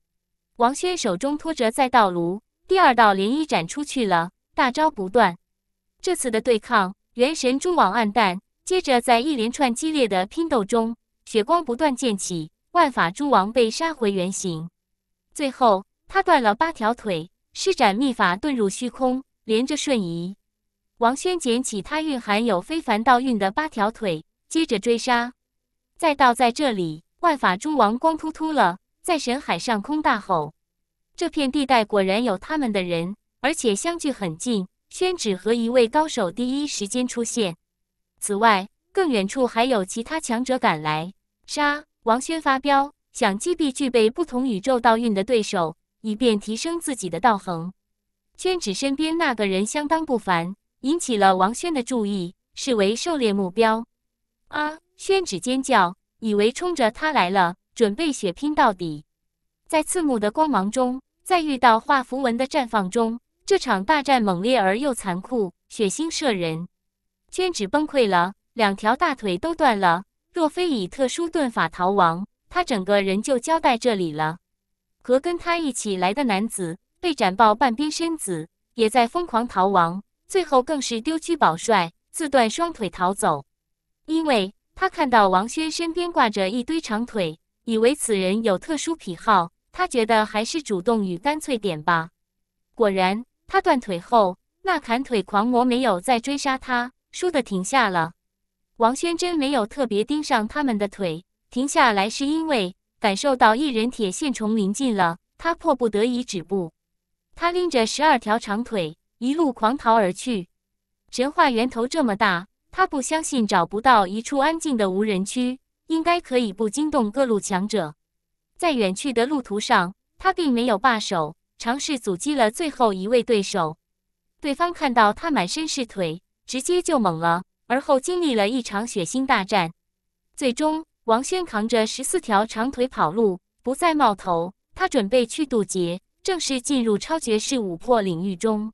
王轩手中托着再造炉，第二道涟漪斩出去了，大招不断。这次的对抗，元神蛛网暗淡。接着，在一连串激烈的拼斗中，血光不断溅起，万法蛛王被杀回原形。最后，他断了八条腿，施展秘法遁入虚空，连着瞬移。王轩捡起他蕴含有非凡道运的八条腿，接着追杀。再到在这里，万法诸王光秃秃了，在神海上空大吼。这片地带果然有他们的人，而且相距很近。宣纸和一位高手第一时间出现。此外，更远处还有其他强者赶来杀。王轩发飙，想击毙具备不同宇宙道运的对手，以便提升自己的道行。宣纸身边那个人相当不凡。引起了王轩的注意，视为狩猎目标。啊！宣纸尖叫，以为冲着他来了，准备血拼到底。在刺目的光芒中，在遇到画符文的绽放中，这场大战猛烈而又残酷，血腥射人。宣纸崩溃了，两条大腿都断了，若非以特殊遁法逃亡，他整个人就交代这里了。和跟他一起来的男子被斩爆半边身子，也在疯狂逃亡。最后更是丢躯保帅，自断双腿逃走，因为他看到王轩身边挂着一堆长腿，以为此人有特殊癖好，他觉得还是主动与干脆点吧。果然，他断腿后，那砍腿狂魔没有再追杀他，输的停下了。王轩真没有特别盯上他们的腿，停下来是因为感受到一人铁线虫临近了，他迫不得已止步。他拎着十二条长腿。一路狂逃而去，神话源头这么大，他不相信找不到一处安静的无人区，应该可以不惊动各路强者。在远去的路途上，他并没有罢手，尝试阻击了最后一位对手。对方看到他满身是腿，直接就懵了。而后经历了一场血腥大战，最终王轩扛着十四条长腿跑路，不再冒头。他准备去渡劫，正式进入超绝世武破领域中。